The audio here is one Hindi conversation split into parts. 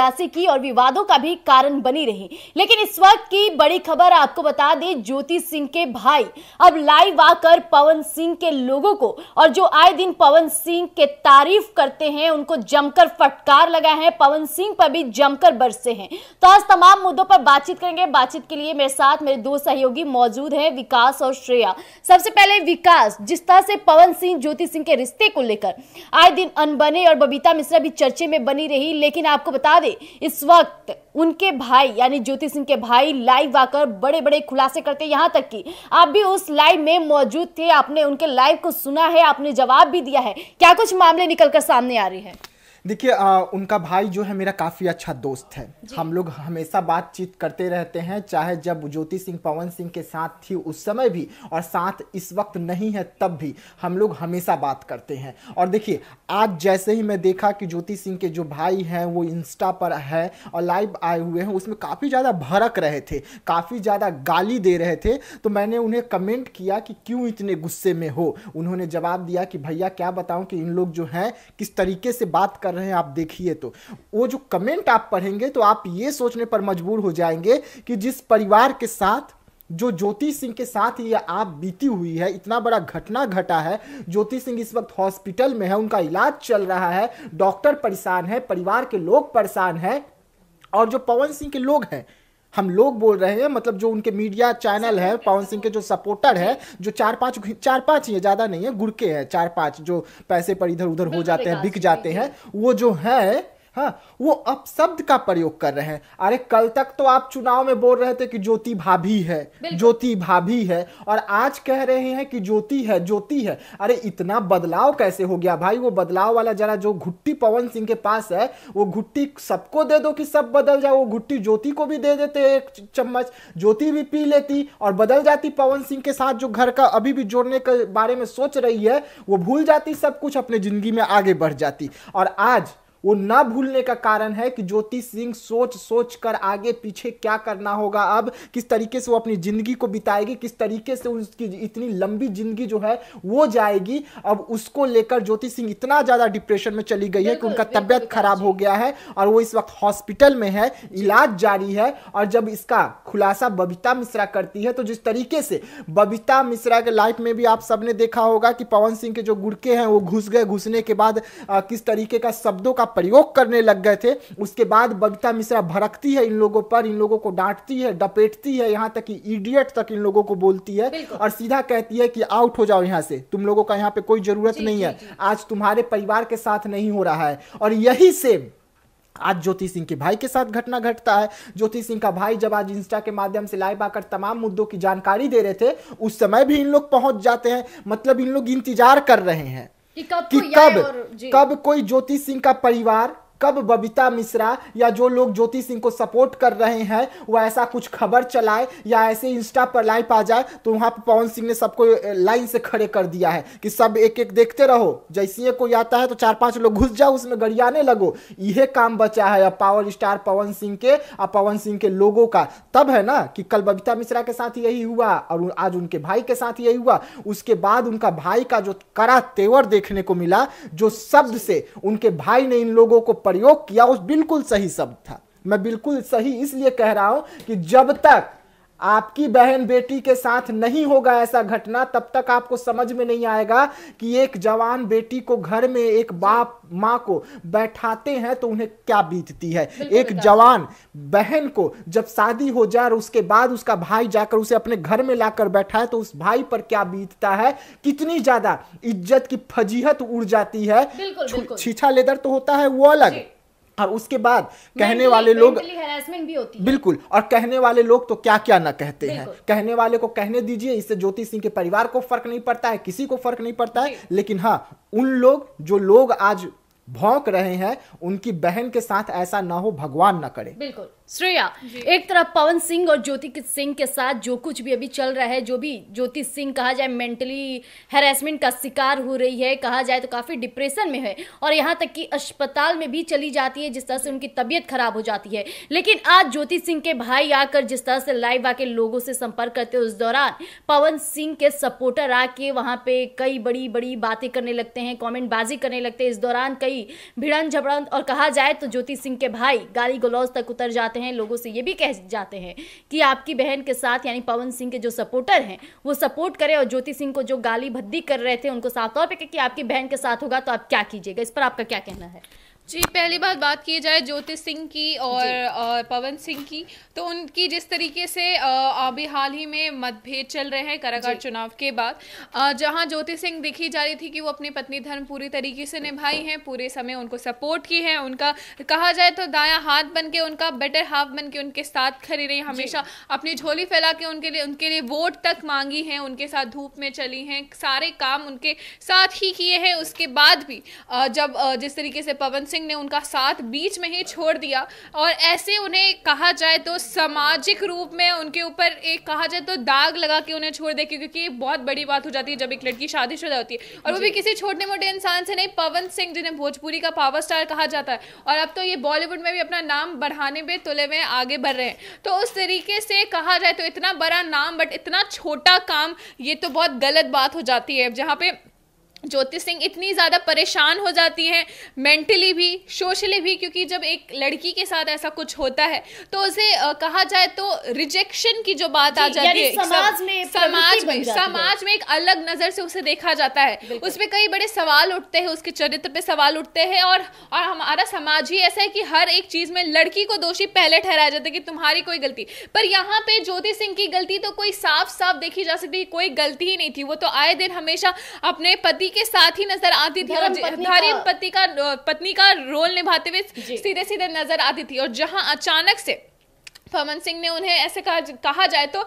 पैसे की और विवादों का भी कारण बनी रही लेकिन इस वक्त की बड़ी खबर आपको बता दें ज्योति सिंह के भाई अब लाइव आकर पवन सिंह के लोगों को और जो आए दिन पवन सिंह के तारीफ करते हैं उनको जमकर फटकार लगा है पवन सिंह पर भी जमकर बरसे हैं तो आज तमाम मुद्दों पर बातचीत करेंगे बातचीत के लिए मेरे साथ मेरे दो सहयोगी मौजूद हैं विकास और श्रेया सबसे पहले विकास जिस तरह से पवन सिंह ज्योति सिंह के रिश्ते को लेकर आए दिन अनबने और बबीता मिश्रा भी चर्चे में बनी रही लेकिन आपको बता दें इस वक्त उनके भाई यानी ज्योति सिंह के भाई लाइव आकर बड़े बड़े खुलासे करते हैं यहाँ तक कि आप भी उस लाइव में मौजूद थे आपने उनके लाइव को सुना है आपने जवाब भी दिया है क्या कुछ मामले निकल कर सामने आ रही है देखिए उनका भाई जो है मेरा काफ़ी अच्छा दोस्त है हम लोग हमेशा बातचीत करते रहते हैं चाहे जब ज्योति सिंह पवन सिंह के साथ थी उस समय भी और साथ इस वक्त नहीं है तब भी हम लोग हमेशा बात करते हैं और देखिए आज जैसे ही मैं देखा कि ज्योति सिंह के जो भाई हैं वो इंस्टा पर है और लाइव आए हुए हैं उसमें काफ़ी ज़्यादा भड़क रहे थे काफ़ी ज़्यादा गाली दे रहे थे तो मैंने उन्हें कमेंट किया कि क्यों इतने गुस्से में हो उन्होंने जवाब दिया कि भैया क्या बताऊं कि इन लोग जो हैं किस तरीके से बात कर रहे हैं आप देखिए तो वो जो कमेंट आप पढ़ेंगे तो आप ये सोचने पर मजबूर हो जाएंगे कि जिस परिवार के साथ जो ज्योति सिंह के साथ ये आप बीती हुई है इतना बड़ा घटना घटा है ज्योति सिंह इस वक्त हॉस्पिटल में है उनका इलाज चल रहा है डॉक्टर परेशान है परिवार के लोग परेशान हैं और जो पवन सिंह के लोग हैं हम लोग बोल रहे हैं मतलब जो उनके मीडिया चैनल है पवन सिंह के जो सपोर्टर है जो चार पांच चार पांच ही है ज़्यादा नहीं है गुड़के हैं चार पांच जो पैसे पर इधर उधर हो जाते हैं बिक जाते हैं वो जो है हाँ वो अपशब्द का प्रयोग कर रहे हैं अरे कल तक तो आप चुनाव में बोल रहे थे कि ज्योति भाभी है ज्योति भाभी है और आज कह रहे हैं कि ज्योति है ज्योति है अरे इतना बदलाव कैसे हो गया भाई वो बदलाव वाला जरा जो घुट्टी पवन सिंह के पास है वो घुट्टी सबको दे दो कि सब बदल जाए वो घुट्टी ज्योति को भी दे देते एक चम्मच ज्योति भी पी लेती और बदल जाती पवन सिंह के साथ जो घर का अभी भी जोड़ने के बारे में सोच रही है वो भूल जाती सब कुछ अपने जिंदगी में आगे बढ़ जाती और आज वो ना भूलने का कारण है कि ज्योति सिंह सोच सोच कर आगे पीछे क्या करना होगा अब किस तरीके से वो अपनी ज़िंदगी को बिताएगी किस तरीके से उसकी इतनी लंबी ज़िंदगी जो है वो जाएगी अब उसको लेकर ज्योति सिंह इतना ज़्यादा डिप्रेशन में चली गई है कि उनका तबियत खराब हो गया है और वो इस वक्त हॉस्पिटल में है इलाज जारी है और जब इसका खुलासा बबीता मिश्रा करती है तो जिस तरीके से बबीता मिश्रा के लाइफ में भी आप सबने देखा होगा कि पवन सिंह के जो गुड़के हैं वो घुस गए घुसने के बाद किस तरीके का शब्दों का प्रयोग करने लग गए थे उसके बाद बबीता मिश्रा भड़कती है इन लोगों पर इन लोगों को डांटती है डपेटती है यहाँ तक कि इडियट तक इन लोगों को बोलती है और सीधा कहती है कि आउट हो जाओ यहाँ से तुम लोगों का यहाँ पे कोई जरूरत नहीं है आज तुम्हारे परिवार के साथ नहीं हो रहा है और यही सेम आज ज्योति सिंह के भाई के साथ घटना घटता है ज्योति सिंह का भाई जब आज इंस्टा के माध्यम से लाइव आकर तमाम मुद्दों की जानकारी दे रहे थे उस समय भी इन लोग पहुंच जाते हैं मतलब इन लोग इंतजार कर रहे हैं कि कब, कि कब, कब कोई ज्योति सिंह का परिवार कब बबीता मिश्रा या जो लोग ज्योति सिंह को सपोर्ट कर रहे हैं वो ऐसा कुछ खबर चलाए या ऐसे इंस्टा पर लाइव आ जाए तो वहाँ पर पवन सिंह ने सबको लाइन से खड़े कर दिया है कि सब एक एक देखते रहो जैसे कोई आता है तो चार पांच लोग घुस जाओ उसमें गड़ियाने लगो यह काम बचा है अब पावर स्टार पवन सिंह के और पवन सिंह के लोगों का तब है ना कि कल बबीता मिश्रा के साथ यही हुआ और आज उनके भाई के साथ यही हुआ उसके बाद उनका भाई का जो कड़ा तेवर देखने को मिला जो शब्द से उनके भाई ने इन लोगों को प्रयोग किया उस बिल्कुल सही शब्द था मैं बिल्कुल सही इसलिए कह रहा हूं कि जब तक आपकी बहन बेटी के साथ नहीं होगा ऐसा घटना तब तक आपको समझ में नहीं आएगा कि एक जवान बेटी को घर में एक बाप माँ को बैठाते हैं तो उन्हें क्या बीतती है एक जवान बहन को जब शादी हो जाए और उसके बाद उसका भाई जाकर उसे अपने घर में लाकर बैठा है तो उस भाई पर क्या बीतता है कितनी ज्यादा इज्जत की फजीहत उड़ जाती है छीछा लेदर तो होता है वो अलग और उसके बाद कहने वाले लोग हेरासमेंट भी होती है बिल्कुल और कहने वाले लोग तो क्या क्या ना कहते हैं कहने वाले को कहने दीजिए इससे ज्योति सिंह के परिवार को फर्क नहीं पड़ता है किसी को फर्क नहीं पड़ता है लेकिन हाँ उन लोग जो लोग आज भौंक रहे हैं उनकी बहन के साथ ऐसा ना हो भगवान ना करे बिल्कुल श्रेया एक तरफ पवन सिंह और ज्योति सिंह के साथ जो कुछ भी अभी चल रहा है जो भी ज्योति सिंह कहा जाए मेंटली हेरासमेंट का शिकार हो रही है कहा जाए तो काफ़ी डिप्रेशन में है और यहाँ तक कि अस्पताल में भी चली जाती है जिस तरह से उनकी तबीयत खराब हो जाती है लेकिन आज ज्योति सिंह के भाई आकर जिस तरह से लाइव आके लोगों से संपर्क करते उस दौरान पवन सिंह के सपोर्टर आके वहाँ पे कई बड़ी बड़ी बातें करने लगते हैं कॉमेंटबाजी करने लगते हैं इस दौरान कई भिड़न झपड़न और कहा जाए तो ज्योति सिंह के भाई गाली गलौज तक उतर जाते जाते हैं लोगों से ये भी कह जाते हैं कि आपकी बहन के साथ यानी पवन सिंह के जो सपोर्टर हैं वो सपोर्ट करें और ज्योति सिंह को जो गाली भद्दी कर रहे थे उनको साफ तौर पर कि आपकी बहन के साथ होगा तो आप क्या कीजिएगा इस पर आपका क्या कहना है जी पहली बात बात की जाए ज्योतिष सिंह की और पवन सिंह की तो उनकी जिस तरीके से अभी हाल ही में मतभेद चल रहे हैं कारागार चुनाव के बाद जहां ज्योतिष सिंह दिखी जा रही थी कि वो अपनी पत्नी धर्म पूरी तरीके से निभाई हैं पूरे समय उनको सपोर्ट की है उनका कहा जाए तो दाया हाथ बन के उनका बेटर हाफ बन के उनके साथ खड़ी रही हमेशा अपनी झोली फैला के उनके लिए उनके लिए वोट तक मांगी हैं उनके साथ धूप में चली हैं सारे काम उनके साथ ही किए हैं उसके बाद भी जब जिस तरीके से पवन सिंह सिंह ने उनका साथ बीच में ही छोड़ दिया और ऐसे उन्हें कहा जाए तो सामाजिक रूप में उनके ऊपर एक कहा जाए तो दाग लगा के उन्हें छोड़ दे क्योंकि बहुत बड़ी बात हो जाती है जब एक लड़की शादीशुदा होती है और वो भी किसी छोटे मोटे इंसान से नहीं पवन सिंह जिन्हें भोजपुरी का पावर स्टार कहा जाता है और अब तो ये बॉलीवुड में भी अपना नाम बढ़ाने में तुले में आगे बढ़ रहे हैं तो उस तरीके से कहा जाए तो इतना बड़ा नाम बट इतना छोटा काम ये तो बहुत गलत बात हो जाती है जहाँ पे ज्योति सिंह इतनी ज़्यादा परेशान हो जाती हैं मेंटली भी सोशली भी क्योंकि जब एक लड़की के साथ ऐसा कुछ होता है तो उसे आ, कहा जाए तो रिजेक्शन की जो बात आ जाती है समाज में समाज में समाज में एक अलग नज़र से उसे देखा जाता है उस पर कई बड़े सवाल उठते हैं उसके चरित्र पे सवाल उठते हैं और और हमारा समाज ही ऐसा है कि हर एक चीज़ में लड़की को दोषी पहले ठहराया जाता है कि तुम्हारी कोई गलती पर यहाँ पे ज्योति सिंह की गलती तो कोई साफ साफ देखी जा सकती कोई गलती ही नहीं थी वो तो आए दिन हमेशा अपने पति के साथ ही नजर आती थी और धर्म पति का पत्नी का रोल निभाते हुए सीधे सीधे नजर आती थी और जहां अचानक से फमन सिंह ने उन्हें ऐसे कहा कहा जाए तो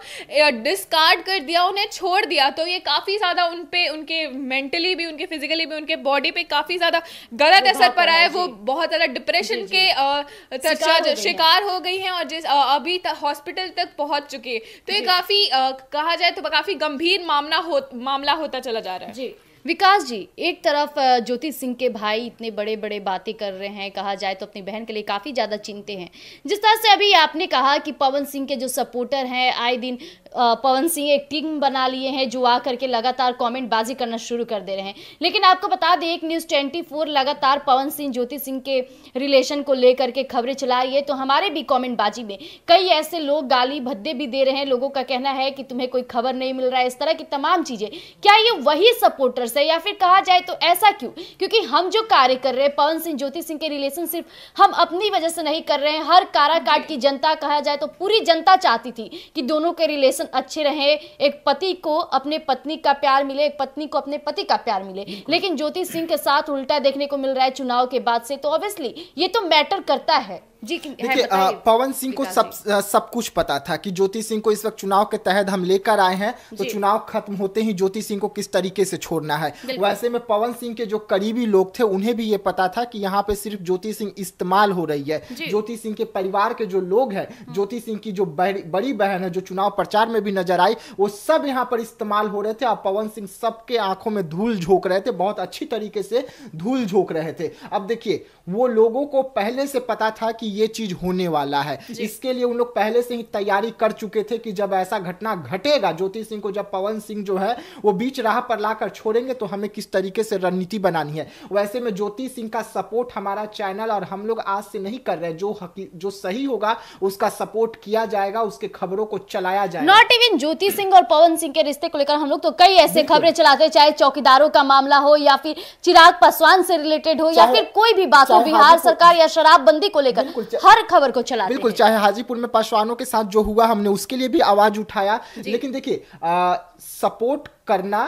डिस्कार्ड कर दिया उन्हें छोड़ दिया तो ये काफ़ी ज़्यादा उन पर उनके मेंटली भी उनके फिजिकली भी उनके बॉडी पे काफ़ी ज़्यादा गलत असर पड़ा है वो बहुत ज़्यादा डिप्रेशन के शिकार, शिकार हो गई हैं और जिस अभी तक हॉस्पिटल तक पहुंच चुकी है तो ये काफ़ी कहा जाए तो काफ़ी गंभीर मामला हो मामला होता चला जा रहा है जी विकास जी एक तरफ ज्योति सिंह के भाई इतने बड़े बड़े बातें कर रहे हैं कहा जाए तो अपनी बहन के लिए काफ़ी ज़्यादा चिंते हैं जिस तरह से अभी आपने कहा कि पवन सिंह के जो सपोर्टर हैं आए दिन पवन सिंह एक टीम बना लिए हैं जो आ करके लगातार कमेंट बाजी करना शुरू कर दे रहे हैं लेकिन आपको बता दें एक न्यूज़ ट्वेंटी फोर लगातार पवन सिंह ज्योति सिंह के रिलेशन को लेकर के खबरें चला रही है तो हमारे भी कॉमेंटबाजी बाजी में कई ऐसे लोग गाली भद्दे भी दे रहे हैं लोगों का कहना है कि तुम्हें कोई खबर नहीं मिल रहा है इस तरह की तमाम चीज़ें क्या ये वही सपोर्टर्स फेमस है या फिर कहा जाए तो ऐसा क्यों क्योंकि हम जो कार्य कर रहे हैं पवन सिंह ज्योति सिंह के रिलेशन सिर्फ हम अपनी वजह से नहीं कर रहे हैं हर काराकाट की जनता कहा जाए तो पूरी जनता चाहती थी कि दोनों के रिलेशन अच्छे रहे एक पति को अपने पत्नी का प्यार मिले एक पत्नी को अपने पति का प्यार मिले लेकिन ज्योति सिंह के साथ उल्टा देखने को मिल रहा है चुनाव के बाद से तो ऑब्वियसली ये तो मैटर करता है देखिए पवन सिंह को सब सब कुछ पता था कि ज्योति सिंह को इस वक्त चुनाव के तहत हम लेकर आए हैं तो चुनाव खत्म होते ही ज्योति सिंह को किस तरीके से छोड़ना है है वैसे में पवन सिंह के जो करीबी लोग थे उन्हें भी ये पता था कि यहाँ पे सिर्फ ज्योति सिंह इस्तेमाल हो रही है ज्योति सिंह के परिवार के जो लोग हैं हम्म। ज्योति सिंह की जो बड़ी बहन है जो चुनाव प्रचार में भी नजर आई वो सब यहाँ पर इस्तेमाल हो रहे थे और पवन सिंह सबके आंखों में धूल झोंक रहे थे बहुत अच्छी तरीके से धूल झोंक रहे थे अब देखिए वो लोगों को पहले से पता था कि ये चीज होने वाला है इसके लिए उन लोग पहले से ही तैयारी कर चुके थे कि जब ऐसा घटना घटेगा ज्योति सिंह को जब पवन सिंह जो है वो बीच राह पर लाकर छोड़ेंगे करेंगे तो हमें किस तरीके से रणनीति बनानी है वैसे में ज्योति सिंह का सपोर्ट हमारा चैनल और हम लोग आज से नहीं कर रहे जो जो सही होगा उसका सपोर्ट किया जाएगा उसके खबरों को चलाया जाएगा नॉट इवन ज्योति सिंह और पवन सिंह के रिश्ते को लेकर हम लोग तो कई ऐसे खबरें चलाते चाहे चौकीदारों का मामला हो या फिर चिराग पासवान से रिलेटेड हो या फिर कोई भी बात हो बिहार सरकार या शराबबंदी को लेकर हर खबर को चला बिल्कुल चाहे हाजीपुर में पासवानों के साथ जो हुआ हमने उसके लिए भी आवाज उठाया लेकिन देखिए सपोर्ट करना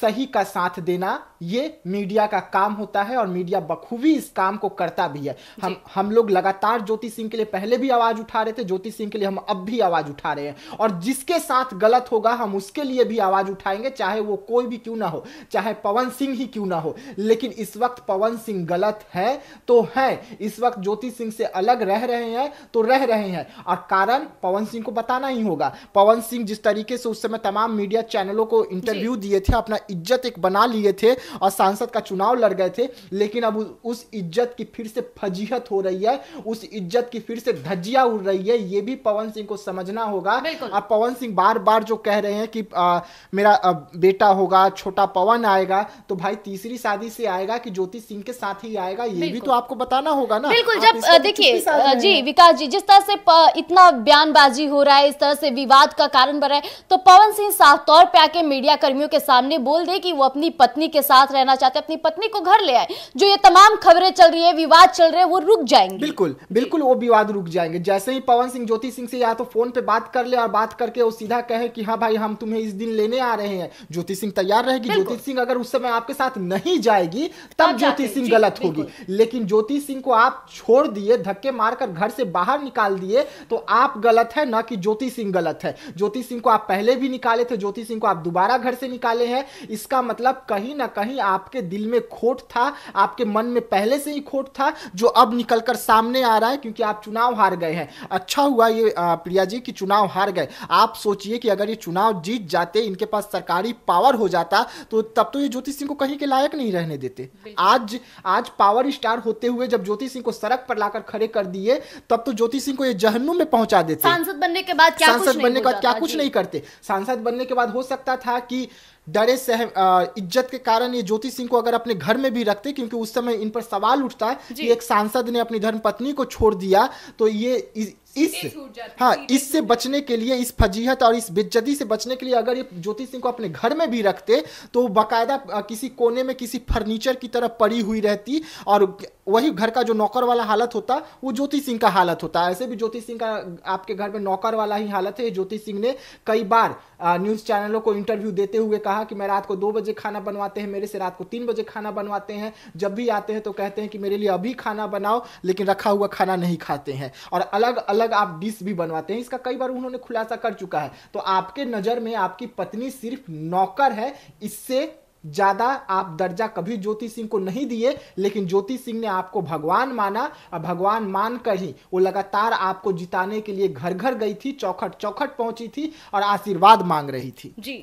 सही का साथ देना ये मीडिया का काम होता है और मीडिया बखूबी इस काम को करता भी है हम हम लोग लगातार ज्योति सिंह के लिए पहले भी आवाज उठा रहे थे ज्योति सिंह के लिए हम अब भी आवाज उठा रहे हैं और जिसके साथ गलत होगा हम उसके लिए भी आवाज उठाएंगे चाहे वो कोई भी क्यों ना हो चाहे पवन सिंह ही क्यों ना हो लेकिन इस वक्त पवन सिंह गलत है तो है इस वक्त ज्योति सिंह से अलग रह रहे हैं तो रह रहे हैं और कारण पवन सिंह को बताना ही होगा पवन सिंह जिस तरीके से उस समय तमाम मीडिया चैनलों को इंटरव्यू दिए थे अपना इज्जत एक बना लिए थे और सांसद का चुनाव लड़ गए थे लेकिन अब उस इज्जत की फिर से फजीहत हो रही है उस इज्जत की फिर से धज्जिया उड़ रही है ये भी पवन सिंह को समझना होगा अब पवन सिंह बार बार जो कह रहे हैं कि आ, मेरा आ, बेटा होगा छोटा पवन आएगा तो भाई तीसरी शादी से आएगा कि ज्योति सिंह के साथ ही आएगा ये भी तो आपको बताना होगा ना बिल्कुल जब देखिए जी विकास जी जिस तरह से इतना बयानबाजी हो रहा है इस तरह से विवाद का कारण बन रहा है तो पवन सिंह साफ तौर पर आके मीडिया कर्मियों के सामने बोल बोल दे कि वो अपनी पत्नी के साथ रहना चाहते अपनी पत्नी को घर ले आए जो ये तमाम खबरें चल रही है विवाद चल रहे हैं वो रुक जाएंगे बिल्कुल बिल्कुल वो विवाद रुक जाएंगे जैसे ही पवन सिंह ज्योति सिंह से या तो फोन पे बात कर ले और बात करके वो सीधा कहे की हाँ भाई हम तुम्हें इस दिन लेने आ रहे हैं ज्योति सिंह तैयार रहेगी ज्योति सिंह अगर उस समय आपके साथ नहीं जाएगी तब ज्योति सिंह गलत होगी लेकिन ज्योति सिंह को आप छोड़ दिए धक्के मारकर घर से बाहर निकाल दिए तो आप गलत है ना कि ज्योति सिंह गलत है ज्योति सिंह को आप पहले भी निकाले थे ज्योति सिंह को आप दोबारा घर से निकाले हैं इसका मतलब कहीं ना कहीं आपके दिल में खोट था आपके मन में पहले से ही खोट था जो अब निकल कर सामने आ रहा है क्योंकि आप चुनाव हार गए हैं अच्छा हुआ ये प्रिया जी कि चुनाव हार गए आप सोचिए कि अगर ये चुनाव जीत जाते इनके पास सरकारी पावर हो जाता तो तब तो ये ज्योति सिंह को कहीं के लायक नहीं रहने देते आज आज पावर स्टार होते हुए जब ज्योति सिंह को सड़क पर लाकर खड़े कर दिए तब तो ज्योति सिंह को ये जहन्नुम में पहुंचा देते सांसद बनने के बाद क्या सांसद बनने के बाद क्या कुछ नहीं करते सांसद बनने के बाद हो सकता था कि डरे सह इज्जत के कारण ये ज्योति सिंह को अगर अपने घर में भी रखते क्योंकि उस समय इन पर सवाल उठता है कि एक सांसद ने अपनी धर्म पत्नी को छोड़ दिया तो ये इस हाँ इससे बचने के लिए इस फजीहत और इस बेज्जती से बचने के लिए अगर ये ज्योतिष सिंह को अपने घर में भी रखते तो बाकायदा किसी कोने में किसी फर्नीचर की तरह पड़ी हुई रहती और वही घर का जो नौकर वाला हालत होता वो ज्योतिष सिंह का हालत होता ऐसे भी ज्योतिष सिंह का आपके घर में नौकर वाला ही हालत है ज्योतिष सिंह ने कई बार न्यूज़ चैनलों को इंटरव्यू देते हुए कहा कि मैं रात को दो बजे खाना बनवाते हैं मेरे से रात को तीन बजे खाना बनवाते हैं जब भी आते हैं तो कहते हैं कि मेरे लिए अभी खाना बनाओ लेकिन रखा हुआ खाना नहीं खाते हैं और अलग अलग अलग आप डिश भी बनवाते हैं इसका कई बार उन्होंने खुलासा कर चुका है तो आपके नज़र में आपकी पत्नी सिर्फ नौकर है इससे ज़्यादा आप दर्जा कभी ज्योति सिंह को नहीं दिए लेकिन ज्योति सिंह ने आपको भगवान माना और भगवान मान कर ही वो लगातार आपको जिताने के लिए घर घर गई थी चौखट चौखट पहुंची थी और आशीर्वाद मांग रही थी जी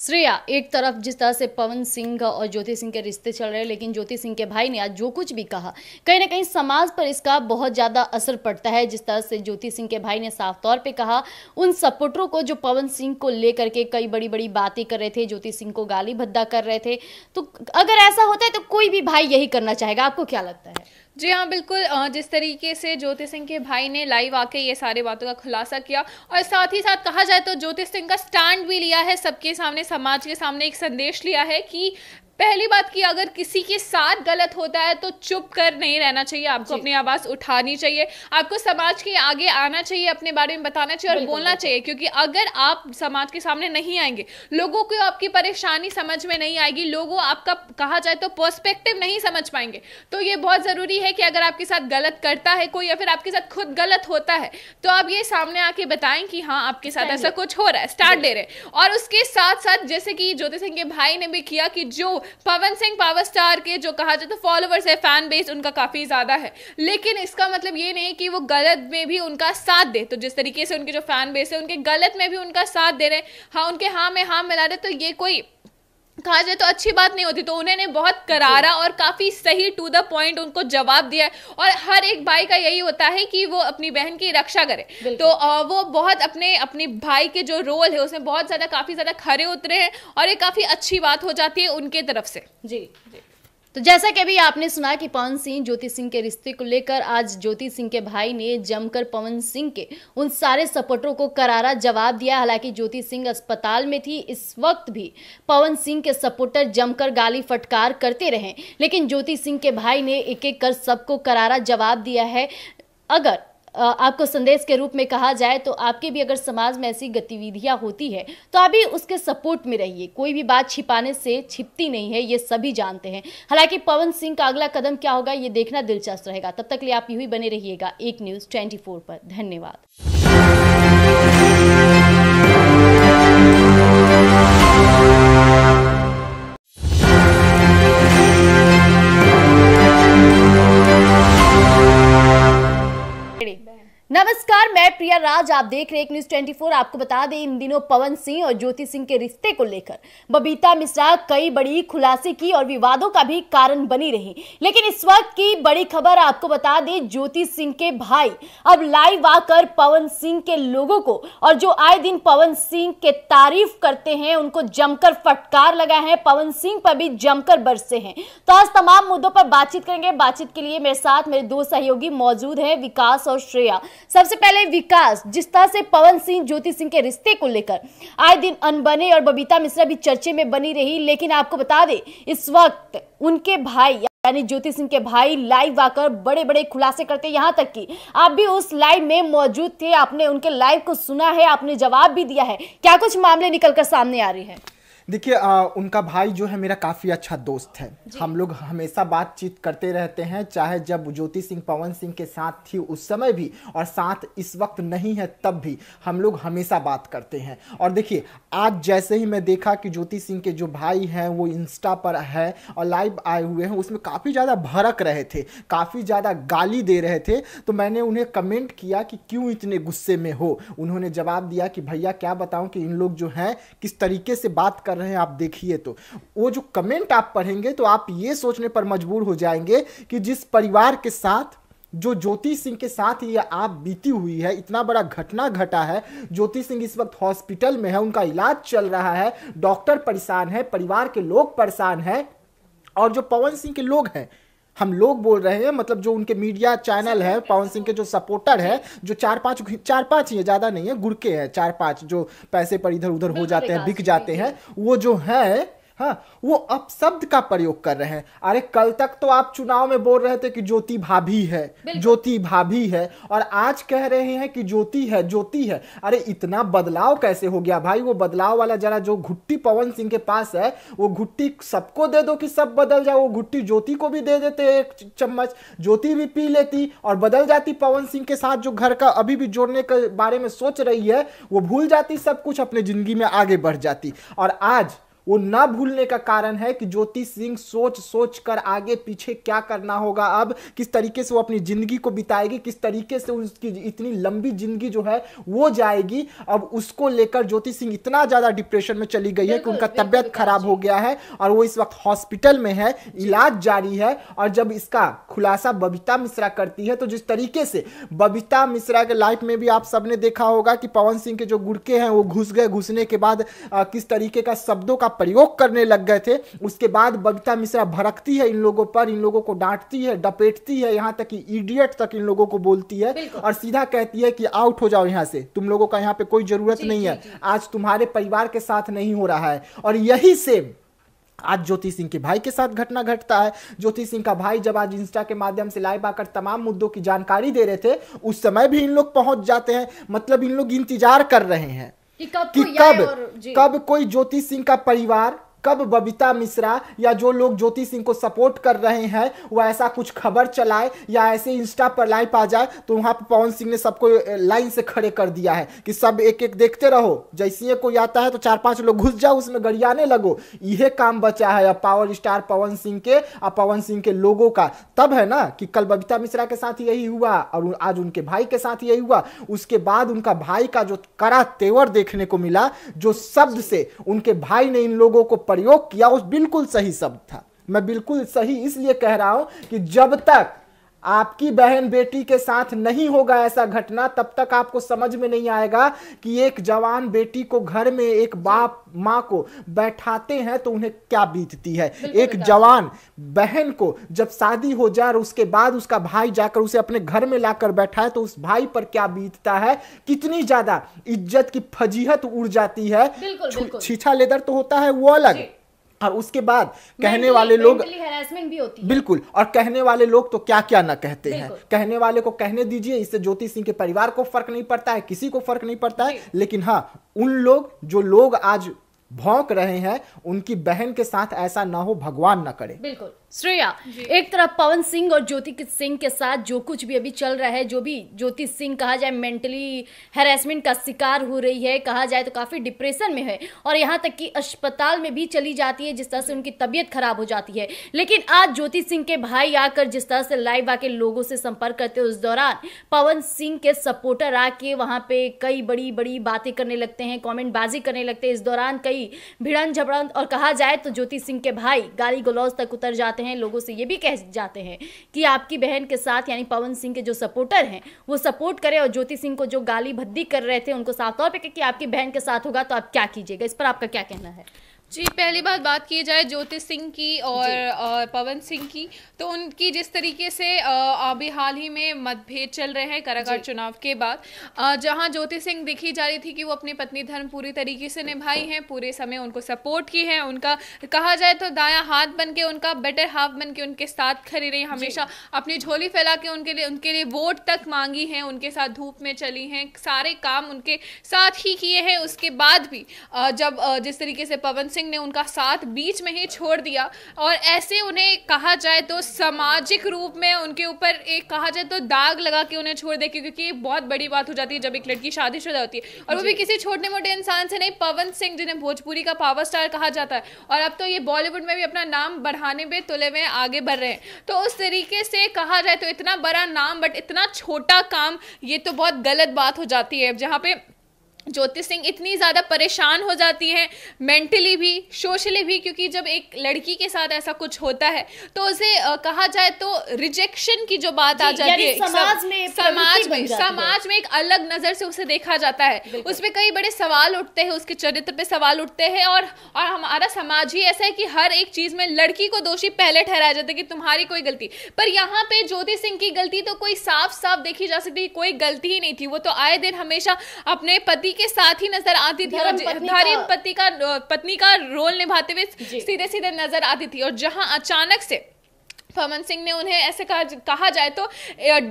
श्रेया एक तरफ जिस तरह से पवन सिंह और ज्योति सिंह के रिश्ते चल रहे हैं लेकिन ज्योति सिंह के भाई ने आज जो कुछ भी कहा कहीं ना कहीं समाज पर इसका बहुत ज़्यादा असर पड़ता है जिस तरह से ज्योति सिंह के भाई ने साफ तौर पे कहा उन सपोर्टरों को जो पवन सिंह को लेकर के कई बड़ी बड़ी बातें कर रहे थे ज्योति सिंह को गाली भद्दा कर रहे थे तो अगर ऐसा होता है तो कोई भी भाई यही करना चाहेगा आपको क्या लगता है जी हाँ बिल्कुल जिस तरीके से ज्योति सिंह के भाई ने लाइव आके ये सारे बातों का खुलासा किया और साथ ही साथ कहा जाए तो ज्योति सिंह का स्टैंड भी लिया है सबके सामने समाज के सामने एक संदेश लिया है कि पहली बात की अगर किसी के साथ गलत होता है तो चुप कर नहीं रहना चाहिए आपको अपनी आवाज उठानी चाहिए आपको समाज के आगे आना चाहिए अपने बारे में बताना चाहिए और बोलना चाहिए क्योंकि अगर आप समाज के सामने नहीं आएंगे लोगों को आपकी परेशानी समझ में नहीं आएगी लोगों आपका कहा जाए तो पर्सपेक्टिव नहीं समझ पाएंगे तो ये बहुत ज़रूरी है कि अगर आपके साथ गलत करता है कोई या फिर आपके साथ खुद गलत होता है तो आप ये सामने आके बताएं कि हाँ आपके साथ ऐसा कुछ हो रहा है स्टार्ट दे रहे और उसके साथ साथ जैसे कि ज्योति सिंह के भाई ने भी किया कि जो पवन सिंह पावर स्टार के जो कहा जाए तो फॉलोअर्स है फैन बेस उनका काफ़ी ज़्यादा है लेकिन इसका मतलब ये नहीं कि वो गलत में भी उनका साथ दे तो जिस तरीके से उनके जो फैन बेस है उनके गलत में भी उनका साथ दे रहे हैं हाँ उनके हाँ में हाँ मिला रहे तो ये कोई कहा जाए तो अच्छी बात नहीं होती तो उन्होंने बहुत करारा और काफ़ी सही टू द पॉइंट उनको जवाब दिया और हर एक भाई का यही होता है कि वो अपनी बहन की रक्षा करे तो वो बहुत अपने अपने भाई के जो रोल है उसमें बहुत ज़्यादा काफ़ी ज़्यादा खरे उतरे हैं और ये काफ़ी अच्छी बात हो जाती है उनके तरफ से जी जी तो जैसा कि अभी आपने सुना कि पवन सिंह ज्योति सिंह के रिश्ते को लेकर आज ज्योति सिंह के भाई ने जमकर पवन सिंह के उन सारे सपोर्टरों को करारा जवाब दिया हालांकि ज्योति सिंह अस्पताल में थी इस वक्त भी पवन सिंह के सपोर्टर जमकर गाली फटकार करते रहे लेकिन ज्योति सिंह के भाई ने एक एक कर सबको करारा जवाब दिया है अगर आपको संदेश के रूप में कहा जाए तो आपके भी अगर समाज में ऐसी गतिविधियां होती है तो आप भी उसके सपोर्ट में रहिए कोई भी बात छिपाने से छिपती नहीं है ये सभी जानते हैं हालांकि पवन सिंह का अगला कदम क्या होगा ये देखना दिलचस्प रहेगा तब तक लिए आप यू ही बने रहिएगा एक न्यूज़ ट्वेंटी पर धन्यवाद नमस्कार मैं प्रिया राज आप देख रहे एक न्यूज 24 आपको बता दें इन दिनों पवन सिंह और ज्योति सिंह के रिश्ते को लेकर बबीता मिश्रा कई बड़ी खुलासे की और विवादों का भी कारण बनी रही लेकिन इस वक्त की बड़ी खबर आपको बता दें ज्योति सिंह के भाई अब लाइव आकर पवन सिंह के लोगों को और जो आए दिन पवन सिंह के तारीफ करते हैं उनको जमकर फटकार लगा है पवन सिंह पर भी जमकर बरसे हैं तो आज तमाम मुद्दों पर बातचीत करेंगे बातचीत के लिए मेरे साथ मेरे दो सहयोगी मौजूद है विकास और श्रेया सबसे पहले विकास जिस तरह से पवन सिंह ज्योति सिंह के रिश्ते को लेकर आए दिन अनबने और बबीता मिश्रा भी चर्चे में बनी रही लेकिन आपको बता दे इस वक्त उनके भाई यानी ज्योति सिंह के भाई लाइव आकर बड़े बड़े खुलासे करते यहाँ तक कि आप भी उस लाइव में मौजूद थे आपने उनके लाइव को सुना है आपने जवाब भी दिया है क्या कुछ मामले निकलकर सामने आ रही है देखिए उनका भाई जो है मेरा काफ़ी अच्छा दोस्त है हम लोग हमेशा बातचीत करते रहते हैं चाहे जब ज्योति सिंह पवन सिंह के साथ थी उस समय भी और साथ इस वक्त नहीं है तब भी हम लोग हमेशा बात करते हैं और देखिए आज जैसे ही मैं देखा कि ज्योति सिंह के जो भाई हैं वो इंस्टा पर है और लाइव आए हुए हैं उसमें काफ़ी ज़्यादा भड़क रहे थे काफ़ी ज़्यादा गाली दे रहे थे तो मैंने उन्हें कमेंट किया कि क्यों इतने गुस्से में हो उन्होंने जवाब दिया कि भैया क्या बताऊं कि इन लोग जो हैं किस तरीके से बात कर कर रहे हैं आप देखिए तो वो जो कमेंट आप पढ़ेंगे तो आप ये सोचने पर मजबूर हो जाएंगे कि जिस परिवार के साथ जो ज्योति सिंह के साथ ये आप बीती हुई है इतना बड़ा घटना घटा है ज्योति सिंह इस वक्त हॉस्पिटल में है उनका इलाज चल रहा है डॉक्टर परेशान है परिवार के लोग परेशान हैं और जो पवन सिंह के लोग हैं हम लोग बोल रहे हैं मतलब जो उनके मीडिया चैनल है पवन सिंह के जो सपोर्टर है जो चार पाँच चार पाँच ही ज़्यादा नहीं है गुड़के हैं चार पाँच जो पैसे पर इधर उधर हो जाते हैं बिक जाते हैं वो जो है हाँ वो अपशब्द का प्रयोग कर रहे हैं अरे कल तक तो आप चुनाव में बोल रहे थे कि ज्योति भाभी है ज्योति भाभी है और आज कह रहे हैं कि ज्योति है ज्योति है अरे इतना बदलाव कैसे हो गया भाई वो बदलाव वाला जरा जो घुट्टी पवन सिंह के पास है वो घुट्टी सबको दे दो कि सब बदल जाए वो घुट्टी ज्योति को भी दे देते एक चम्मच ज्योति भी पी लेती और बदल जाती पवन सिंह के साथ जो घर का अभी भी जोड़ने के बारे में सोच रही है वो भूल जाती सब कुछ अपने जिंदगी में आगे बढ़ जाती और आज वो ना भूलने का कारण है कि ज्योति सिंह सोच सोच कर आगे पीछे क्या करना होगा अब किस तरीके से वो अपनी ज़िंदगी को बिताएगी किस तरीके से उसकी इतनी लंबी ज़िंदगी जो है वो जाएगी अब उसको लेकर ज्योति सिंह इतना ज़्यादा डिप्रेशन में चली गई है कि उनका तबीयत खराब हो गया है और वो इस वक्त हॉस्पिटल में है इलाज जारी है और जब इसका खुलासा बबीता मिश्रा करती है तो जिस तरीके से बबीता मिश्रा के लाइफ में भी आप सबने देखा होगा कि पवन सिंह के जो गुड़के हैं वो घुस गए घुसने के बाद किस तरीके का शब्दों का प्रयोग करने लग गए थे उसके बाद बबीता मिश्रा भड़कती है इन लोगों पर इन लोगों को डांटती है डपेटती है यहाँ तक कि इडियट तक इन लोगों को बोलती है और सीधा कहती है कि आउट हो जाओ यहाँ से तुम लोगों का यहाँ पे कोई जरूरत नहीं जी, है जी, आज तुम्हारे परिवार के साथ नहीं हो रहा है और यही सेम आज ज्योति सिंह के भाई के साथ घटना घटता है ज्योति सिंह का भाई जब आज इंस्टा के माध्यम से लाइव आकर तमाम मुद्दों की जानकारी दे रहे थे उस समय भी इन लोग पहुंच जाते हैं मतलब इन लोग इंतजार कर रहे हैं कि कब, कि कब, कब कोई ज्योति सिंह का परिवार कब बबीता मिश्रा या जो लोग ज्योति सिंह को सपोर्ट कर रहे हैं वो ऐसा कुछ खबर चलाए या ऐसे इंस्टा पर लाइव आ जाए तो वहाँ पर पवन सिंह ने सबको लाइन से खड़े कर दिया है कि सब एक एक देखते रहो जैसे कोई आता है तो चार पांच लोग घुस जाओ उसमें गड़ियाने लगो यह काम बचा है अब पावर स्टार पवन सिंह के और पवन सिंह के लोगों का तब है ना कि कल बबीता मिश्रा के साथ यही हुआ और आज उनके भाई के साथ यही हुआ उसके बाद उनका भाई का जो करा तेवर देखने को मिला जो शब्द से उनके भाई ने इन लोगों को प्रयोग किया उस बिल्कुल सही शब्द था मैं बिल्कुल सही इसलिए कह रहा हूं कि जब तक आपकी बहन बेटी के साथ नहीं होगा ऐसा घटना तब तक आपको समझ में नहीं आएगा कि एक जवान बेटी को घर में एक बाप माँ को बैठाते हैं तो उन्हें क्या बीतती है एक जवान बहन को जब शादी हो जाए और उसके बाद उसका भाई जाकर उसे अपने घर में लाकर बैठाए तो उस भाई पर क्या बीतता है कितनी ज्यादा इज्जत की फजीहत उड़ जाती है छीछा लेदर तो होता है वो अलग और उसके बाद कहने वाले लोग भी होती है। बिल्कुल और कहने वाले लोग तो क्या क्या ना कहते हैं कहने वाले को कहने दीजिए इससे ज्योति सिंह के परिवार को फर्क नहीं पड़ता है किसी को फर्क नहीं पड़ता है लेकिन हाँ उन लोग जो लोग आज भौंक रहे हैं उनकी बहन के साथ ऐसा ना हो भगवान ना करे बिल्कुल श्रेया एक तरफ पवन सिंह और ज्योति सिंह के साथ जो कुछ भी अभी चल रहा है जो भी ज्योति सिंह कहा जाए मेंटली हेरासमेंट का शिकार हो रही है कहा जाए तो काफ़ी डिप्रेशन में है और यहाँ तक कि अस्पताल में भी चली जाती है जिस तरह से उनकी तबीयत खराब हो जाती है लेकिन आज ज्योति सिंह के भाई आकर जिस तरह से लाइव आके लोगों से संपर्क करते उस दौरान पवन सिंह के सपोर्टर आके वहाँ पे कई बड़ी बड़ी बातें करने लगते हैं कॉमेंटबाजी करने लगते हैं इस दौरान कई भिड़न झपड़न और कहा जाए तो ज्योति सिंह के भाई गाली गलौज तक उतर जाते हैं लोगों से ये भी कह जाते हैं कि आपकी बहन के साथ यानी पवन सिंह के जो सपोर्टर हैं वो सपोर्ट करें और ज्योति सिंह को जो गाली भद्दी कर रहे थे उनको साफ तौर पर कि आपकी बहन के साथ होगा तो आप क्या कीजिएगा इस पर आपका क्या कहना है जी पहली बात बात की जाए ज्योति सिंह की और पवन सिंह की तो उनकी जिस तरीके से अभी हाल ही में मतभेद चल रहे हैं कारागार चुनाव के बाद जहां ज्योति सिंह दिखी जा रही थी कि वो अपनी पत्नी धर्म पूरी तरीके से निभाई हैं पूरे समय उनको सपोर्ट की है उनका कहा जाए तो दाया हाथ बन के उनका बेटर हाफ बन के उनके साथ खड़ी रही हमेशा अपनी झोली फैला के उनके लिए उनके लिए वोट तक मांगी है उनके साथ धूप में चली हैं सारे काम उनके साथ ही किए हैं उसके बाद भी जब जिस तरीके से पवन सिंह ने उनका साथ बीच में ही छोड़ दिया और ऐसे उन्हें कहा जाए तो सामाजिक रूप में उनके ऊपर एक कहा जाए तो दाग लगा के उन्हें छोड़ दे क्योंकि बहुत बड़ी बात हो जाती है जब एक लड़की शादीशुदा होती है और वो भी किसी छोटे मोटे इंसान से नहीं पवन सिंह जिन्हें भोजपुरी का पावर स्टार कहा जाता है और अब तो ये बॉलीवुड में भी अपना नाम बढ़ाने में तुले हुए आगे बढ़ रहे हैं तो उस तरीके से कहा जाए तो इतना बड़ा नाम बट इतना छोटा काम ये तो बहुत गलत बात हो जाती है जहाँ पे ज्योति सिंह इतनी ज़्यादा परेशान हो जाती हैं मेंटली भी सोशली भी क्योंकि जब एक लड़की के साथ ऐसा कुछ होता है तो उसे आ, कहा जाए तो रिजेक्शन की जो बात आ जाती है समाज में समाज में समाज में एक अलग नज़र से उसे देखा जाता है उसमें कई बड़े सवाल उठते हैं उसके चरित्र पे सवाल उठते हैं और और हमारा समाज ही ऐसा है कि हर एक चीज़ में लड़की को दोषी पहले ठहराया जाता है कि तुम्हारी कोई गलती पर यहाँ पे ज्योति सिंह की गलती तो कोई साफ साफ देखी जा सकती कोई गलती ही नहीं थी वो तो आए दिन हमेशा अपने पति के साथ ही नजर आती थी और धर्म पति का पत्नी का रोल निभाते हुए सीधे सीधे नजर आती थी और जहां अचानक से पवन सिंह ने उन्हें ऐसे कहा कहा जाए तो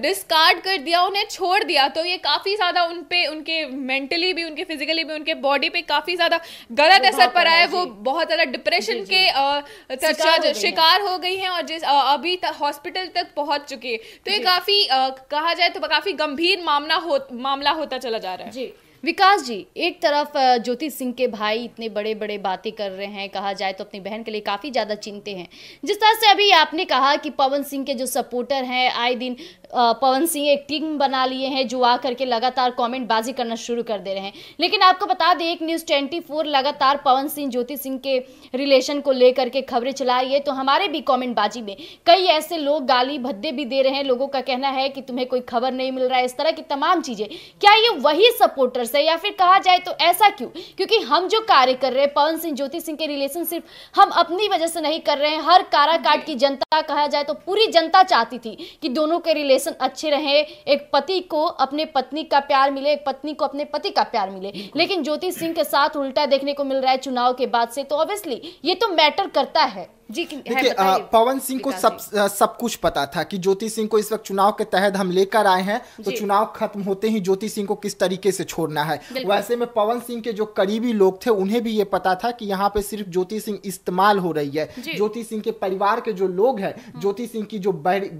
डिस्कार्ड कर दिया उन्हें छोड़ दिया तो ये काफ़ी ज़्यादा उन पे उनके मेंटली भी उनके फिजिकली भी उनके बॉडी पे काफ़ी ज़्यादा गलत असर पड़ा है वो बहुत ज़्यादा डिप्रेशन के शिकार, शिकार हो गई हैं और जिस अभी तक हॉस्पिटल तक पहुंच चुकी है तो ये काफ़ी कहा जाए तो काफ़ी गंभीर मामला हो मामला होता चला जा रहा है जी विकास जी एक तरफ ज्योति सिंह के भाई इतने बड़े बड़े बातें कर रहे हैं कहा जाए तो अपनी बहन के लिए काफ़ी ज़्यादा चिंते हैं जिस तरह से अभी आपने कहा कि पवन सिंह के जो सपोर्टर हैं आए दिन पवन सिंह एक टीम बना लिए हैं जो आ करके लगातार कमेंट बाजी करना शुरू कर दे रहे हैं लेकिन आपको बता दें एक न्यूज़ ट्वेंटी फोर लगातार पवन सिंह ज्योति सिंह के रिलेशन को लेकर के खबरें चला रही है तो हमारे भी कॉमेंट बाजी में कई ऐसे लोग गाली भद्दे भी दे रहे हैं लोगों का कहना है कि तुम्हें कोई खबर नहीं मिल रहा है इस तरह की तमाम चीज़ें क्या ये वही सपोर्टर्स है या फिर कहा जाए तो ऐसा क्यों क्योंकि हम जो कार्य कर रहे हैं पवन सिंह ज्योति सिंह के रिलेशन सिर्फ हम अपनी वजह से नहीं कर रहे हैं हर काराकाट की जनता कहा जाए तो पूरी जनता चाहती थी कि दोनों के रिलेशन रिलेशन अच्छे रहे एक पति को अपने पत्नी का प्यार मिले एक पत्नी को अपने पति का प्यार मिले लेकिन ज्योति सिंह के साथ उल्टा देखने को मिल रहा है चुनाव के बाद से तो ऑब्वियसली ये तो मैटर करता है देखिए पवन सिंह को सब सब कुछ पता था कि ज्योति सिंह को इस वक्त चुनाव के तहत हम लेकर आए हैं तो चुनाव खत्म होते ही ज्योति सिंह को किस तरीके से छोड़ना है वैसे में पवन सिंह के जो करीबी लोग थे उन्हें भी ये पता था कि यहाँ पे सिर्फ ज्योति सिंह इस्तेमाल हो रही है ज्योति सिंह के परिवार के जो लोग हैं हम्म। ज्योति सिंह की जो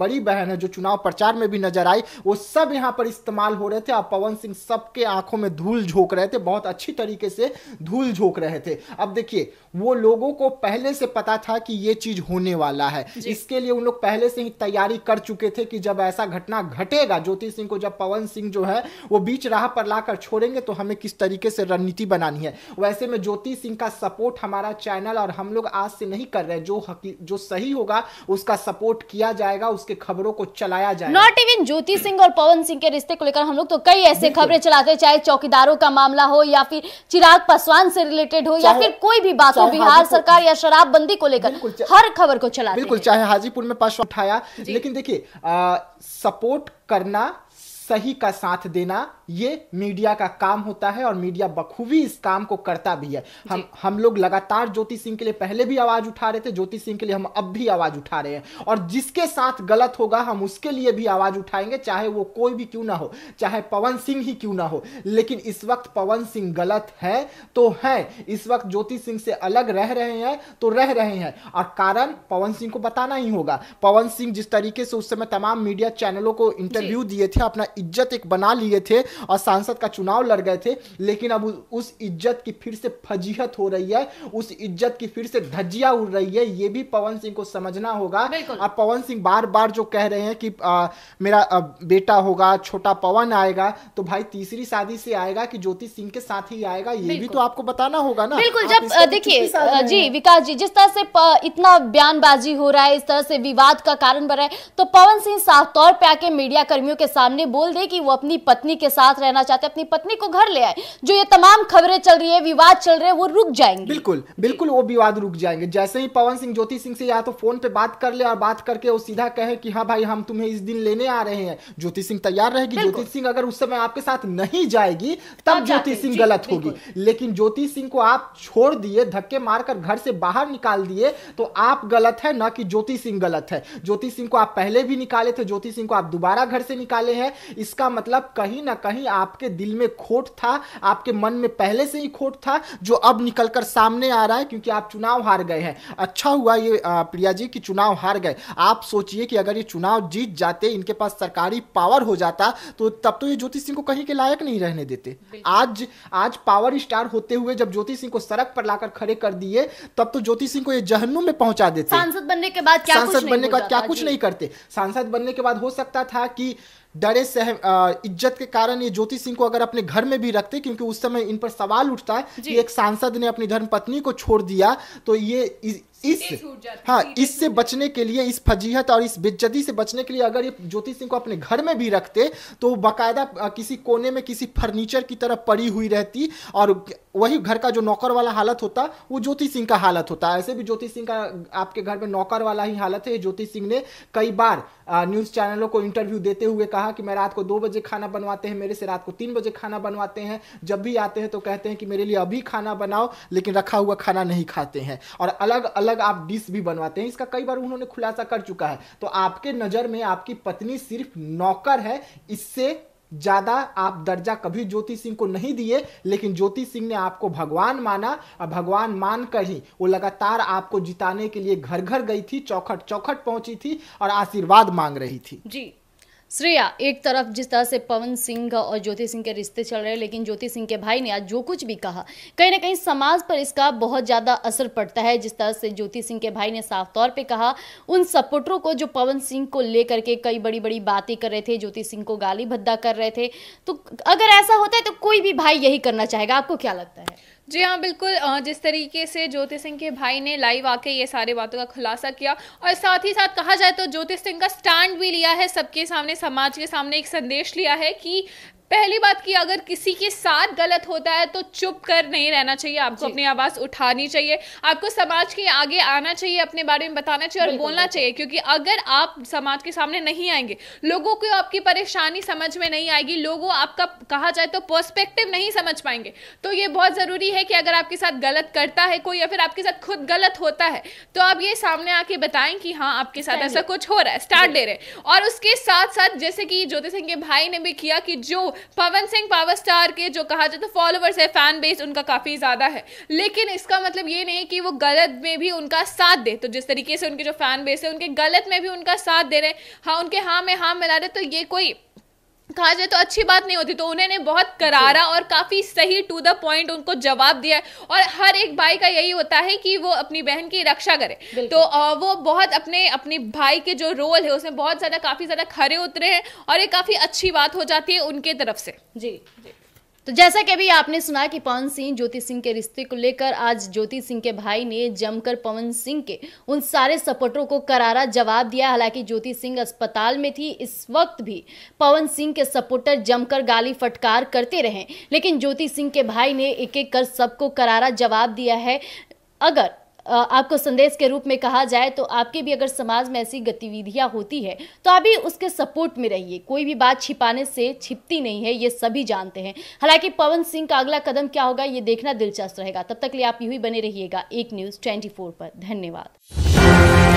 बड़ी बहन है जो चुनाव प्रचार में भी नजर आई वो सब यहाँ पर इस्तेमाल हो रहे थे और पवन सिंह सबके आंखों में धूल झोंक रहे थे बहुत अच्छी तरीके से धूल झोंक रहे थे अब देखिए वो लोगों को पहले से पता था कि ये चीज होने वाला है इसके लिए उन लोग पहले से ही तैयारी कर चुके थे कि जब ऐसा घटना घटेगा ज्योति सिंह को जब पवन सिंह जो है वो बीच राह पर लाकर छोड़ेंगे तो हमें किस तरीके से रणनीति बनानी है वैसे में ज्योति सिंह का सपोर्ट हमारा चैनल और हम लोग आज से नहीं कर रहे जो जो सही होगा उसका सपोर्ट किया जाएगा उसके खबरों को चलाया जाएगा नॉट इवन ज्योति सिंह और पवन सिंह के रिश्ते को लेकर हम लोग तो कई ऐसे खबरें चलाते चाहे चौकीदारों का मामला हो या फिर चिराग पासवान से रिलेटेड हो या फिर कोई भी बात तो बिहार सरकार या शराबबंदी को लेकर हर खबर को चला बिल्कुल चाहे हाजीपुर में पास उठाया लेकिन देखिए सपोर्ट करना सही का साथ देना ये मीडिया का काम होता है और मीडिया बखूबी इस काम को करता भी है हम हम लोग लगातार ज्योति सिंह के लिए पहले भी आवाज उठा रहे थे ज्योति सिंह के लिए हम अब भी आवाज उठा रहे हैं और जिसके साथ गलत होगा हम उसके लिए भी आवाज उठाएंगे चाहे वो कोई भी क्यों ना हो चाहे पवन सिंह ही क्यों ना हो लेकिन इस वक्त पवन सिंह गलत है तो है इस वक्त ज्योति सिंह से अलग रह रहे हैं तो रह रहे हैं और कारण पवन सिंह को बताना ही होगा पवन सिंह जिस तरीके से उस समय तमाम मीडिया चैनलों को इंटरव्यू दिए थे अपना इज्जत एक बना लिए थे और सांसद का चुनाव लड़ गए थे लेकिन अब उस इज्जत की फिर से फजीहत हो रही है उस इज्जत की फिर से धज्जिया उड़ रही है ये भी पवन सिंह को समझना होगा अब पवन सिंह बार बार जो कह रहे हैं कि आ, मेरा आ, बेटा होगा छोटा पवन आएगा तो भाई तीसरी शादी से आएगा कि ज्योति सिंह के साथ ही आएगा ये भी तो आपको बताना होगा ना बिल्कुल जब तो देखिए जी विकास जी जिस तरह से इतना बयानबाजी हो रहा है इस तरह से विवाद का कारण बन रहा है तो पवन सिंह साफ तौर पर आके मीडिया कर्मियों के सामने बोल दे कि वो अपनी पत्नी के साथ साथ रहना चाहते अपनी पत्नी को घर ले आए जो ये तमाम खबरें चल रही है विवाद चल रहे हैं वो रुक जाएंगे बिल्कुल बिल्कुल वो विवाद रुक जाएंगे जैसे ही पवन सिंह ज्योति सिंह से या तो फोन पे बात कर ले और बात करके वो सीधा कहे की हाँ भाई हम तुम्हें इस दिन लेने आ रहे हैं ज्योति सिंह तैयार रहेगी ज्योति सिंह अगर उस समय आपके साथ नहीं जाएगी तब ज्योति सिंह गलत होगी लेकिन ज्योति सिंह को आप छोड़ दिए धक्के मारकर घर से बाहर निकाल दिए तो आप गलत है ना कि ज्योति सिंह गलत है ज्योति सिंह को आप पहले भी निकाले थे ज्योति सिंह को आप दोबारा घर से निकाले हैं इसका मतलब कहीं ना कहीं कहीं आपके दिल में खोट था आपके मन में पहले से ही खोट था जो अब निकल कर सामने आ रहा है क्योंकि आप चुनाव हार गए हैं अच्छा हुआ ये प्रिया जी कि चुनाव हार गए आप सोचिए कि अगर ये चुनाव जीत जाते इनके पास सरकारी पावर हो जाता तो तब तो ये ज्योति सिंह को कहीं के लायक नहीं रहने देते आज आज पावर स्टार होते हुए जब ज्योति सिंह को सड़क पर लाकर खड़े कर दिए तब तो ज्योति सिंह को ये जहन्नुम में पहुंचा देते सांसद बनने के बाद क्या सांसद बनने के बाद क्या कुछ नहीं करते सांसद बनने के बाद हो सकता था कि डरे सह इज्जत के कारण ये ज्योति सिंह को अगर अपने घर में भी रखते क्योंकि उस समय इन पर सवाल उठता है कि एक सांसद ने अपनी धर्म पत्नी को छोड़ दिया तो ये इस हाँ इससे बचने के लिए इस फजीहत और इस बेज्जती से बचने के लिए अगर ये ज्योति सिंह को अपने घर में भी रखते तो वो बाकायदा किसी कोने में किसी फर्नीचर की तरह पड़ी हुई रहती और वही घर का जो नौकर वाला हालत होता वो ज्योति सिंह का हालत होता ऐसे भी ज्योति सिंह का आपके घर में नौकर वाला ही हालत है ज्योति सिंह ने कई बार न्यूज़ चैनलों को इंटरव्यू देते हुए कहा कि मैं रात को दो बजे खाना बनवाते हैं मेरे से रात को तीन बजे खाना बनवाते हैं जब भी आते हैं तो कहते हैं कि मेरे लिए अभी खाना बनाओ लेकिन रखा हुआ खाना नहीं खाते हैं और अलग अलग अलग आप डिश भी बनवाते हैं इसका कई बार उन्होंने खुलासा कर चुका है तो आपके नज़र में आपकी पत्नी सिर्फ नौकर है इससे ज़्यादा आप दर्जा कभी ज्योति सिंह को नहीं दिए लेकिन ज्योति सिंह ने आपको भगवान माना और भगवान मानकर ही वो लगातार आपको जिताने के लिए घर घर गई थी चौखट चौखट पहुंची थी और आशीर्वाद मांग रही थी जी श्रेया एक तरफ जिस तरह से पवन सिंह और ज्योति सिंह के रिश्ते चल रहे हैं लेकिन ज्योति सिंह के भाई ने आज जो कुछ भी कहा कहीं ना कहीं समाज पर इसका बहुत ज़्यादा असर पड़ता है जिस तरह से ज्योति सिंह के भाई ने साफ तौर पे कहा उन सपोर्टरों को जो पवन सिंह को लेकर के कई बड़ी बड़ी बातें कर रहे थे ज्योति सिंह को गाली भद्दा कर रहे थे तो अगर ऐसा होता है तो कोई भी भाई यही करना चाहेगा आपको क्या लगता है जी हाँ बिल्कुल जिस तरीके से ज्योति सिंह के भाई ने लाइव आके ये सारे बातों का खुलासा किया और साथ ही साथ कहा जाए तो ज्योति सिंह का स्टैंड भी लिया है सबके सामने समाज के सामने एक संदेश लिया है कि पहली बात की अगर किसी के साथ गलत होता है तो चुप कर नहीं रहना चाहिए आपको अपनी आवाज़ उठानी चाहिए आपको समाज के आगे आना चाहिए अपने बारे में बताना चाहिए और बोलना चाहिए क्योंकि अगर आप समाज के सामने नहीं आएंगे लोगों को आपकी परेशानी समझ में नहीं आएगी लोगों आपका कहा जाए तो पर्सपेक्टिव नहीं समझ पाएंगे तो ये बहुत ज़रूरी है कि अगर आपके साथ गलत करता है कोई या फिर आपके साथ खुद गलत होता है तो आप ये सामने आके बताएं कि हाँ आपके साथ ऐसा कुछ हो रहा है स्टार्ट दे रहे हैं और उसके साथ साथ जैसे कि ज्योति सिंह के भाई ने भी किया कि जो पवन सिंह पावर स्टार के जो कहा जाए तो फॉलोअर्स है फैन बेस उनका काफ़ी ज़्यादा है लेकिन इसका मतलब ये नहीं कि वो गलत में भी उनका साथ दे तो जिस तरीके से उनके जो फैन बेस है उनके गलत में भी उनका साथ दे रहे हैं हाँ उनके हाँ में हाँ मिला रहे तो ये कोई कहा जाए तो अच्छी बात नहीं होती तो उन्होंने बहुत करारा और काफ़ी सही टू द पॉइंट उनको जवाब दिया है और हर एक भाई का यही होता है कि वो अपनी बहन की रक्षा करे तो वो बहुत अपने अपने भाई के जो रोल है उसमें बहुत ज़्यादा काफ़ी ज़्यादा खरे उतरे हैं और ये काफ़ी अच्छी बात हो जाती है उनके तरफ से जी जी तो जैसा कि अभी आपने सुना कि पवन सिंह ज्योति सिंह के रिश्ते को लेकर आज ज्योति सिंह के भाई ने जमकर पवन सिंह के उन सारे सपोर्टरों को करारा जवाब दिया हालांकि ज्योति सिंह अस्पताल में थी इस वक्त भी पवन सिंह के सपोर्टर जमकर गाली फटकार करते रहे लेकिन ज्योति सिंह के भाई ने एक एक कर सबको करारा जवाब दिया है अगर आपको संदेश के रूप में कहा जाए तो आपके भी अगर समाज में ऐसी गतिविधियां होती है तो आप भी उसके सपोर्ट में रहिए कोई भी बात छिपाने से छिपती नहीं है ये सभी जानते हैं हालांकि पवन सिंह का अगला कदम क्या होगा ये देखना दिलचस्प रहेगा तब तक लिए आप यू ही बने रहिएगा एक न्यूज़ ट्वेंटी पर धन्यवाद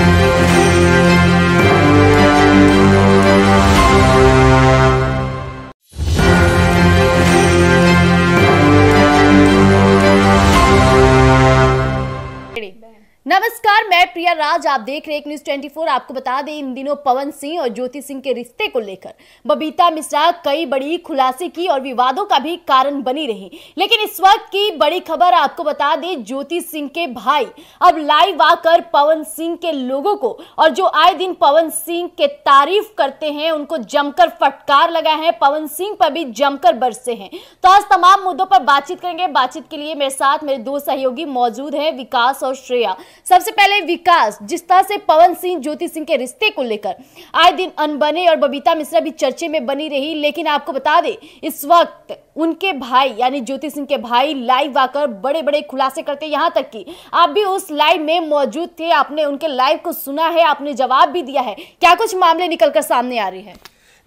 आप देख रहे हैं न्यूज 24 आपको बता दें इन दिनों पवन सिंह और ज्योति सिंह के रिश्ते को लेकर बबीता मिश्रा कई बड़ी खुलासे की और विवादों का भी कारण बनी रही लेकिन इस वक्त की बड़ी खबर आपको बता दें ज्योति सिंह के भाई अब लाइव आकर पवन सिंह के लोगों को और जो आए दिन पवन सिंह के तारीफ करते हैं उनको जमकर फटकार लगा है पवन सिंह पर भी जमकर बरसे हैं तो आज तमाम मुद्दों पर बातचीत करेंगे बातचीत के लिए मेरे साथ मेरे दो सहयोगी मौजूद है विकास और श्रेया सबसे पहले विकास जिस तरह से पवन सिंह ज्योति सिंह के रिश्ते को लेकर आए दिन अनबने और बबीता मिश्रा भी चर्चे में बनी रही लेकिन आपको बता दें इस वक्त उनके भाई यानी ज्योति सिंह के भाई लाइव आकर बड़े बड़े खुलासे करते यहाँ तक कि आप भी उस लाइव में मौजूद थे आपने उनके लाइव को सुना है आपने जवाब भी दिया है क्या कुछ मामले निकलकर सामने आ रहे हैं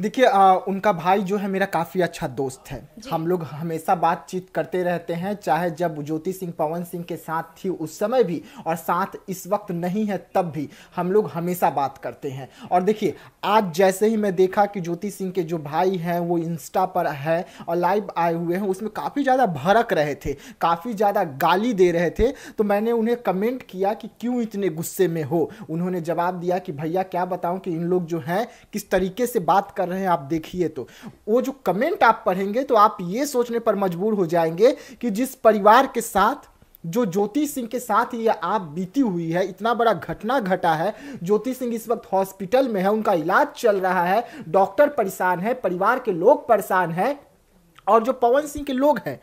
देखिए उनका भाई जो है मेरा काफ़ी अच्छा दोस्त है हम लोग हमेशा बातचीत करते रहते हैं चाहे जब ज्योति सिंह पवन सिंह के साथ थी उस समय भी और साथ इस वक्त नहीं है तब भी हम लोग हमेशा बात करते हैं और देखिए आज जैसे ही मैं देखा कि ज्योति सिंह के जो भाई हैं वो इंस्टा पर है और लाइव आए हुए हैं उसमें काफ़ी ज़्यादा भड़क रहे थे काफ़ी ज़्यादा गाली दे रहे थे तो मैंने उन्हें कमेंट किया कि क्यों इतने गुस्से में हो उन्होंने जवाब दिया कि भैया क्या बताऊं कि इन लोग जो हैं किस तरीके से बात कर रहे हैं आप देखिए तो वो जो कमेंट आप पढ़ेंगे तो आप ये सोचने पर मजबूर हो जाएंगे कि जिस परिवार के साथ जो ज्योति सिंह के साथ ये आप बीती हुई है इतना बड़ा घटना घटा है ज्योति सिंह इस वक्त हॉस्पिटल में है उनका इलाज चल रहा है डॉक्टर परेशान है परिवार के लोग परेशान हैं और जो पवन सिंह के लोग हैं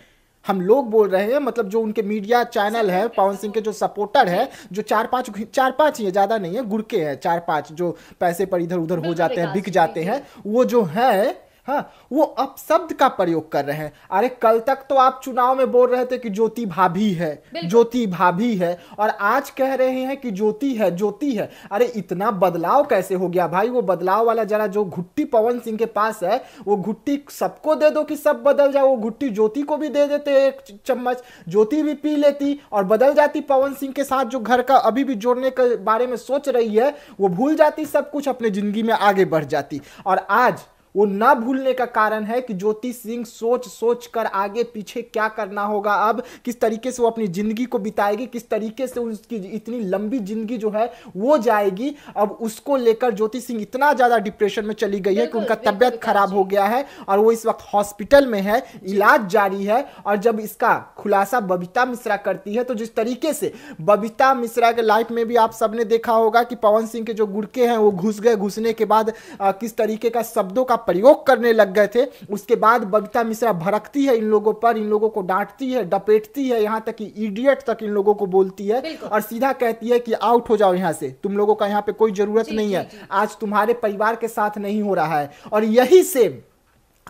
हम लोग बोल रहे हैं मतलब जो उनके मीडिया चैनल है पवन सिंह के जो सपोर्टर है जो चार पांच चार पांच ही ज़्यादा नहीं है गुड़के हैं चार पांच जो पैसे पर इधर उधर हो जाते हैं बिक जाते हैं वो जो है हाँ वो अपशब्द का प्रयोग कर रहे हैं अरे कल तक तो आप चुनाव में बोल रहे थे कि ज्योति भाभी है ज्योति भाभी है और आज कह रहे हैं कि ज्योति है ज्योति है अरे इतना बदलाव कैसे हो गया भाई वो बदलाव वाला जरा जो घुट्टी पवन सिंह के पास है वो घुट्टी सबको दे दो कि सब बदल जाए वो घुट्टी ज्योति को भी दे देते एक चम्मच ज्योति भी पी लेती और बदल जाती पवन सिंह के साथ जो घर का अभी भी जोड़ने के बारे में सोच रही है वो भूल जाती सब कुछ अपने जिंदगी में आगे बढ़ जाती और आज वो ना भूलने का कारण है कि ज्योति सिंह सोच सोच कर आगे पीछे क्या करना होगा अब किस तरीके से वो अपनी ज़िंदगी को बिताएगी किस तरीके से उसकी इतनी लंबी ज़िंदगी जो है वो जाएगी अब उसको लेकर ज्योति सिंह इतना ज़्यादा डिप्रेशन में चली गई है कि उनका तबियत खराब हो गया है और वो इस वक्त हॉस्पिटल में है इलाज जारी है और जब इसका खुलासा बबीता मिश्रा करती है तो जिस तरीके से बबीता मिश्रा के लाइफ में भी आप सबने देखा होगा कि पवन सिंह के जो गुड़के हैं वो घुस गए घुसने के बाद किस तरीके का शब्दों का प्रयोग करने लग गए थे उसके बाद बबीता मिश्रा भड़कती है इन लोगों पर इन लोगों को डांटती है डपेटती है यहाँ तक कि इडियट तक इन लोगों को बोलती है और सीधा कहती है कि आउट हो जाओ यहाँ से तुम लोगों का यहाँ पे कोई जरूरत नहीं है आज तुम्हारे परिवार के साथ नहीं हो रहा है और यही सेम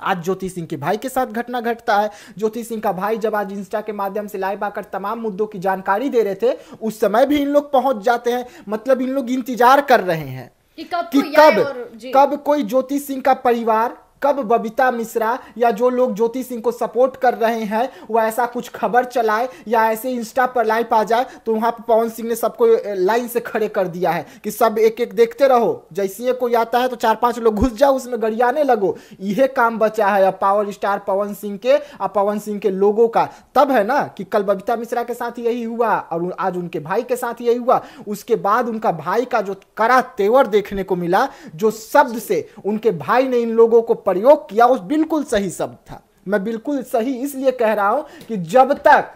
आज ज्योति सिंह के भाई के साथ घटना घटता है ज्योति सिंह का भाई जब आज इंस्टा के माध्यम से लाइव आकर तमाम मुद्दों की जानकारी दे रहे थे उस समय भी इन लोग पहुंच जाते हैं मतलब इन लोग इंतजार कर रहे हैं कि कब कि कब कब कोई ज्योति सिंह का परिवार कब बबीता मिश्रा या जो लोग ज्योति सिंह को सपोर्ट कर रहे हैं वो ऐसा कुछ खबर चलाए या ऐसे इंस्टा पर लाइव आ जाए तो वहाँ पर पवन सिंह ने सबको लाइन से खड़े कर दिया है कि सब एक एक देखते रहो जैसे कोई आता है तो चार पांच लोग घुस जाओ उसमें गड़ियाने लगो यह काम बचा है अब पावर स्टार पवन सिंह के और पवन सिंह के लोगों का तब है ना कि कल बबीता मिश्रा के साथ यही हुआ और आज उनके भाई के साथ यही हुआ उसके बाद उनका भाई का जो करा तेवर देखने को मिला जो शब्द से उनके भाई ने इन लोगों को प्रयोग किया उस बिल्कुल सही शब्द था मैं बिल्कुल सही इसलिए कह रहा हूं कि जब तक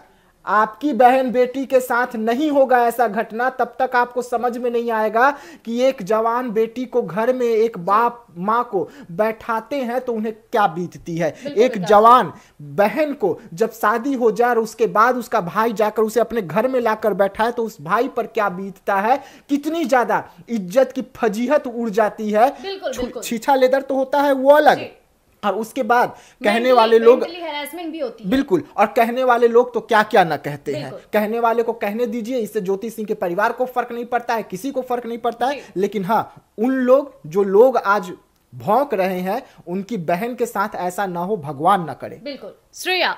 आपकी बहन बेटी के साथ नहीं होगा ऐसा घटना तब तक आपको समझ में नहीं आएगा कि एक जवान बेटी को घर में एक बाप माँ को बैठाते हैं तो उन्हें क्या बीतती है एक जवान बहन को जब शादी हो जाए और उसके बाद उसका भाई जाकर उसे अपने घर में लाकर बैठाए तो उस भाई पर क्या बीतता है कितनी ज्यादा इज्जत की फजीहत उड़ जाती है छीछा लेदर तो होता है वो अलग और उसके बाद कहने वाले लोग भी होती है। बिल्कुल और कहने वाले लोग तो क्या क्या ना कहते हैं कहने वाले को कहने दीजिए इससे ज्योति सिंह के परिवार को फर्क नहीं पड़ता है किसी को फर्क नहीं पड़ता है लेकिन हाँ उन लोग जो लोग आज भौंक रहे हैं उनकी बहन के साथ ऐसा ना हो भगवान ना करे बिल्कुल श्रेया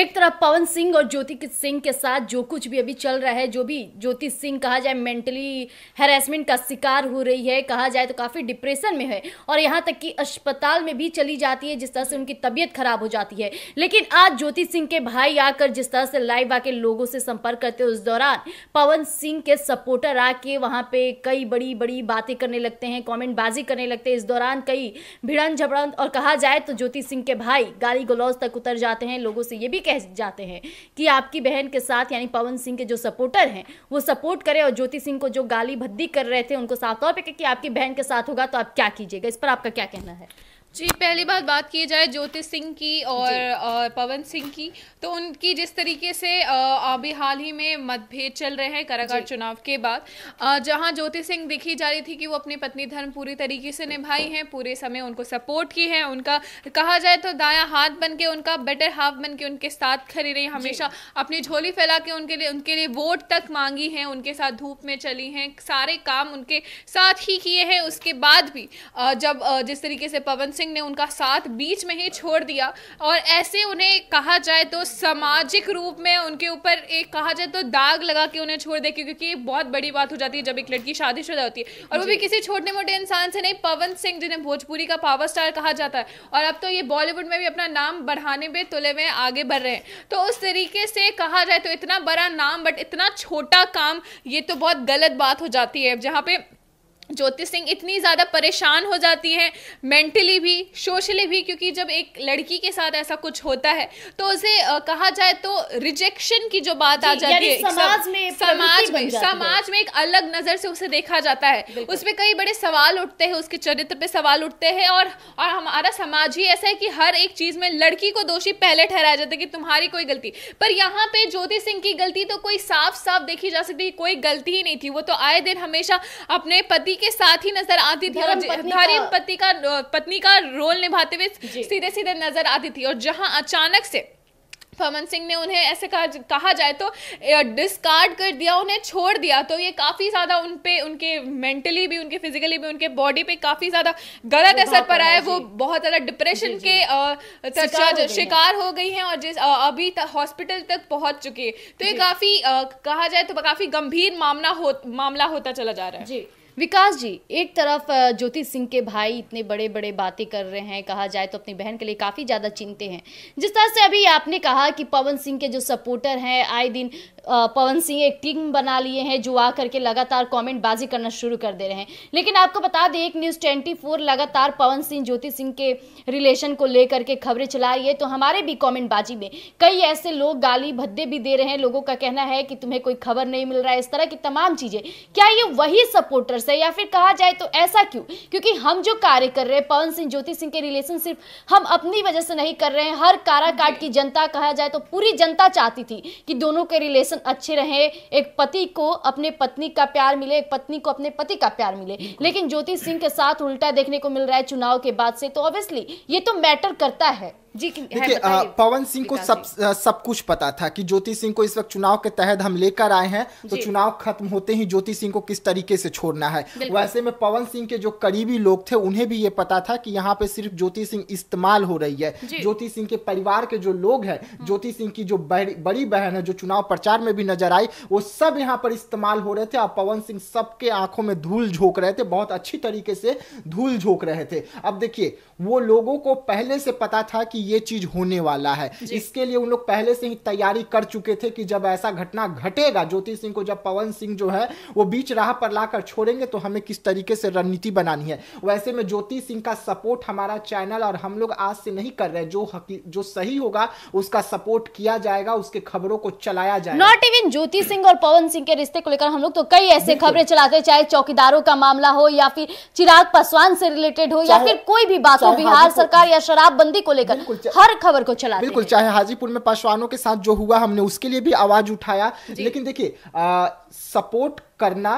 एक तरफ पवन सिंह और ज्योति सिंह के साथ जो कुछ भी अभी चल रहा है जो भी ज्योति सिंह कहा जाए मेंटली हेरासमेंट का शिकार हो रही है कहा जाए तो काफ़ी डिप्रेशन में है और यहाँ तक कि अस्पताल में भी चली जाती है जिस तरह से उनकी तबीयत खराब हो जाती है लेकिन आज ज्योति सिंह के भाई आकर जिस तरह से लाइव आके लोगों से संपर्क करते उस दौरान पवन सिंह के सपोर्टर आके वहाँ पे कई बड़ी बड़ी बातें करने लगते हैं कॉमेंटबाजी करने लगते हैं इस दौरान कई भिड़न झपड़न और कहा जाए तो ज्योति सिंह के भाई गाली गलौज तक उतर जाते जाते हैं लोगों से ये भी कह जाते हैं कि आपकी बहन के साथ यानी पवन सिंह के जो सपोर्टर हैं वो सपोर्ट करें और ज्योति सिंह को जो गाली भद्दी कर रहे थे उनको साफ तौर पर कि आपकी बहन के साथ होगा तो आप क्या कीजिएगा इस पर आपका क्या कहना है जी पहली बात बात की जाए ज्योतिष सिंह की और पवन सिंह की तो उनकी जिस तरीके से अभी हाल ही में मतभेद चल रहे हैं कारागार चुनाव के बाद जहां ज्योतिष सिंह देखी जा रही थी कि वो अपनी पत्नी धर्म पूरी तरीके से निभाई हैं पूरे समय उनको सपोर्ट की है उनका कहा जाए तो दाया हाथ बन के उनका बेटर हाफ बन के उनके साथ खड़ी रही हमेशा अपनी झोली फैला के उनके लिए उनके लिए वोट तक मांगी है उनके साथ धूप में चली हैं सारे काम उनके साथ ही किए हैं उसके बाद भी जब जिस तरीके से पवन सिंह सिंह ने उनका साथ बीच में ही छोड़ दिया और ऐसे उन्हें कहा जाए तो सामाजिक रूप में उनके ऊपर एक कहा जाए तो दाग लगा के उन्हें छोड़ दे क्योंकि ये बहुत बड़ी बात हो जाती है जब एक लड़की शादीशुदा होती है और वो भी किसी छोटे मोटे इंसान से नहीं पवन सिंह जिन्हें भोजपुरी का पावर स्टार कहा जाता है और अब तो ये बॉलीवुड में भी अपना नाम बढ़ाने में तुले में आगे बढ़ रहे हैं तो उस तरीके से कहा जाए तो इतना बड़ा नाम बट इतना छोटा काम ये तो बहुत गलत बात हो जाती है जहाँ पे ज्योति सिंह इतनी ज़्यादा परेशान हो जाती हैं मेंटली भी सोशली भी क्योंकि जब एक लड़की के साथ ऐसा कुछ होता है तो उसे कहा जाए तो रिजेक्शन की जो बात आ जाती है समाज में समाज में समाज में एक अलग नज़र से उसे देखा जाता है उस पर कई बड़े सवाल उठते हैं उसके चरित्र पे सवाल उठते हैं और और हमारा समाज ही ऐसा है कि हर एक चीज़ में लड़की को दोषी पहले ठहराया जाता है कि तुम्हारी कोई गलती पर यहाँ पे ज्योति सिंह की गलती तो कोई साफ साफ देखी जा सकती कोई गलती ही नहीं थी वो तो आए दिन हमेशा अपने पति के साथ ही नजर आती थी और धर्म पति का पत्नी का रोल निभाते हुए सीधे सीधे नजर आती थी और जहां अचानक से पवन सिंह ने उन्हें ऐसे कहा कहा जाए तो डिस्कार्ड कर दिया उन्हें छोड़ दिया तो ये काफ़ी ज़्यादा उन पे उनके मेंटली भी उनके फिजिकली भी उनके बॉडी पे काफ़ी ज़्यादा गलत असर पड़ा है वो बहुत ज़्यादा डिप्रेशन के शिकार, शिकार हो गई हैं और जिस अभी हॉस्पिटल तक पहुंच चुकी है तो ये काफ़ी कहा जाए तो काफ़ी गंभीर मामला हो मामला होता चला जा रहा है जी विकास जी एक तरफ ज्योति सिंह के भाई इतने बड़े बड़े बातें कर रहे हैं कहा जाए तो अपनी बहन के लिए काफ़ी ज़्यादा चिंते हैं जिस तरह से अभी आपने कहा कि पवन सिंह के जो सपोर्टर हैं आए दिन पवन सिंह एक टीम बना लिए हैं जो आ करके लगातार कमेंट बाजी करना शुरू कर दे रहे हैं लेकिन आपको बता दें एक न्यूज़ ट्वेंटी फोर लगातार पवन सिंह ज्योति सिंह के रिलेशन को लेकर के खबरें चला रही है तो हमारे भी कॉमेंट बाजी में कई ऐसे लोग गाली भद्दे भी दे रहे हैं लोगों का कहना है कि तुम्हें कोई खबर नहीं मिल रहा है इस तरह की तमाम चीज़ें क्या ये वही सपोर्टर्स है या फिर कहा जाए तो ऐसा क्यों क्योंकि हम जो कार्य कर रहे हैं पवन सिंह ज्योति सिंह के रिलेशन सिर्फ हम अपनी वजह से नहीं कर रहे हैं हर काराकाट की जनता कहा जाए तो पूरी जनता चाहती थी कि दोनों के रिलेशन अच्छे रहे एक पति को अपने पत्नी का प्यार मिले एक पत्नी को अपने पति का प्यार मिले लेकिन ज्योति सिंह के साथ उल्टा देखने को मिल रहा है चुनाव के बाद से तो ऑब्वियसली ये तो मैटर करता है देखिए पवन सिंह को सब सब कुछ पता था कि ज्योति सिंह को इस वक्त चुनाव के तहत हम लेकर आए हैं तो चुनाव खत्म होते ही ज्योति सिंह को किस तरीके से छोड़ना है है वैसे में पवन सिंह के जो करीबी लोग थे उन्हें भी ये पता था कि यहाँ पे सिर्फ ज्योति सिंह इस्तेमाल हो रही है ज्योति सिंह के परिवार के जो लोग हैं हम्म। ज्योति सिंह की जो बड़ी बहन है जो चुनाव प्रचार में भी नजर आई वो सब यहाँ पर इस्तेमाल हो रहे थे और पवन सिंह सबके आंखों में धूल झोंक रहे थे बहुत अच्छी तरीके से धूल झोंक रहे थे अब देखिए वो लोगों को पहले से पता था कि ये चीज होने वाला है इसके लिए उन लोग पहले से ही तैयारी कर चुके थे कि जब ऐसा घटना घटेगा ज्योति सिंह को जब पवन सिंह जो है वो बीच राह पर लाकर छोड़ेंगे करेंगे तो हमें किस तरीके से रणनीति बनानी है वैसे में ज्योति सिंह का सपोर्ट हमारा चैनल और हम लोग आज से नहीं कर रहे जो जो सही होगा उसका सपोर्ट किया जाएगा उसके खबरों को चलाया जाएगा नॉट इवन ज्योति सिंह और पवन सिंह के रिश्ते को लेकर हम लोग तो कई ऐसे खबरें चलाते हैं चाहे चौकीदारों का मामला हो या फिर चिराग पासवान से रिलेटेड हो या फिर कोई भी बात हो बिहार सरकार या शराबबंदी को लेकर हर खबर को चला बिल्कुल चाहे हाजीपुर में पासवानों के साथ जो हुआ हमने उसके लिए भी आवाज उठाया लेकिन देखिए सपोर्ट करना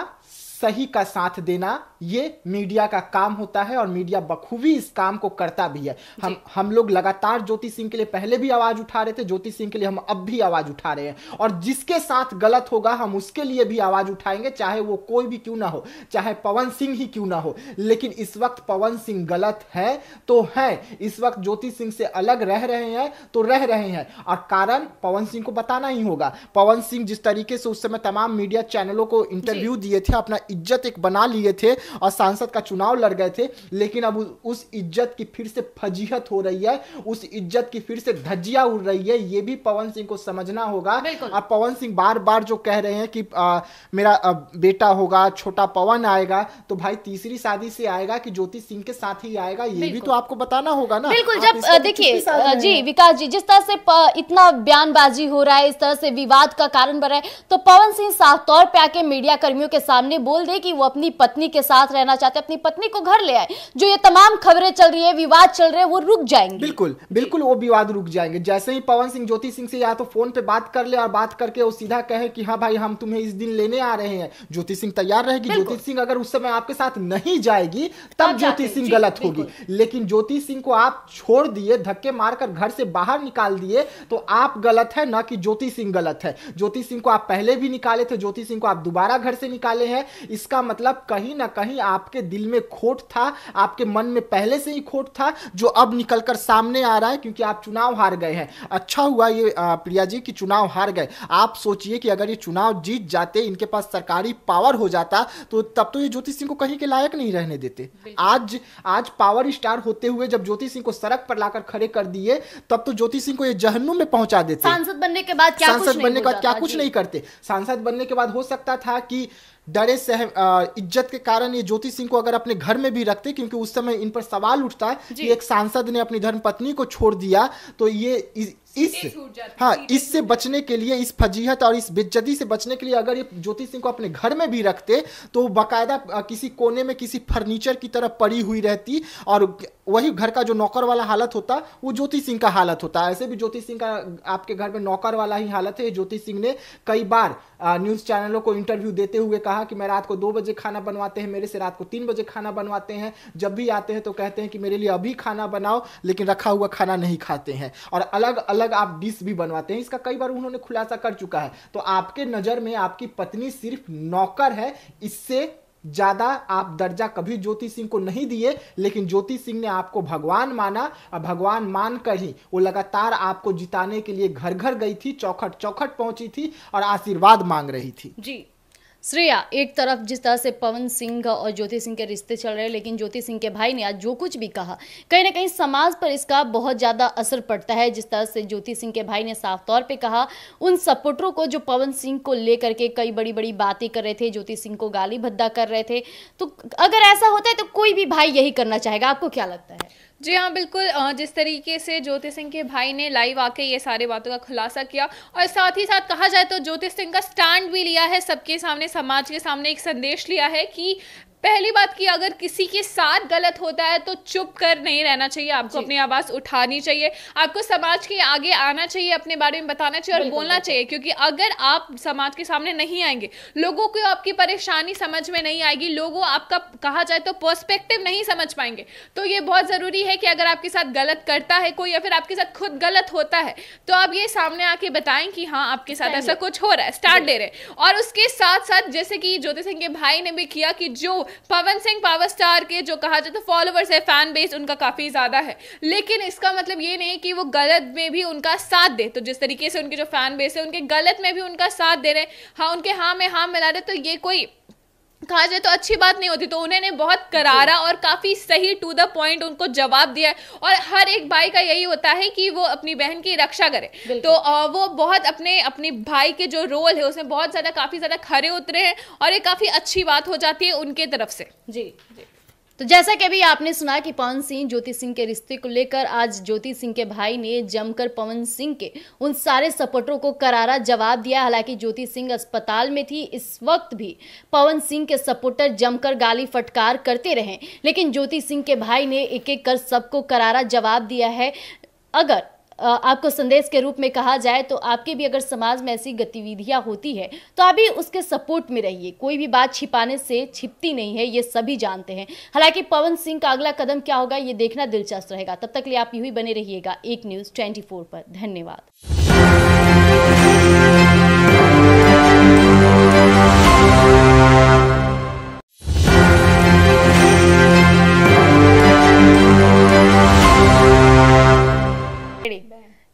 सही का साथ देना ये मीडिया का काम होता है और मीडिया बखूबी इस काम को करता भी है हम हम लोग लगातार ज्योति सिंह के लिए पहले भी आवाज उठा रहे थे ज्योति सिंह के लिए हम अब भी आवाज उठा रहे हैं और जिसके साथ गलत होगा हम उसके लिए भी आवाज उठाएंगे चाहे वो कोई भी क्यों ना हो चाहे पवन सिंह ही क्यों ना हो लेकिन इस वक्त पवन सिंह गलत है तो है इस वक्त ज्योति सिंह से अलग रह रहे हैं तो रह रहे हैं और कारण पवन सिंह को बताना ही होगा पवन सिंह जिस तरीके से उस समय तमाम मीडिया चैनलों को इंटरव्यू दिए थे अपना इज्जत एक बना लिए थे और सांसद का चुनाव लड़ गए थे लेकिन अब उस इज्जत की फिर से फजीहत हो रही है उस इज्जत की फिर से धज्जिया उड़ रही है ये भी पवन सिंह को समझना होगा अब पवन सिंह बार बार जो कह रहे हैं कि आ, मेरा आ, बेटा होगा छोटा पवन आएगा तो भाई तीसरी शादी से आएगा कि ज्योति सिंह के साथ ही आएगा ये भी तो आपको बताना होगा ना बिल्कुल जब तो देखिए जी विकास जी जिस तरह से इतना बयानबाजी हो रहा है इस तरह से विवाद का कारण बन रहा है तो पवन सिंह साफ तौर पर आके मीडिया कर्मियों के सामने बोल दे कि वो अपनी पत्नी के साथ साथ रहना चाहते अपनी पत्नी को घर ले आए जो ये तमाम खबरें चल रही है विवाद चल रहे हैं वो रुक जाएंगे बिल्कुल बिल्कुल वो विवाद रुक जाएंगे जैसे ही पवन सिंह ज्योति सिंह से या तो फोन पे बात कर ले और बात करके वो सीधा कहे की हाँ भाई हम तुम्हें इस दिन लेने आ रहे हैं ज्योति सिंह तैयार रहेगी ज्योति सिंह अगर उस समय आपके साथ नहीं जाएगी तब ज्योति सिंह गलत होगी लेकिन ज्योति सिंह को आप छोड़ दिए धक्के मारकर घर से बाहर निकाल दिए तो आप गलत है ना कि ज्योति सिंह गलत है ज्योति सिंह को आप पहले भी निकाले थे ज्योति सिंह को आप दोबारा घर से निकाले हैं इसका मतलब कहीं ना कहीं कहीं आपके दिल में खोट था आपके मन में पहले से ही खोट था जो अब निकल कर सामने आ रहा है क्योंकि आप चुनाव हार गए हैं अच्छा हुआ ये प्रिया जी कि चुनाव हार गए आप सोचिए कि अगर ये चुनाव जीत जाते इनके पास सरकारी पावर हो जाता तो तब तो ये ज्योति सिंह को कहीं के लायक नहीं रहने देते आज आज पावर स्टार होते हुए जब ज्योति सिंह को सड़क पर लाकर खड़े कर दिए तब तो ज्योति सिंह को ये जहनू में पहुंचा देते सांसद बनने के बाद क्या सांसद बनने के बाद क्या कुछ नहीं करते सांसद बनने के बाद हो सकता था कि डरे सह इज्जत के कारण ये ज्योति सिंह को अगर अपने घर में भी रखते क्योंकि उस समय इन पर सवाल उठता है कि एक सांसद ने अपनी धर्म पत्नी को छोड़ दिया तो ये इस हाँ इससे बचने के लिए इस फजीहत और इस बेज्जती से बचने के लिए अगर ये ज्योति सिंह को अपने घर में भी रखते तो बाकायदा किसी कोने में किसी फर्नीचर की तरह पड़ी हुई रहती और वही घर का जो नौकर वाला हालत होता वो ज्योति सिंह का हालत होता ऐसे भी ज्योति सिंह का आपके घर में नौकर वाला ही हालत है ज्योति सिंह ने कई बार न्यूज़ चैनलों को इंटरव्यू देते हुए कहा कि मैं रात को दो बजे खाना बनवाते हैं मेरे से रात को तीन बजे खाना बनवाते हैं जब भी आते हैं तो कहते हैं कि मेरे लिए अभी खाना बनाओ लेकिन रखा हुआ खाना नहीं खाते हैं और अलग अलग अलग आप डिश भी बनवाते हैं इसका कई बार उन्होंने खुलासा कर चुका है तो आपके नज़र में आपकी पत्नी सिर्फ नौकर है इससे ज़्यादा आप दर्जा कभी ज्योति सिंह को नहीं दिए लेकिन ज्योति सिंह ने आपको भगवान माना और भगवान मान कर ही वो लगातार आपको जिताने के लिए घर घर गई थी चौखट चौखट पहुंची थी और आशीर्वाद मांग रही थी जी श्रेया एक तरफ जिस तरह से पवन सिंह और ज्योति सिंह के रिश्ते चल रहे हैं लेकिन ज्योति सिंह के भाई ने आज जो कुछ भी कहा कहीं ना कहीं समाज पर इसका बहुत ज़्यादा असर पड़ता है जिस तरह से ज्योति सिंह के भाई ने साफ तौर पे कहा उन सपोर्टरों को जो पवन सिंह को लेकर के कई बड़ी बड़ी बातें कर रहे थे ज्योति सिंह को गाली भद्दा कर रहे थे तो अगर ऐसा होता है तो कोई भी भाई यही करना चाहेगा आपको क्या लगता है जी हाँ बिल्कुल जिस तरीके से ज्योति सिंह के भाई ने लाइव आके ये सारे बातों का खुलासा किया और साथ ही साथ कहा जाए तो ज्योति सिंह का स्टैंड भी लिया है सबके सामने समाज के सामने एक संदेश लिया है कि पहली बात की अगर किसी के साथ गलत होता है तो चुप कर नहीं रहना चाहिए आपको अपनी आवाज़ उठानी चाहिए आपको समाज के आगे आना चाहिए अपने बारे में बताना चाहिए और बोलना चाहिए क्योंकि अगर आप समाज के सामने नहीं आएंगे लोगों को आपकी परेशानी समझ में नहीं आएगी लोगों आपका कहा जाए तो पर्सपेक्टिव नहीं समझ पाएंगे तो ये बहुत ज़रूरी है कि अगर आपके साथ गलत करता है कोई या फिर आपके साथ खुद गलत होता है तो आप ये सामने आके बताएं कि हाँ आपके साथ ऐसा कुछ हो रहा है स्टार्ट दे रहे और उसके साथ साथ जैसे कि ज्योति सिंह के भाई ने भी किया कि जो पवन सिंह पावर स्टार के जो कहा जाए तो फॉलोअर्स है फैन बेस उनका काफ़ी ज़्यादा है लेकिन इसका मतलब ये नहीं कि वो गलत में भी उनका साथ दे तो जिस तरीके से उनके जो फैन बेस है उनके गलत में भी उनका साथ दे रहे हैं हाँ उनके हाँ में हाँ मिला रहे तो ये कोई कहा जाए तो अच्छी बात नहीं होती तो उन्होंने बहुत करारा और काफ़ी सही टू द पॉइंट उनको जवाब दिया है और हर एक भाई का यही होता है कि वो अपनी बहन की रक्षा करे तो वो बहुत अपने अपने भाई के जो रोल है उसमें बहुत ज़्यादा काफ़ी ज़्यादा खरे उतरे हैं और ये काफ़ी अच्छी बात हो जाती है उनके तरफ से जी जी तो जैसा कि अभी आपने सुना कि पवन सिंह ज्योति सिंह के रिश्ते को लेकर आज ज्योति सिंह के भाई ने जमकर पवन सिंह के उन सारे सपोर्टरों को करारा जवाब दिया हालांकि ज्योति सिंह अस्पताल में थी इस वक्त भी पवन सिंह के सपोर्टर जमकर गाली फटकार करते रहे लेकिन ज्योति सिंह के भाई ने एक एक कर सबको करारा जवाब दिया है अगर आपको संदेश के रूप में कहा जाए तो आपके भी अगर समाज में ऐसी गतिविधियाँ होती है तो आप भी उसके सपोर्ट में रहिए कोई भी बात छिपाने से छिपती नहीं है ये सभी जानते हैं हालांकि पवन सिंह का अगला कदम क्या होगा ये देखना दिलचस्प रहेगा तब तक लिए आप यू ही बने रहिएगा एक न्यूज़ ट्वेंटी पर धन्यवाद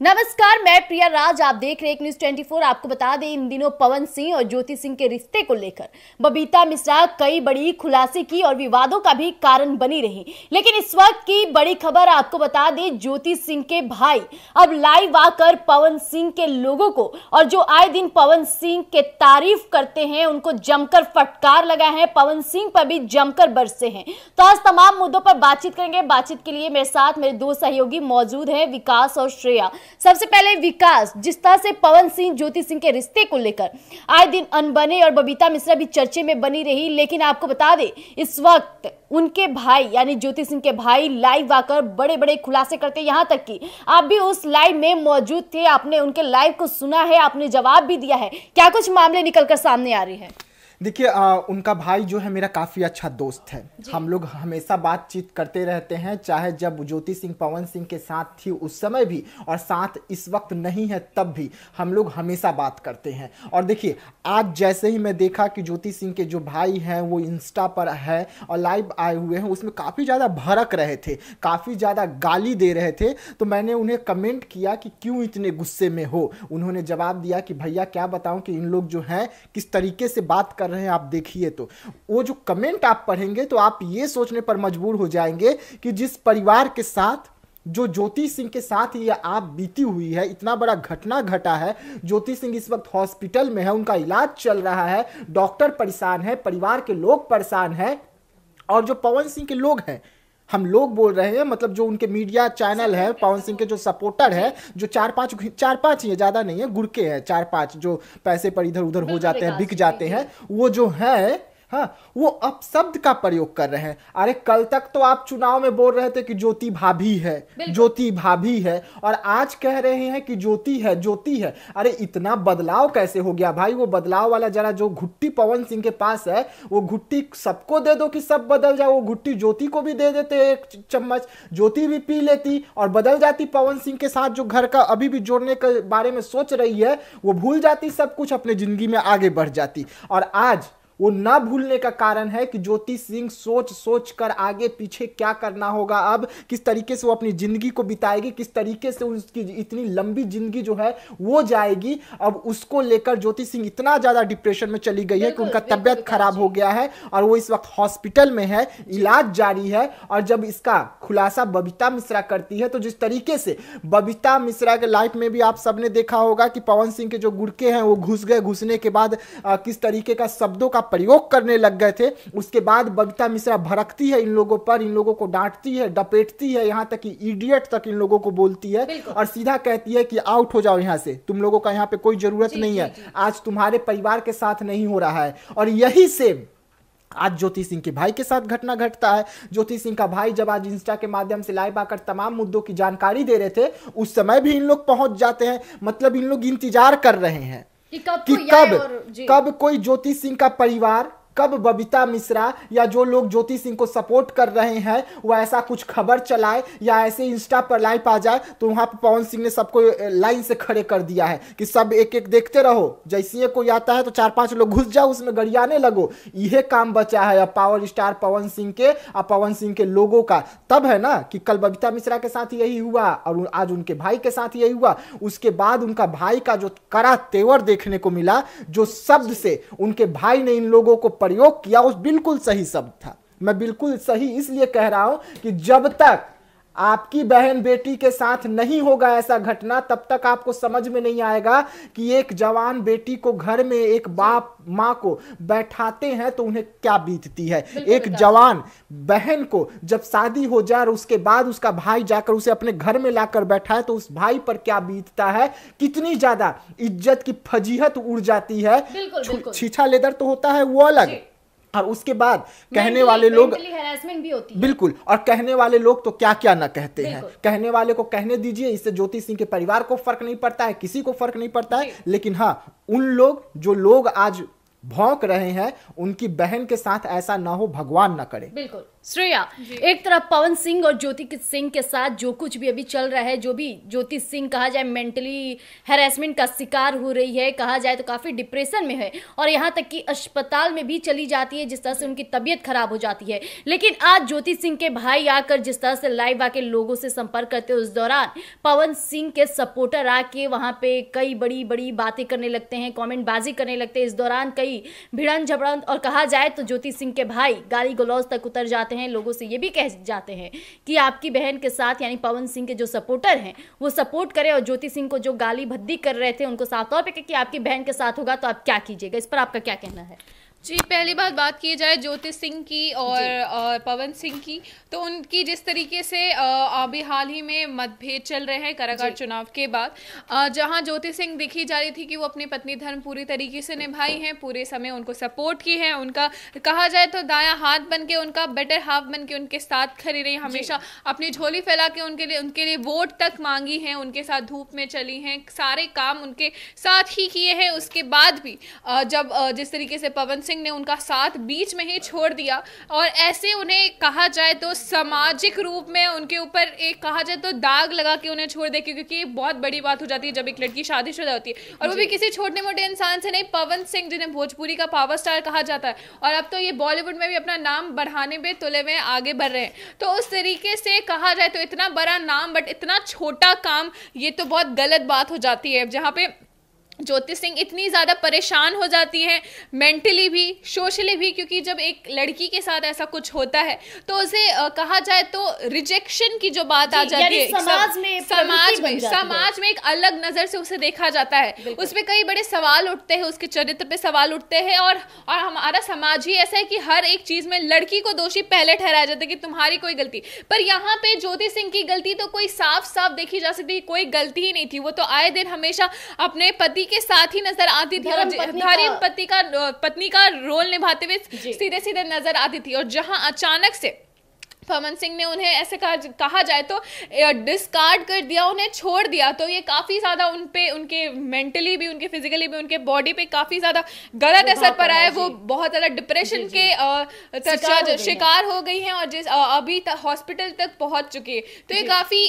नमस्कार मैं प्रिया राज आप देख रहे न्यूज न्यूज 24 आपको बता दें इन दिनों पवन सिंह और ज्योति सिंह के रिश्ते को लेकर बबीता मिश्रा कई बड़ी खुलासे की और विवादों का भी कारण बनी रही लेकिन इस वक्त की बड़ी खबर आपको बता दें ज्योति सिंह के भाई अब लाइव आकर पवन सिंह के लोगों को और जो आए दिन पवन सिंह के तारीफ करते हैं उनको जमकर फटकार लगा है पवन सिंह पर भी जमकर बरसे हैं तो आज तमाम मुद्दों पर बातचीत करेंगे बातचीत के लिए मेरे साथ मेरे दो सहयोगी मौजूद है विकास और श्रेया सबसे पहले विकास जिस तरह से पवन सिंह ज्योति सिंह के रिश्ते को लेकर आए दिन अनबने और बबीता मिश्रा भी चर्चे में बनी रही लेकिन आपको बता दें इस वक्त उनके भाई यानी ज्योति सिंह के भाई लाइव आकर बड़े बड़े खुलासे करते यहाँ तक कि आप भी उस लाइव में मौजूद थे आपने उनके लाइव को सुना है आपने जवाब भी दिया है क्या कुछ मामले निकलकर सामने आ रही है देखिए उनका भाई जो है मेरा काफ़ी अच्छा दोस्त है हम लोग हमेशा बातचीत करते रहते हैं चाहे जब ज्योति सिंह पवन सिंह के साथ थी उस समय भी और साथ इस वक्त नहीं है तब भी हम लोग हमेशा बात करते हैं और देखिए आज जैसे ही मैं देखा कि ज्योति सिंह के जो भाई हैं वो इंस्टा पर है और लाइव आए हुए हैं उसमें काफ़ी ज़्यादा भड़क रहे थे काफ़ी ज़्यादा गाली दे रहे थे तो मैंने उन्हें कमेंट किया कि क्यों इतने गुस्से में हो उन्होंने जवाब दिया कि भैया क्या बताऊँ कि इन लोग जो हैं किस तरीके से बात कर रहे हैं आप देखिए तो वो जो कमेंट आप पढ़ेंगे तो आप ये सोचने पर मजबूर हो जाएंगे कि जिस परिवार के साथ जो ज्योति सिंह के साथ ये आप बीती हुई है इतना बड़ा घटना घटा है ज्योति सिंह इस वक्त हॉस्पिटल में है उनका इलाज चल रहा है डॉक्टर परेशान है परिवार के लोग परेशान हैं और जो पवन सिंह के लोग हैं हम लोग बोल रहे हैं मतलब जो उनके मीडिया चैनल है पवन सिंह के जो सपोर्टर है जो चार पाँच चार पाँच ही ज़्यादा नहीं है गुड़के हैं चार पाँच जो पैसे पर इधर उधर हो जाते हैं बिक जाते हैं वो जो है हाँ वो अपशब्द का प्रयोग कर रहे हैं अरे कल तक तो आप चुनाव में बोल रहे थे कि ज्योति भाभी है ज्योति भाभी है और आज कह रहे हैं कि ज्योति है ज्योति है अरे इतना बदलाव कैसे हो गया भाई वो बदलाव वाला जरा जो घुट्टी पवन सिंह के पास है वो घुट्टी सबको दे दो कि सब बदल जाए वो घुट्टी ज्योति को भी दे देते एक चम्मच ज्योति भी पी लेती और बदल जाती पवन सिंह के साथ जो घर का अभी भी जोड़ने के बारे में सोच रही है वो भूल जाती सब कुछ अपने जिंदगी में आगे बढ़ जाती और आज वो ना भूलने का कारण है कि ज्योतिष सिंह सोच सोच कर आगे पीछे क्या करना होगा अब किस तरीके से वो अपनी ज़िंदगी को बिताएगी किस तरीके से उसकी इतनी लंबी ज़िंदगी जो है वो जाएगी अब उसको लेकर ज्योति सिंह इतना ज़्यादा डिप्रेशन में चली गई है कि उनका तबियत खराब हो गया है और वो इस वक्त हॉस्पिटल में है इलाज जारी है और जब इसका खुलासा बबीता मिश्रा करती है तो जिस तरीके से बबीता मिश्रा के लाइफ में भी आप सबने देखा होगा कि पवन सिंह के जो गुड़के हैं वो घुस गए घुसने के बाद किस तरीके का शब्दों का प्रयोग करने लग गए थे उसके बाद बबीता मिश्रा भड़कती है इन लोगों पर इन लोगों को डांटती है डपेटती है यहाँ तक कि इडियट तक इन लोगों को बोलती है और सीधा कहती है कि आउट हो जाओ यहाँ से तुम लोगों का यहाँ पे कोई जरूरत नहीं है आज तुम्हारे परिवार के साथ नहीं हो रहा है और यही सेम आज ज्योति सिंह के भाई के साथ घटना घटता है ज्योति सिंह का भाई जब आज इंस्टा के माध्यम से लाइव आकर तमाम मुद्दों की जानकारी दे रहे थे उस समय भी इन लोग पहुंच जाते हैं मतलब इन लोग इंतजार कर रहे हैं कि कब कब कब कोई ज्योति सिंह का परिवार कब बबीता मिश्रा या जो लोग ज्योति सिंह को सपोर्ट कर रहे हैं वो ऐसा कुछ खबर चलाए या ऐसे इंस्टा पर लाइव आ जाए तो वहाँ पर पवन सिंह ने सबको लाइन से खड़े कर दिया है कि सब एक एक देखते रहो जैसे कोई आता है तो चार पांच लोग घुस जाओ उसमें गड़ियाने लगो यह काम बचा है अब पावर स्टार पवन सिंह के और पवन सिंह के लोगों का तब है ना कि कल बबीता मिश्रा के साथ यही हुआ और आज उनके भाई के साथ यही हुआ उसके बाद उनका भाई का जो करा तेवर देखने को मिला जो शब्द से उनके भाई ने इन लोगों को पर प्रयोग किया उस बिल्कुल सही शब्द था मैं बिल्कुल सही इसलिए कह रहा हूं कि जब तक आपकी बहन बेटी के साथ नहीं होगा ऐसा घटना तब तक आपको समझ में नहीं आएगा कि एक जवान बेटी को घर में एक बाप माँ को बैठाते हैं तो उन्हें क्या बीतती है एक जवान बहन को जब शादी हो जाए और उसके बाद उसका भाई जाकर उसे अपने घर में लाकर बैठाए तो उस भाई पर क्या बीतता है कितनी ज्यादा इज्जत की फजीहत उड़ जाती है छीछा लेदर तो होता है वो अलग और उसके बाद कहने वाले लोग भी होती है। बिल्कुल और कहने वाले लोग तो क्या क्या ना कहते हैं कहने वाले को कहने दीजिए इससे ज्योति सिंह के परिवार को फर्क नहीं पड़ता है किसी को फर्क नहीं पड़ता है लेकिन हाँ उन लोग जो लोग आज भौंक रहे हैं उनकी बहन के साथ ऐसा ना हो भगवान ना करे बिल्कुल श्रेया एक तरफ पवन सिंह और ज्योति सिंह के साथ जो कुछ भी अभी चल रहा है जो भी ज्योति सिंह कहा जाए मेंटली हेरासमेंट का शिकार हो रही है कहा जाए तो काफ़ी डिप्रेशन में है और यहाँ तक कि अस्पताल में भी चली जाती है जिस तरह से उनकी तबीयत खराब हो जाती है लेकिन आज ज्योति सिंह के भाई आकर जिस तरह से लाइव आके लोगों से संपर्क करते उस दौरान पवन सिंह के सपोर्टर आके वहाँ पे कई बड़ी बड़ी बातें करने लगते हैं कॉमेंटबाजी करने लगते हैं इस दौरान कई भिड़न झपड़न और कहा जाए तो ज्योति सिंह के भाई गाली गलौज तक उतर जाते जाते हैं लोगों से ये भी कह जाते हैं कि आपकी बहन के साथ यानी पवन सिंह के जो सपोर्टर हैं वो सपोर्ट करें और ज्योति सिंह को जो गाली भद्दी कर रहे थे उनको साफ तौर पर कि आपकी बहन के साथ होगा तो आप क्या कीजिएगा इस पर आपका क्या कहना है जी पहली बात बात की जाए ज्योति सिंह की और पवन सिंह की तो उनकी जिस तरीके से अभी हाल ही में मतभेद चल रहे हैं कारागार चुनाव के बाद जहां ज्योति सिंह दिखी जा रही थी कि वो अपनी पत्नी धर्म पूरी तरीके से निभाई हैं पूरे समय उनको सपोर्ट की है उनका कहा जाए तो दाया हाथ बन के उनका बेटर हाफ बन के उनके साथ खड़ी रही हमेशा अपनी झोली फैला के उनके लिए उनके लिए वोट तक मांगी है उनके साथ धूप में चली हैं सारे काम उनके साथ ही किए हैं उसके बाद भी जब जिस तरीके से पवन सिंह ने उनका साथ बीच में ही छोड़ दिया और ऐसे उन्हें कहा जाए तो सामाजिक रूप में उनके ऊपर एक कहा जाए तो दाग लगा के उन्हें छोड़ दे क्योंकि ये बहुत बड़ी बात हो जाती है जब एक लड़की शादीशुदा होती है और वो भी किसी छोटे मोटे इंसान से नहीं पवन सिंह जिन्हें भोजपुरी का पावर स्टार कहा जाता है और अब तो ये बॉलीवुड में भी अपना नाम बढ़ाने में तुले में आगे बढ़ रहे हैं तो उस तरीके से कहा जाए तो इतना बड़ा नाम बट इतना छोटा काम ये तो बहुत गलत बात हो जाती है जहाँ पे ज्योति सिंह इतनी ज़्यादा परेशान हो जाती हैं मेंटली भी सोशली भी क्योंकि जब एक लड़की के साथ ऐसा कुछ होता है तो उसे कहा जाए तो रिजेक्शन की जो बात आ जाती है समाज में समाज में समाज में एक अलग नज़र से उसे देखा जाता है उस पर कई बड़े सवाल उठते हैं उसके चरित्र पे सवाल उठते हैं और और हमारा समाज ही ऐसा है कि हर एक चीज़ में लड़की को दोषी पहले ठहराया जाता है कि तुम्हारी कोई गलती पर यहाँ पे ज्योति सिंह की गलती तो कोई साफ साफ देखी जा सकती कोई गलती ही नहीं थी वो तो आए दिन हमेशा अपने पति के साथ ही नजर आती थी और धर्म पति का पत्नी का रोल निभाते हुए सीधे सीधे नजर आती थी और जहां अचानक से पवन सिंह ने उन्हें ऐसे कहा कहा जाए तो डिस्कार्ड कर दिया उन्हें छोड़ दिया तो ये काफ़ी ज़्यादा उन पे उनके मेंटली भी उनके फिजिकली भी उनके बॉडी पे काफ़ी ज़्यादा गलत असर पड़ा है वो बहुत ज़्यादा डिप्रेशन के चर्चा शिकार हो गई हैं और जिस अभी हॉस्पिटल तक पहुंच चुकी है तो ये काफ़ी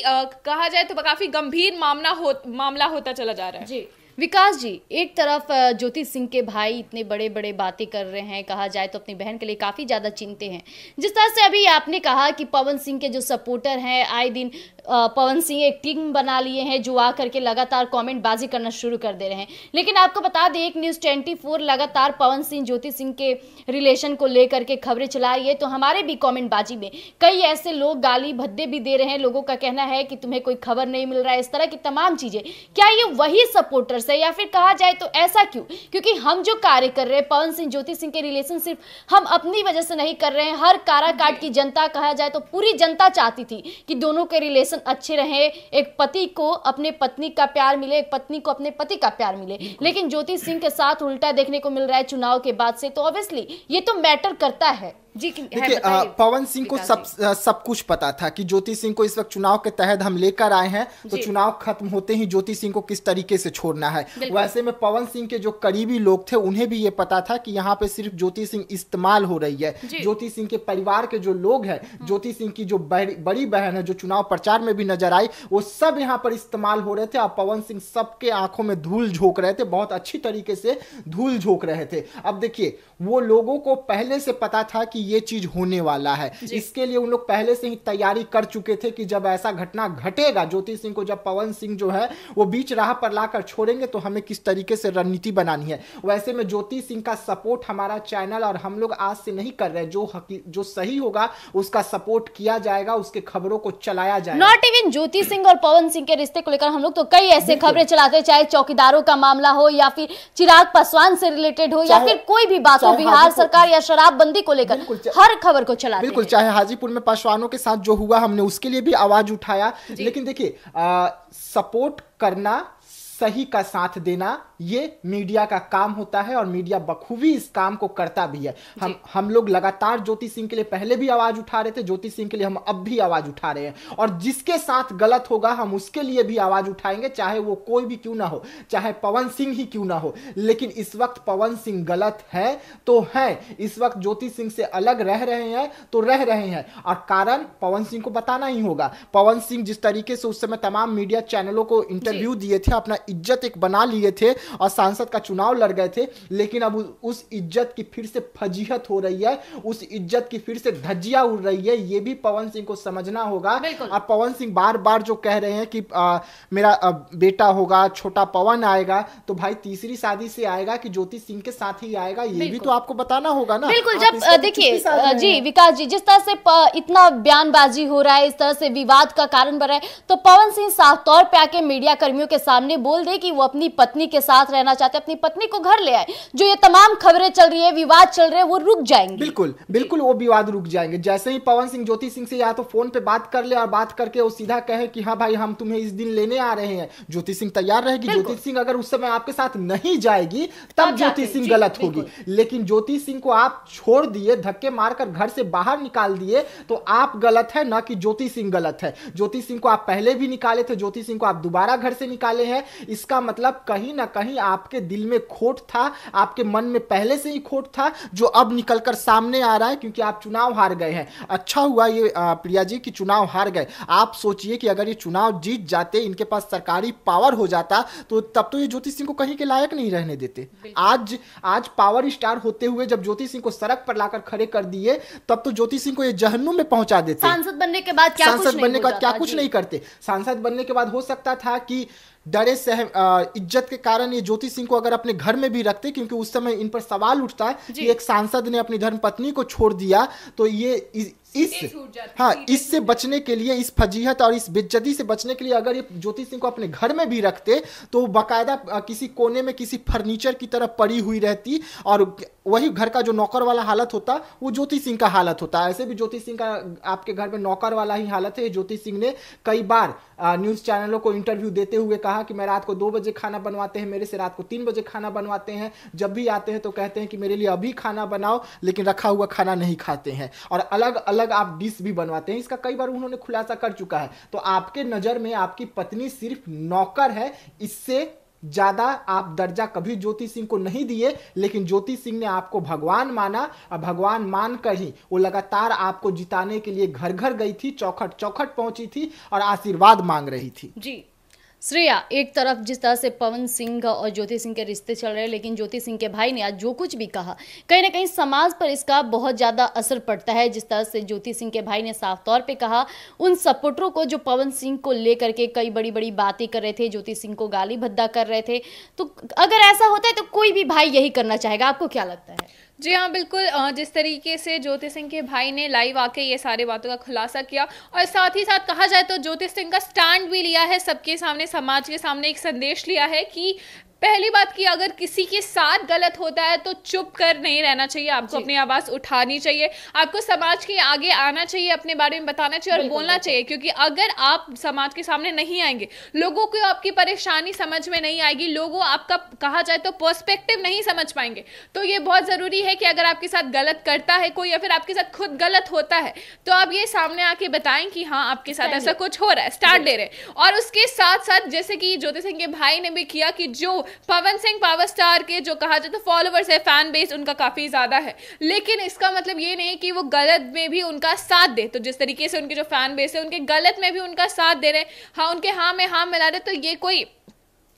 कहा जाए तो काफ़ी गंभीर मामला हो मामला होता चला जा रहा है जी विकास जी एक तरफ ज्योति सिंह के भाई इतने बड़े बड़े बातें कर रहे हैं कहा जाए तो अपनी बहन के लिए काफ़ी ज़्यादा चिंते हैं जिस तरह से अभी आपने कहा कि पवन सिंह के जो सपोर्टर हैं आए दिन पवन सिंह एक टीम बना लिए हैं जो आ करके लगातार कॉमेंट बाजी करना शुरू कर दे रहे हैं लेकिन आपको बता दें एक न्यूज़ ट्वेंटी लगातार पवन सिंह ज्योति सिंह के रिलेशन को लेकर के खबरें चला रही है तो हमारे भी कॉमेंटबाजी में कई ऐसे लोग गाली भद्दे भी दे रहे हैं लोगों का कहना है कि तुम्हें कोई खबर नहीं मिल रहा है इस तरह की तमाम चीज़ें क्या ये वही सपोर्टर्स है या फिर कहा जाए तो ऐसा क्यों क्योंकि हम जो कार्य कर रहे हैं पवन सिंह ज्योति सिंह के रिलेशनशिप हम अपनी वजह से नहीं कर रहे हैं हर काराकाट की जनता कहा जाए तो पूरी जनता चाहती थी कि दोनों के रिलेशन अच्छे रहे एक पति को अपने पत्नी का प्यार मिले एक पत्नी को अपने पति का प्यार मिले लेकिन ज्योति सिंह के साथ उल्टा देखने को मिल रहा है चुनाव के बाद से तो ऑब्वियसली ये तो मैटर करता है जी देखिए पवन सिंह को सब सब कुछ पता था कि ज्योति सिंह को इस वक्त चुनाव के तहत हम लेकर आए हैं तो चुनाव खत्म होते ही ज्योति सिंह को किस तरीके से छोड़ना है है वैसे में पवन सिंह के जो करीबी लोग थे उन्हें भी ये पता था कि यहाँ पे सिर्फ ज्योति सिंह इस्तेमाल हो रही है ज्योति सिंह के परिवार के जो लोग हैं हम्म। ज्योति सिंह की जो बड़ी बहन है जो चुनाव प्रचार में भी नजर आई वो सब यहाँ पर इस्तेमाल हो रहे थे और पवन सिंह सबके आंखों में धूल झोंक रहे थे बहुत अच्छी तरीके से धूल झोंक रहे थे अब देखिए वो लोगों को पहले से पता था कि ये चीज होने वाला है इसके लिए उन लोग पहले से ही तैयारी कर चुके थे कि जब ऐसा घटना घटेगा ज्योति सिंह को जब पवन सिंह जो है वो बीच राह पर लाकर छोड़ेंगे करेंगे तो हमें किस तरीके से रणनीति बनानी है वैसे में ज्योति सिंह का सपोर्ट हमारा चैनल और हम लोग आज से नहीं कर रहे जो जो सही होगा उसका सपोर्ट किया जाएगा उसके खबरों को चलाया जाएगा नॉट इवन ज्योति सिंह और पवन सिंह के रिश्ते को लेकर हम लोग तो कई ऐसे खबरें चलाते हैं चाहे चौकीदारों का मामला हो या फिर चिराग पासवान से रिलेटेड हो या फिर कोई भी बात हो बिहार सरकार या शराबबंदी को लेकर हर खबर को चला बिल्कुल चाहे हाजीपुर में पासवानों के साथ जो हुआ हमने उसके लिए भी आवाज उठाया लेकिन देखिए सपोर्ट करना सही का साथ देना ये मीडिया का काम होता है और मीडिया बखूबी इस काम को करता भी है हम हम लोग लगातार ज्योति सिंह के लिए पहले भी आवाज उठा रहे थे ज्योति सिंह के लिए हम अब भी आवाज उठा रहे हैं और जिसके साथ गलत होगा हम उसके लिए भी आवाज उठाएंगे चाहे वो कोई भी क्यों ना हो चाहे पवन सिंह ही क्यों ना हो लेकिन इस वक्त पवन सिंह गलत है तो है इस वक्त ज्योति सिंह से अलग रह रहे हैं तो रह रहे हैं और कारण पवन सिंह को बताना ही होगा पवन सिंह जिस तरीके से उस समय तमाम मीडिया चैनलों को इंटरव्यू दिए थे अपना इज्जत एक बना लिए थे और सांसद का चुनाव लड़ गए थे लेकिन अब उस इज्जत की फिर से फजीहत हो रही है उस इज्जत की फिर से धज्जिया उड़ रही है ये भी पवन सिंह को समझना होगा अब पवन सिंह बार बार जो कह रहे हैं कि आ, मेरा आ, बेटा होगा छोटा पवन आएगा तो भाई तीसरी शादी से आएगा कि ज्योति सिंह के साथ ही आएगा ये भी तो आपको बताना होगा ना बिल्कुल जब देखिए जी विकास जी जिस तरह से इतना बयानबाजी हो रहा है इस तरह से विवाद का कारण बन रहा है तो पवन सिंह साफ तौर पर आके मीडिया कर्मियों के सामने बोल दे कि वो अपनी पत्नी के साथ साथ रहना चाहते अपनी पत्नी को घर ले आए जो ये तमाम खबरें चल रही है विवाद चल रहे हैं वो रुक जाएंगे बिल्कुल बिल्कुल वो विवाद रुक जाएंगे जैसे ही पवन सिंह ज्योति सिंह से या तो फोन पे बात कर ले और बात करके वो सीधा कहे की हाँ भाई हम तुम्हें इस दिन लेने आ रहे हैं ज्योति सिंह तैयार रहेगी ज्योति सिंह अगर उस समय आपके साथ नहीं जाएगी तब ज्योति सिंह गलत होगी लेकिन ज्योति सिंह को आप छोड़ दिए धक्के मारकर घर से बाहर निकाल दिए तो आप गलत है ना कि ज्योति सिंह गलत है ज्योति सिंह को आप पहले भी निकाले थे ज्योति सिंह को आप दोबारा घर से निकाले हैं इसका मतलब कहीं ना कहीं नहीं आपके दिल में खोट था आपके मन में पहले से ही खोट था जो अब निकल कर सामने आ रहा है क्योंकि आप चुनाव हार गए हैं अच्छा हुआ ये प्रिया जी कि चुनाव हार गए आप सोचिए कि अगर ये चुनाव जीत जाते इनके पास सरकारी पावर हो जाता तो तब तो ये ज्योतिष सिंह को कहीं के लायक नहीं रहने देते आज आज पावर स्टार होते हुए जब ज्योतिष सिंह को सड़क पर लाकर खड़े कर दिए तब तो ज्योतिष सिंह को ये जहनु में पहुंचा देते सांसद बनने के बाद क्या सांसद बनने के बाद क्या कुछ नहीं करते सांसद बनने के बाद हो सकता था कि डरे सह इज्जत के कारण ये ज्योति सिंह को अगर अपने घर में भी रखते क्योंकि उस समय इन पर सवाल उठता है कि एक सांसद ने अपनी धर्म पत्नी को छोड़ दिया तो ये इस हाँ इससे बचने के लिए इस फजीहत और इस बेज्जती से बचने के लिए अगर ये ज्योति सिंह को अपने घर में भी रखते तो बाकायदा किसी कोने में किसी फर्नीचर की तरह पड़ी हुई रहती और वही घर का जो नौकर वाला हालत होता वो ज्योति सिंह का हालत होता ऐसे भी ज्योति सिंह का आपके घर में नौकर वाला ही हालत है ज्योति सिंह ने कई बार न्यूज़ चैनलों को इंटरव्यू देते हुए कहा कि मैं रात को दो बजे खाना बनवाते हैं मेरे से रात को तीन बजे खाना बनवाते हैं जब भी आते हैं तो कहते हैं कि मेरे लिए अभी खाना बनाओ लेकिन रखा हुआ खाना नहीं खाते हैं और अलग अलग अलग आप डिश भी बनवाते हैं इसका कई बार उन्होंने खुलासा कर चुका है तो आपके नज़र में आपकी पत्नी सिर्फ नौकर है इससे ज़्यादा आप दर्जा कभी ज्योति सिंह को नहीं दिए लेकिन ज्योति सिंह ने आपको भगवान माना और भगवान मान कर ही वो लगातार आपको जिताने के लिए घर घर गई थी चौखट चौखट पहुंची थी और आशीर्वाद मांग रही थी जी श्रेया एक तरफ जिस तरह से पवन सिंह और ज्योति सिंह के रिश्ते चल रहे हैं लेकिन ज्योति सिंह के भाई ने आज जो कुछ भी कहा कहीं ना कहीं समाज पर इसका बहुत ज़्यादा असर पड़ता है जिस तरह से ज्योति सिंह के भाई ने साफ तौर पे कहा उन सपोर्टरों को जो पवन सिंह को लेकर के कई बड़ी बड़ी बातें कर रहे थे ज्योति सिंह को गाली भद्दा कर रहे थे तो अगर ऐसा होता है तो कोई भी भाई यही करना चाहेगा आपको क्या लगता है जी हाँ बिल्कुल जिस तरीके से ज्योति सिंह के भाई ने लाइव आके ये सारी बातों का खुलासा किया और साथ ही साथ कहा जाए तो ज्योति सिंह का स्टैंड भी लिया है सबके सामने समाज के सामने एक संदेश लिया है कि पहली बात की अगर किसी के साथ गलत होता है तो चुप कर नहीं रहना चाहिए आपको अपनी आवाज उठानी चाहिए आपको समाज के आगे आना चाहिए अपने बारे में बताना चाहिए और बोलना चाहिए क्योंकि अगर आप समाज के सामने नहीं आएंगे लोगों को आपकी परेशानी समझ में नहीं आएगी लोगों आपका कहा जाए तो पर्सपेक्टिव नहीं समझ पाएंगे तो ये बहुत ज़रूरी है कि अगर आपके साथ गलत करता है कोई या फिर आपके साथ खुद गलत होता है तो आप ये सामने आके बताएं कि हाँ आपके साथ ऐसा कुछ हो रहा है स्टार्ट दे रहे हैं और उसके साथ साथ जैसे कि ज्योति सिंह के भाई ने भी किया कि जो पवन सिंह पावर स्टार के जो कहा जाए तो फॉलोअर्स है फैन बेस उनका काफ़ी ज़्यादा है लेकिन इसका मतलब ये नहीं कि वो गलत में भी उनका साथ दे तो जिस तरीके से उनके जो फैन बेस है उनके गलत में भी उनका साथ दे रहे हैं हाँ उनके हाँ में हाँ मिला रहे तो ये कोई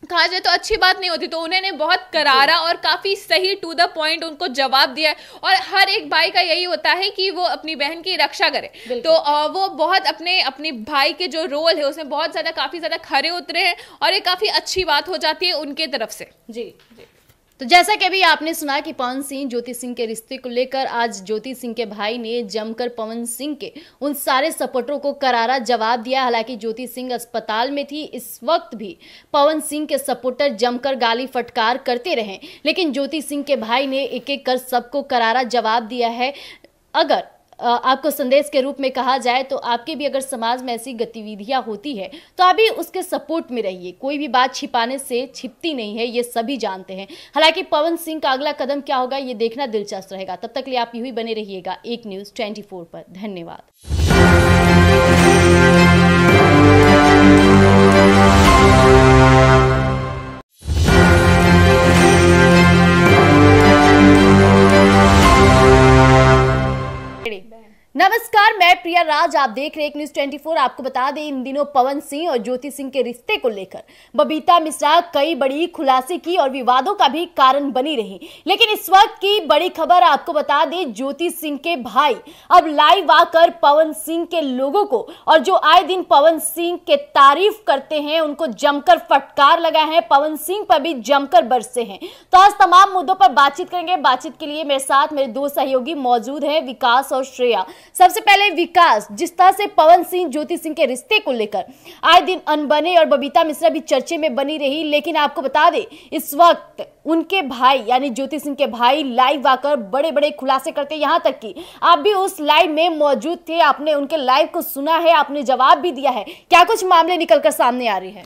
कहा जाए तो अच्छी बात नहीं होती तो उन्होंने बहुत करारा और काफ़ी सही टू द पॉइंट उनको जवाब दिया है और हर एक भाई का यही होता है कि वो अपनी बहन की रक्षा करे तो वो बहुत अपने अपने भाई के जो रोल है उसमें बहुत ज़्यादा काफ़ी ज़्यादा खरे उतरे हैं और ये काफ़ी अच्छी बात हो जाती है उनके तरफ से जी जी तो जैसा कि अभी आपने सुना कि पवन सिंह ज्योति सिंह के रिश्ते को लेकर आज ज्योति सिंह के भाई ने जमकर पवन सिंह के उन सारे सपोर्टरों को करारा जवाब दिया हालांकि ज्योति सिंह अस्पताल में थी इस वक्त भी पवन सिंह के सपोर्टर जमकर गाली फटकार करते रहे लेकिन ज्योति सिंह के भाई ने एक एक कर सबको करारा जवाब दिया है अगर आपको संदेश के रूप में कहा जाए तो आपके भी अगर समाज में ऐसी गतिविधियां होती है तो आप भी उसके सपोर्ट में रहिए कोई भी बात छिपाने से छिपती नहीं है ये सभी जानते हैं हालांकि पवन सिंह का अगला कदम क्या होगा ये देखना दिलचस्प रहेगा तब तक लिए आप यू ही बने रहिएगा एक न्यूज़ ट्वेंटी पर धन्यवाद नमस्कार मैं प्रिया राज आप देख रहे एक न्यूज 24 आपको बता दें इन दिनों पवन सिंह और ज्योति सिंह के रिश्ते को लेकर बबीता मिश्रा कई बड़ी खुलासे की और विवादों का भी कारण बनी रही लेकिन इस वक्त की बड़ी खबर आपको बता दें ज्योति सिंह के भाई अब लाइव आकर पवन सिंह के लोगों को और जो आए दिन पवन सिंह के तारीफ करते हैं उनको जमकर फटकार लगा है पवन सिंह पर भी जमकर बरसे हैं तो आज तमाम मुद्दों पर बातचीत करेंगे बातचीत के लिए मेरे साथ मेरे दो सहयोगी मौजूद है विकास और श्रेया सबसे पहले विकास जिस तरह से पवन सिंह ज्योति सिंह के रिश्ते को लेकर आए दिन अनबने और बबीता मिश्रा भी चर्चे में बनी रही लेकिन आपको बता दें इस वक्त उनके भाई यानी ज्योति सिंह के भाई लाइव आकर बड़े बड़े खुलासे करते यहाँ तक कि आप भी उस लाइव में मौजूद थे आपने उनके लाइव को सुना है आपने जवाब भी दिया है क्या कुछ मामले निकलकर सामने आ रही है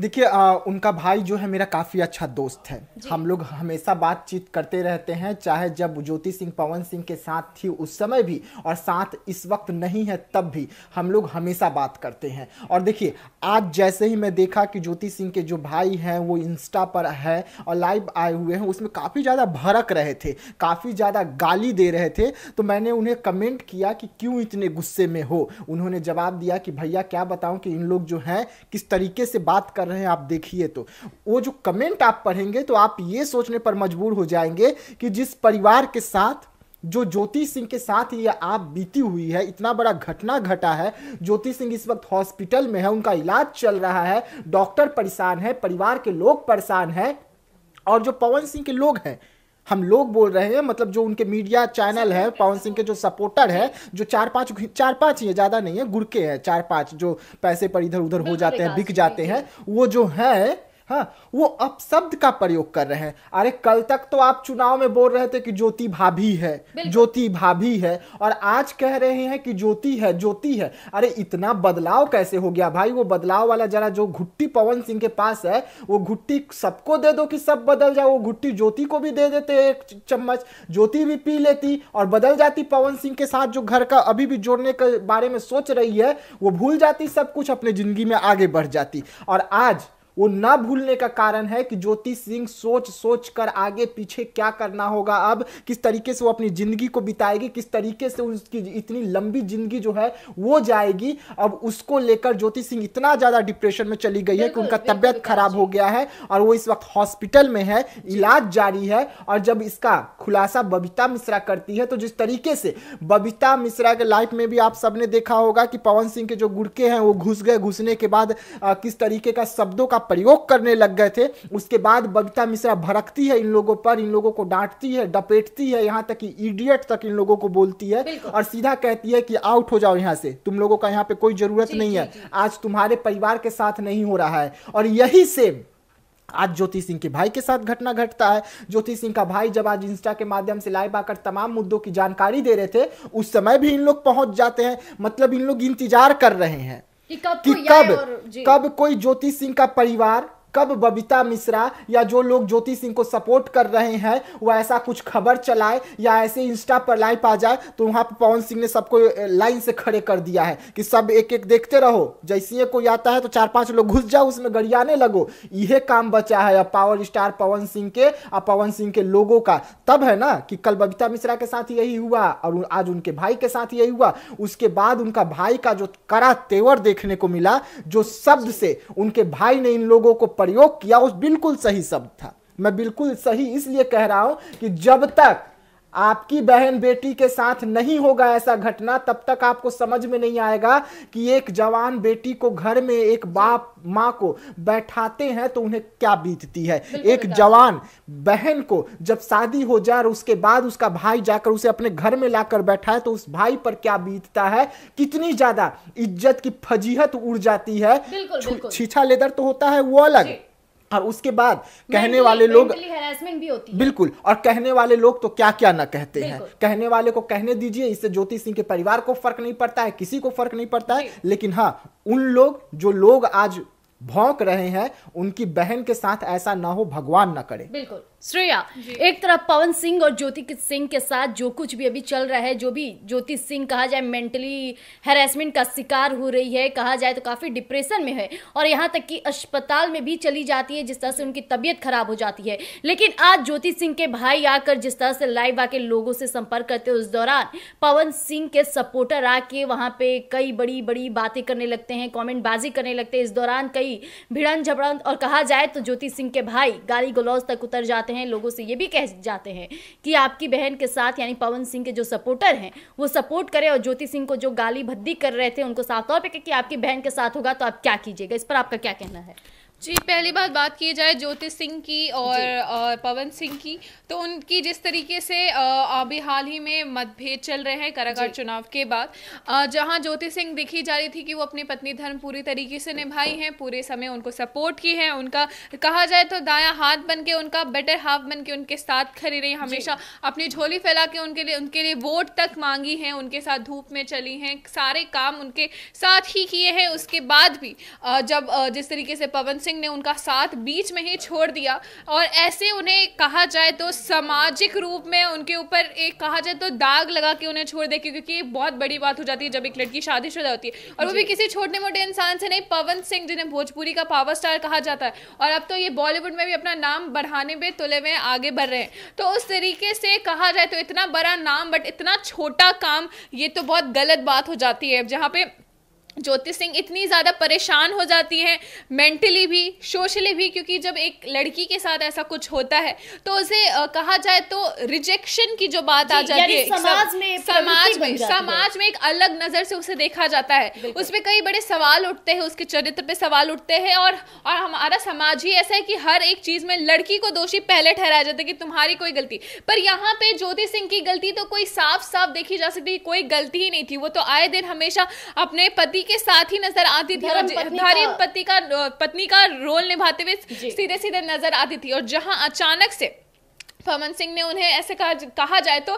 देखिए उनका भाई जो है मेरा काफ़ी अच्छा दोस्त है हम लोग हमेशा बातचीत करते रहते हैं चाहे जब ज्योति सिंह पवन सिंह के साथ थी उस समय भी और साथ इस वक्त नहीं है तब भी हम लोग हमेशा बात करते हैं और देखिए आज जैसे ही मैं देखा कि ज्योति सिंह के जो भाई हैं वो इंस्टा पर है और लाइव आए हुए हैं उसमें काफ़ी ज़्यादा भड़क रहे थे काफ़ी ज़्यादा गाली दे रहे थे तो मैंने उन्हें कमेंट किया कि क्यों इतने गुस्से में हो उन्होंने जवाब दिया कि भैया क्या बताऊं कि इन लोग जो हैं किस तरीके से बात कर कर रहे हैं आप देखिए तो वो जो कमेंट आप पढ़ेंगे तो आप ये सोचने पर मजबूर हो जाएंगे कि जिस परिवार के साथ जो ज्योति सिंह के साथ ये आप बीती हुई है इतना बड़ा घटना घटा है ज्योति सिंह इस वक्त हॉस्पिटल में है उनका इलाज चल रहा है डॉक्टर परेशान है परिवार के लोग परेशान हैं और जो पवन सिंह के लोग हैं हम लोग बोल रहे हैं मतलब जो उनके मीडिया चैनल है पवन सिंह के जो सपोर्टर है जो चार पाँच चार पाँच ही ज़्यादा नहीं है गुड़के हैं चार पाँच जो पैसे पर इधर उधर हो जाते हैं बिक जाते हैं वो जो है हाँ वो अपशब्द का प्रयोग कर रहे हैं अरे कल तक तो आप चुनाव में बोल रहे थे कि ज्योति भाभी है ज्योति भाभी है और आज कह रहे हैं कि ज्योति है ज्योति है अरे इतना बदलाव कैसे हो गया भाई वो बदलाव वाला जरा जो घुट्टी पवन सिंह के पास है वो घुट्टी सबको दे दो कि सब बदल जाए वो घुट्टी ज्योति को भी दे देते एक चम्मच ज्योति भी पी लेती और बदल जाती पवन सिंह के साथ जो घर का अभी भी जोड़ने के बारे में सोच रही है वो भूल जाती सब कुछ अपने जिंदगी में आगे बढ़ जाती और आज वो ना भूलने का कारण है कि ज्योतिष सिंह सोच सोच कर आगे पीछे क्या करना होगा अब किस तरीके से वो अपनी ज़िंदगी को बिताएगी किस तरीके से उसकी इतनी लंबी ज़िंदगी जो है वो जाएगी अब उसको लेकर ज्योतिष सिंह इतना ज़्यादा डिप्रेशन में चली गई है कि उनका तबियत खराब हो गया है और वो इस वक्त हॉस्पिटल में है इलाज जारी है और जब इसका खुलासा बबीता मिश्रा करती है तो जिस तरीके से बबीता मिश्रा के लाइफ में भी आप सबने देखा होगा कि पवन सिंह के जो गुड़के हैं वो घुस गए घुसने के बाद किस तरीके का शब्दों का प्रयोग करने लग गए थे उसके बाद बबीता मिश्रा भड़कती है इन लोगों पर इन लोगों को डांटती है डपेटती है यहाँ तक कि इडियट तक इन लोगों को बोलती है और सीधा कहती है कि आउट हो जाओ यहाँ से तुम लोगों का यहाँ पे कोई जरूरत नहीं है आज तुम्हारे परिवार के साथ नहीं हो रहा है और यही सेम आज ज्योति सिंह के भाई के साथ घटना घटता है ज्योति सिंह का भाई जब आज इंस्टा के माध्यम से लाइव आकर तमाम मुद्दों की जानकारी दे रहे थे उस समय भी इन लोग पहुंच जाते हैं मतलब इन लोग इंतजार कर रहे हैं कि कब, कि कब, कब कोई ज्योति सिंह का परिवार कब बबीता मिश्रा या जो लोग ज्योति सिंह को सपोर्ट कर रहे हैं वो ऐसा कुछ खबर चलाए या ऐसे इंस्टा पर लाइव आ जाए तो वहाँ पर पवन सिंह ने सबको लाइन से खड़े कर दिया है कि सब एक एक देखते रहो जैसे ही कोई आता है तो चार पाँच लोग घुस जाओ उसमें गड़ियाने लगो यह काम बचा है अब पावर स्टार पवन सिंह के और पवन सिंह के लोगों का तब है ना कि कल बबीता मिश्रा के साथ यही हुआ और आज उनके भाई के साथ यही हुआ उसके बाद उनका भाई का जो करा तेवर देखने को मिला जो शब्द से उनके भाई ने इन लोगों को प्रयोग किया उस बिल्कुल सही शब्द था मैं बिल्कुल सही इसलिए कह रहा हूं कि जब तक आपकी बहन बेटी के साथ नहीं होगा ऐसा घटना तब तक आपको समझ में नहीं आएगा कि एक जवान बेटी को घर में एक बाप माँ को बैठाते हैं तो उन्हें क्या बीतती है एक जवान बहन को जब शादी हो जाए और उसके बाद उसका भाई जाकर उसे अपने घर में लाकर बैठा है तो उस भाई पर क्या बीतता है कितनी ज्यादा इज्जत की फजीहत उड़ जाती है छीछा लेदर तो होता है वो अलग और उसके बाद कहने वाले लोग भी होती है। बिल्कुल और कहने वाले लोग तो क्या क्या ना कहते हैं कहने वाले को कहने दीजिए इससे ज्योति सिंह के परिवार को फर्क नहीं पड़ता है किसी को फर्क नहीं पड़ता है लेकिन हाँ उन लोग जो लोग आज भौंक रहे हैं उनकी बहन के साथ ऐसा ना हो भगवान ना करे बिल्कुल श्रेया एक तरफ पवन सिंह और ज्योति सिंह के साथ जो कुछ भी अभी चल रहा है जो भी ज्योति सिंह कहा जाए मेंटली हेरासमेंट का शिकार हो रही है कहा जाए तो काफ़ी डिप्रेशन में है और यहाँ तक कि अस्पताल में भी चली जाती है जिस तरह से उनकी तबीयत खराब हो जाती है लेकिन आज ज्योति सिंह के भाई आकर जिस तरह से लाइव आके लोगों से संपर्क करते उस दौरान पवन सिंह के सपोर्टर आके वहाँ पे कई बड़ी बड़ी बातें करने लगते हैं कॉमेंटबाजी करने लगते हैं इस दौरान कई भिड़न झपड़न और कहा जाए तो ज्योति सिंह के भाई गाली गलौज तक उतर जाते जाते हैं लोगों से ये भी कह जाते हैं कि आपकी बहन के साथ यानी पवन सिंह के जो सपोर्टर हैं वो सपोर्ट करें और ज्योति सिंह को जो गाली भद्दी कर रहे थे उनको साफ तौर पर कि आपकी बहन के साथ होगा तो आप क्या कीजिएगा इस पर आपका क्या कहना है जी पहली बात बात की जाए ज्योति सिंह की और पवन सिंह की तो उनकी जिस तरीके से अभी हाल ही में मतभेद चल रहे हैं कारागार चुनाव के बाद जहां ज्योति सिंह दिखी जा रही थी कि वो अपनी पत्नी धर्म पूरी तरीके से निभाई हैं पूरे समय उनको सपोर्ट की है उनका कहा जाए तो दाया हाथ बन के उनका बेटर हाफ बन के उनके साथ खड़ी रही हमेशा अपनी झोली फैला के उनके लिए उनके लिए वोट तक मांगी है उनके साथ धूप में चली हैं सारे काम उनके साथ ही किए हैं उसके बाद भी जब जिस तरीके से पवन सिंह ने उनका साथ बीच में ही छोड़ दिया और ऐसे उन्हें कहा जाए तो सामाजिक रूप में उनके ऊपर एक कहा जाए तो दाग लगा के उन्हें छोड़ दे क्योंकि बहुत बड़ी बात हो जाती है जब एक लड़की शादीशुदा होती है और वो भी किसी छोटे मोटे इंसान से नहीं पवन सिंह जिन्हें भोजपुरी का पावर स्टार कहा जाता है और अब तो ये बॉलीवुड में भी अपना नाम बढ़ाने में तुले में आगे बढ़ रहे हैं तो उस तरीके से कहा जाए तो इतना बड़ा नाम बट इतना छोटा काम ये तो बहुत गलत बात हो जाती है जहाँ पे ज्योति सिंह इतनी ज़्यादा परेशान हो जाती है मेंटली भी सोशली भी क्योंकि जब एक लड़की के साथ ऐसा कुछ होता है तो उसे कहा जाए तो रिजेक्शन की जो बात आ जाती है समाज में समाज में समाज में एक अलग नज़र से उसे देखा जाता है उसमें कई बड़े सवाल उठते हैं उसके चरित्र पे सवाल उठते हैं और और हमारा समाज ही ऐसा है कि हर एक चीज़ में लड़की को दोषी पहले ठहराया जाता है कि तुम्हारी कोई गलती पर यहाँ पे ज्योति सिंह की गलती तो कोई साफ साफ देखी जा सकती कोई गलती ही नहीं थी वो तो आए दिन हमेशा अपने पति के साथ ही नजर आती थी और धर्म पति का पत्नी का रोल निभाते हुए सीधे सीधे नजर आती थी और जहां अचानक से पवन सिंह ने उन्हें ऐसे कहा कहा जाए तो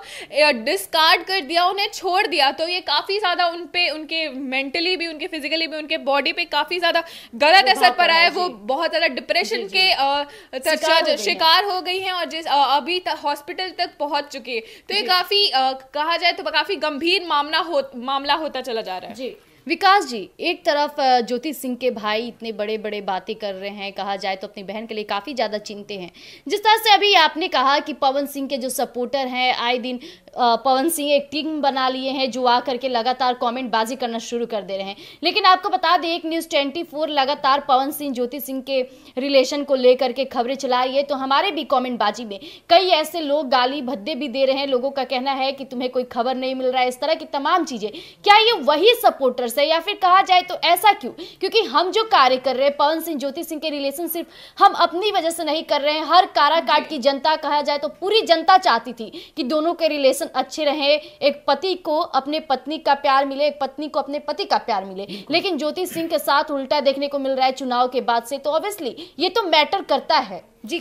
डिस्कार्ड कर दिया उन्हें छोड़ दिया तो ये काफ़ी ज़्यादा उन पे उनके मेंटली भी उनके फिजिकली भी उनके बॉडी पे काफ़ी ज़्यादा गलत असर पड़ा है वो बहुत ज़्यादा डिप्रेशन के शिकार, शिकार हो गई हैं और जिस अभी तक हॉस्पिटल तक पहुंच चुकी है तो ये काफ़ी कहा जाए तो काफ़ी गंभीर मामला हो मामला होता चला जा रहा है जी विकास जी एक तरफ ज्योति सिंह के भाई इतने बड़े बड़े बातें कर रहे हैं कहा जाए तो अपनी बहन के लिए काफ़ी ज़्यादा चिंते हैं जिस तरह से अभी आपने कहा कि पवन सिंह के जो सपोर्टर हैं आए दिन पवन सिंह एक टीम बना लिए हैं जो आ करके लगातार कमेंट बाजी करना शुरू कर दे रहे हैं लेकिन आपको बता दें एक न्यूज़ ट्वेंटी फोर लगातार पवन सिंह ज्योति सिंह के रिलेशन को लेकर के खबरें चला रही है तो हमारे भी कॉमेंटबाजी बाजी में कई ऐसे लोग गाली भद्दे भी दे रहे हैं लोगों का कहना है कि तुम्हें कोई खबर नहीं मिल रहा है इस तरह की तमाम चीज़ें क्या ये वही सपोर्टर्स से या फिर कहा जाए तो ऐसा क्यों क्योंकि हम जो कार्य कर रहे हैं पवन सिंह ज्योति सिंह के रिलेशनशिप हम अपनी वजह से नहीं कर रहे हैं हर काराकाट की जनता कहा जाए तो पूरी जनता चाहती थी कि दोनों के रिलेशन अच्छे रहे एक पति को अपने पत्नी का प्यार मिले एक पत्नी को अपने पति का प्यार मिले लेकिन ज्योति सिंह के साथ उल्टा देखने को मिल रहा है चुनाव के बाद से तो ऑब्वियसली ये तो मैटर करता है जी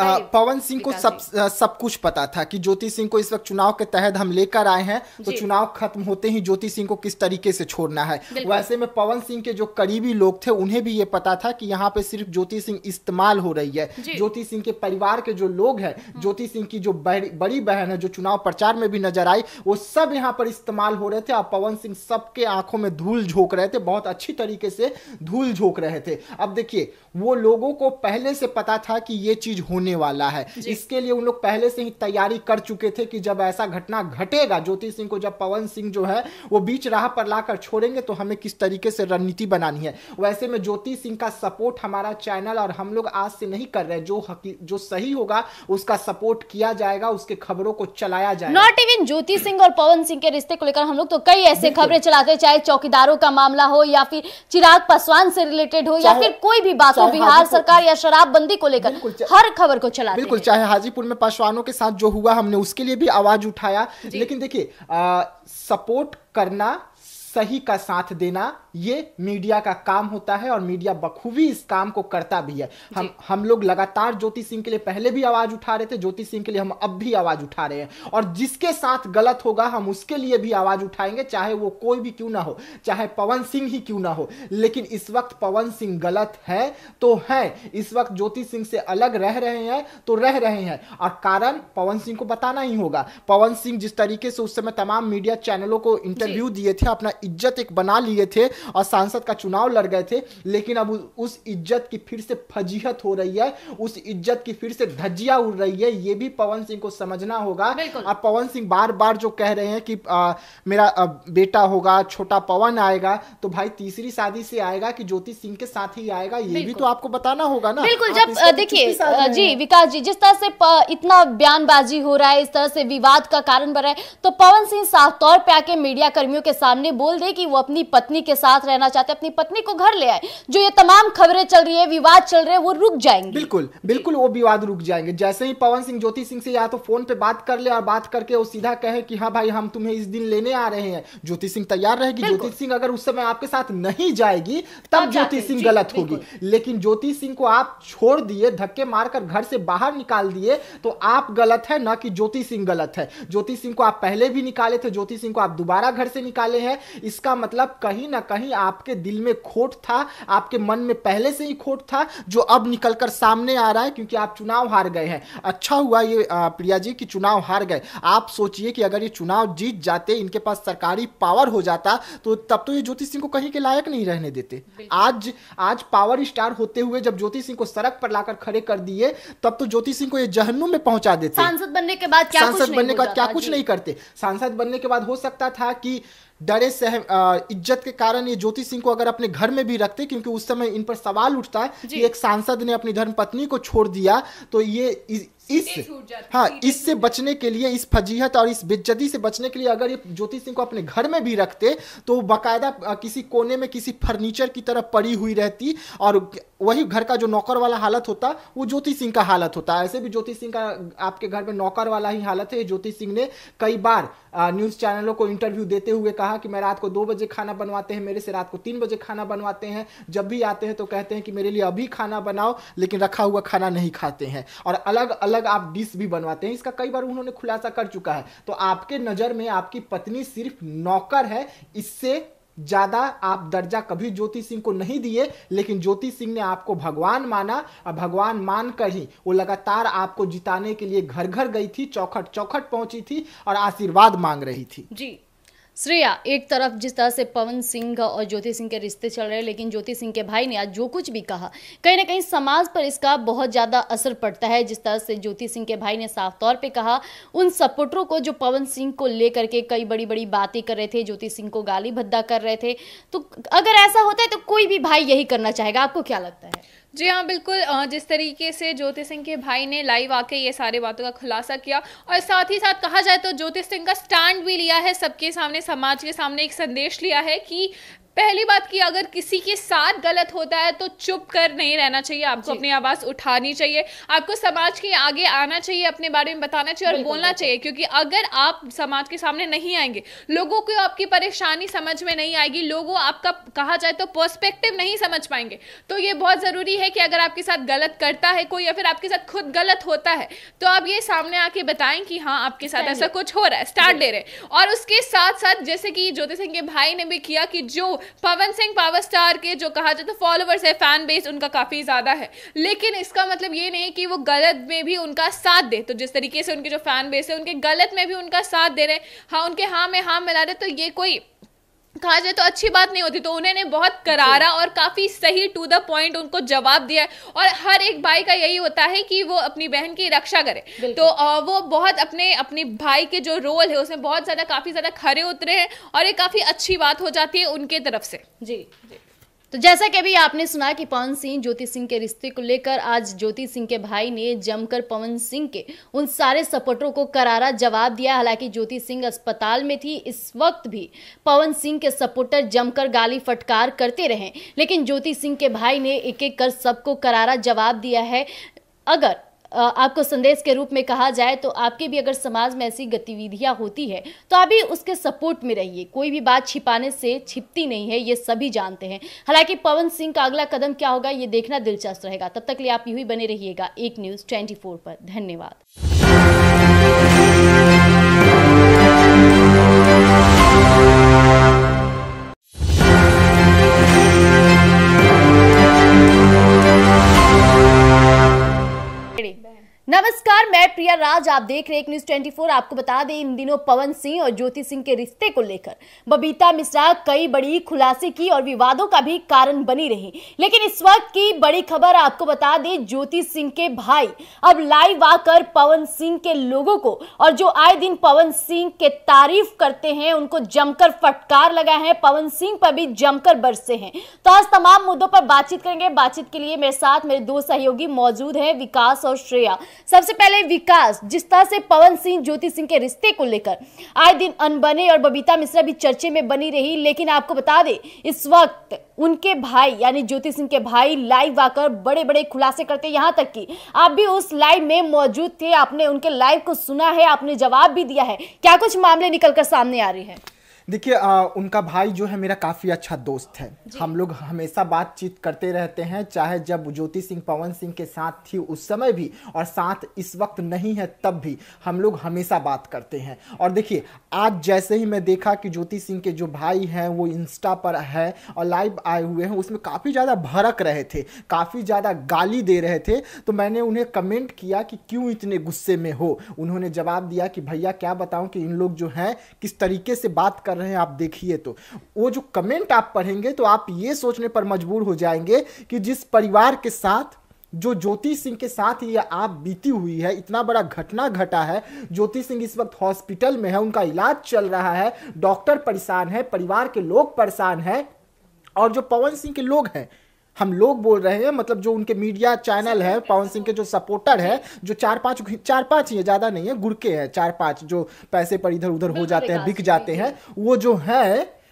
आ, पवन सिंह को सब सब कुछ पता था कि ज्योति सिंह को इस वक्त चुनाव के तहत हम लेकर आए हैं तो चुनाव खत्म होते ही ज्योति सिंह को किस तरीके से छोड़ना है है वैसे में पवन सिंह के जो करीबी लोग थे उन्हें भी ये पता था कि यहाँ पे सिर्फ ज्योति सिंह इस्तेमाल हो रही है ज्योति सिंह के परिवार के जो लोग हैं हम्म। ज्योति सिंह की जो बड़ी बहन है जो चुनाव प्रचार में भी नजर आई वो सब यहाँ पर इस्तेमाल हो रहे थे और पवन सिंह सबके आंखों में धूल झोंक रहे थे बहुत अच्छी तरीके से धूल झोंक रहे थे अब देखिए वो लोगों को पहले से पता था कि ये चीज होने वाला है इसके लिए उन लोग पहले से ही तैयारी कर चुके थे कि जब ऐसा घटना घटेगा ज्योति सिंह को जब पवन सिंह जो है वो बीच राह पर लाकर छोड़ेंगे तो हमें किस तरीके से रणनीति बनानी है वैसे में ज्योति सिंह का सपोर्ट हमारा चैनल और हम लोग आज से नहीं कर रहे जो जो सही होगा उसका सपोर्ट किया जाएगा उसके खबरों को चलाया जाएगा नॉट इवन ज्योति सिंह और पवन सिंह के रिश्ते को लेकर हम लोग तो कई ऐसे खबरें चलाते हैं चाहे चौकीदारों का मामला हो या फिर चिराग पासवान से रिलेटेड हो या फिर कोई भी बात हो बिहार सरकार या शराबबंदी को लेकर हर खबर को चला बिल्कुल चाहे हाजीपुर में पासवानों के साथ जो हुआ हमने उसके लिए भी आवाज उठाया लेकिन देखिए सपोर्ट करना सही का साथ देना ये मीडिया का काम होता है और मीडिया बखूबी इस काम को करता भी है हम हम लोग लगातार ज्योति सिंह के लिए पहले भी आवाज उठा रहे थे ज्योति सिंह के लिए हम अब भी आवाज उठा रहे हैं और जिसके साथ गलत होगा हम उसके लिए भी आवाज उठाएंगे चाहे वो कोई भी क्यों ना हो चाहे पवन सिंह ही क्यों ना हो लेकिन इस वक्त पवन सिंह गलत है तो है इस वक्त ज्योति सिंह से अलग रह रहे हैं तो रह रहे हैं और कारण पवन सिंह को बताना ही होगा पवन सिंह जिस तरीके से उस समय तमाम मीडिया चैनलों को इंटरव्यू दिए थे अपना इज्जत एक बना लिए थे और सांसद का चुनाव लड़ गए थे लेकिन अब उस इज्जत की फिर से फजीहत हो रही है उस इज्जत की फिर से धज्जिया उड़ रही है ये भी पवन सिंह को समझना होगा अब पवन सिंह बार बार जो कह रहे हैं कि आ, मेरा आ, बेटा होगा छोटा पवन आएगा तो भाई तीसरी शादी से आएगा कि ज्योति सिंह के साथ ही आएगा ये भी तो आपको बताना होगा ना बिल्कुल जब देखिए जी विकास जी जिस तरह से इतना बयानबाजी हो रहा है इस तरह से विवाद का कारण बन रहा है तो पवन सिंह साफ तौर पर आके मीडिया कर्मियों के सामने बोल दे कि वो अपनी पत्नी के साथ साथ रहना चाहते हैं अपनी पत्नी को घर ले आए जो ये तमाम खबरें चल रही है विवाद चल रहे हैं वो रुक जाएंगे बिल्कुल बिल्कुल वो विवाद रुक जाएंगे जैसे ही पवन सिंह ज्योति सिंह से या तो फोन पे बात कर ले और बात करके वो सीधा कहे की हाँ भाई हम तुम्हें इस दिन लेने आ रहे हैं ज्योति सिंह तैयार रहेगी ज्योति सिंह अगर उस समय आपके साथ नहीं जाएगी तब ज्योति सिंह गलत होगी लेकिन ज्योति सिंह को आप छोड़ दिए धक्के मारकर घर से बाहर निकाल दिए तो आप गलत है ना कि ज्योति सिंह गलत है ज्योति सिंह को आप पहले भी निकाले थे ज्योति सिंह को आप दोबारा घर से निकाले हैं इसका मतलब कहीं ना कहीं कहीं आपके दिल में खोट था आपके मन में पहले से ही खोट था जो अब निकल कर सामने आ रहा है क्योंकि आप चुनाव हार गए हैं अच्छा हुआ ये प्रिया जी कि चुनाव हार गए आप सोचिए कि अगर ये चुनाव जीत जाते इनके पास सरकारी पावर हो जाता तो तब तो ये ज्योति सिंह को कहीं के लायक नहीं रहने देते आज आज पावर स्टार होते हुए जब ज्योति सिंह को सड़क पर लाकर खड़े कर दिए तब तो ज्योति सिंह को ये जहन्नुम में पहुंचा देते सांसद बनने के बाद क्या सांसद बनने के बाद क्या कुछ नहीं करते सांसद बनने के बाद हो सकता था कि डरे सह इज्जत के कारण ये ज्योति सिंह को अगर अपने घर में भी रखते क्योंकि उस समय इन पर सवाल उठता है कि एक सांसद ने अपनी धर्म पत्नी को छोड़ दिया तो ये इस हाँ इससे बचने के लिए इस फजीहत और इस बेज्जती से बचने के लिए अगर ये ज्योति सिंह को अपने घर में भी रखते तो बाकायदा किसी कोने में किसी फर्नीचर की तरह पड़ी हुई रहती और वही घर का जो नौकर वाला हालत होता वो ज्योति सिंह का हालत होता ऐसे भी ज्योति सिंह का आपके घर में नौकर वाला ही हालत है ज्योति सिंह ने कई बार न्यूज़ चैनलों को इंटरव्यू देते हुए कहा कि मैं रात को दो बजे खाना बनवाते हैं मेरे से रात को तीन बजे खाना बनवाते हैं जब भी आते हैं तो कहते हैं कि मेरे लिए अभी खाना बनाओ लेकिन रखा हुआ खाना नहीं खाते हैं और अलग अलग अलग आप डिश भी बनवाते हैं इसका कई बार उन्होंने खुलासा कर चुका है तो आपके नज़र में आपकी पत्नी सिर्फ नौकर है इससे ज़्यादा आप दर्जा कभी ज्योति सिंह को नहीं दिए लेकिन ज्योति सिंह ने आपको भगवान माना और भगवान मान कर ही वो लगातार आपको जिताने के लिए घर घर गई थी चौखट चौखट पहुंची थी और आशीर्वाद मांग रही थी जी श्रेया एक तरफ जिस तरह से पवन सिंह और ज्योति सिंह के रिश्ते चल रहे हैं लेकिन ज्योति सिंह के भाई ने आज जो कुछ भी कहा कहीं ना कहीं समाज पर इसका बहुत ज़्यादा असर पड़ता है जिस तरह से ज्योति सिंह के भाई ने साफ तौर पे कहा उन सपोर्टरों को जो पवन सिंह को लेकर के कई बड़ी बड़ी बातें कर रहे थे ज्योति सिंह को गाली भद्दा कर रहे थे तो अगर ऐसा होता है तो कोई भी भाई यही करना चाहेगा आपको क्या लगता है जी हाँ बिल्कुल जिस तरीके से ज्योति सिंह के भाई ने लाइव आके ये सारी बातों का खुलासा किया और साथ ही साथ कहा जाए तो ज्योति सिंह का स्टैंड भी लिया है सबके सामने समाज के सामने एक संदेश लिया है कि पहली बात की अगर किसी के साथ गलत होता है तो चुप कर नहीं रहना चाहिए आपको अपनी आवाज उठानी चाहिए आपको समाज के आगे आना चाहिए अपने बारे में बताना चाहिए और बोलना चाहिए क्योंकि अगर आप समाज के सामने नहीं आएंगे लोगों को आपकी परेशानी समझ में नहीं आएगी लोगों आपका कहा जाए तो पर्सपेक्टिव नहीं समझ पाएंगे तो ये बहुत ज़रूरी है कि अगर आपके साथ गलत करता है कोई या फिर आपके साथ खुद गलत होता है तो आप ये सामने आके बताएं कि हाँ आपके साथ ऐसा कुछ हो रहा है स्टार्ट दे रहे और उसके साथ साथ जैसे कि ज्योति सिंह के भाई ने भी किया कि जो पवन सिंह पावर स्टार के जो कहा जाए तो फॉलोअर्स है फैन बेस उनका काफ़ी ज़्यादा है लेकिन इसका मतलब ये नहीं कि वो गलत में भी उनका साथ दे तो जिस तरीके से उनके जो फैन बेस है उनके गलत में भी उनका साथ दे रहे हैं हाँ उनके हाँ में हाँ मिला रहे तो ये कोई कहा जाए तो अच्छी बात नहीं होती तो उन्होंने बहुत करारा और काफ़ी सही टू द पॉइंट उनको जवाब दिया और हर एक भाई का यही होता है कि वो अपनी बहन की रक्षा करे तो वो बहुत अपने अपने भाई के जो रोल है उसमें बहुत ज़्यादा काफ़ी ज़्यादा खरे उतरे हैं और ये काफ़ी अच्छी बात हो जाती है उनके तरफ से जी जी तो जैसा कि अभी आपने सुना कि पवन सिंह ज्योति सिंह के रिश्ते को लेकर आज ज्योति सिंह के भाई ने जमकर पवन सिंह के उन सारे सपोर्टरों को करारा जवाब दिया हालांकि ज्योति सिंह अस्पताल में थी इस वक्त भी पवन सिंह के सपोर्टर जमकर गाली फटकार करते रहे लेकिन ज्योति सिंह के भाई ने एक एक कर सबको करारा जवाब दिया है अगर आपको संदेश के रूप में कहा जाए तो आपके भी अगर समाज में ऐसी गतिविधियां होती है तो आप भी उसके सपोर्ट में रहिए कोई भी बात छिपाने से छिपती नहीं है ये सभी जानते हैं हालांकि पवन सिंह का अगला कदम क्या होगा ये देखना दिलचस्प रहेगा तब तक लिए आप यू ही बने रहिएगा एक न्यूज़ ट्वेंटी पर धन्यवाद नमस्कार मैं प्रिया राज आप देख रहे एक न्यूज 24 आपको बता दें इन दिनों पवन सिंह और ज्योति सिंह के रिश्ते को लेकर बबीता मिश्रा कई बड़ी खुलासे की और विवादों का भी कारण बनी रही लेकिन इस वक्त की बड़ी खबर आपको बता दें ज्योति सिंह के भाई अब लाइव आकर पवन सिंह के लोगों को और जो आए दिन पवन सिंह के तारीफ करते हैं उनको जमकर फटकार लगाए हैं पवन सिंह पर भी जमकर बरसे हैं तो आज तमाम मुद्दों पर बातचीत करेंगे बातचीत के लिए मेरे साथ मेरे दो सहयोगी मौजूद है विकास और श्रेया सबसे पहले विकास जिस तरह से पवन सिंह ज्योति सिंह के रिश्ते को लेकर आए दिन अनबने और बबीता मिश्रा भी चर्चे में बनी रही लेकिन आपको बता दें इस वक्त उनके भाई यानी ज्योति सिंह के भाई लाइव आकर बड़े बड़े खुलासे करते यहाँ तक कि आप भी उस लाइव में मौजूद थे आपने उनके लाइव को सुना है आपने जवाब भी दिया है क्या कुछ मामले निकलकर सामने आ रही है देखिए उनका भाई जो है मेरा काफ़ी अच्छा दोस्त है हम लोग हमेशा बातचीत करते रहते हैं चाहे जब ज्योति सिंह पवन सिंह के साथ थी उस समय भी और साथ इस वक्त नहीं है तब भी हम लोग हमेशा बात करते हैं और देखिए आज जैसे ही मैं देखा कि ज्योति सिंह के जो भाई हैं वो इंस्टा पर है और लाइव आए हुए हैं उसमें काफ़ी ज़्यादा भड़क रहे थे काफ़ी ज़्यादा गाली दे रहे थे तो मैंने उन्हें कमेंट किया कि क्यों इतने गुस्से में हो उन्होंने जवाब दिया कि भैया क्या बताऊं कि इन लोग जो हैं किस तरीके से बात कर कर रहे हैं आप देखिए तो वो जो कमेंट आप पढ़ेंगे तो आप ये सोचने पर मजबूर हो जाएंगे कि जिस परिवार के साथ जो ज्योति सिंह के साथ ये आप बीती हुई है इतना बड़ा घटना घटा है ज्योति सिंह इस वक्त हॉस्पिटल में है उनका इलाज चल रहा है डॉक्टर परेशान है परिवार के लोग परेशान हैं और जो पवन सिंह के लोग हैं हम लोग बोल रहे हैं मतलब जो उनके मीडिया चैनल है पवन सिंह के जो सपोर्टर है जो चार पाँच चार पाँच ही ज़्यादा नहीं है गुड़के हैं चार पाँच जो पैसे पर इधर उधर हो जाते हैं बिक जाते हैं वो जो है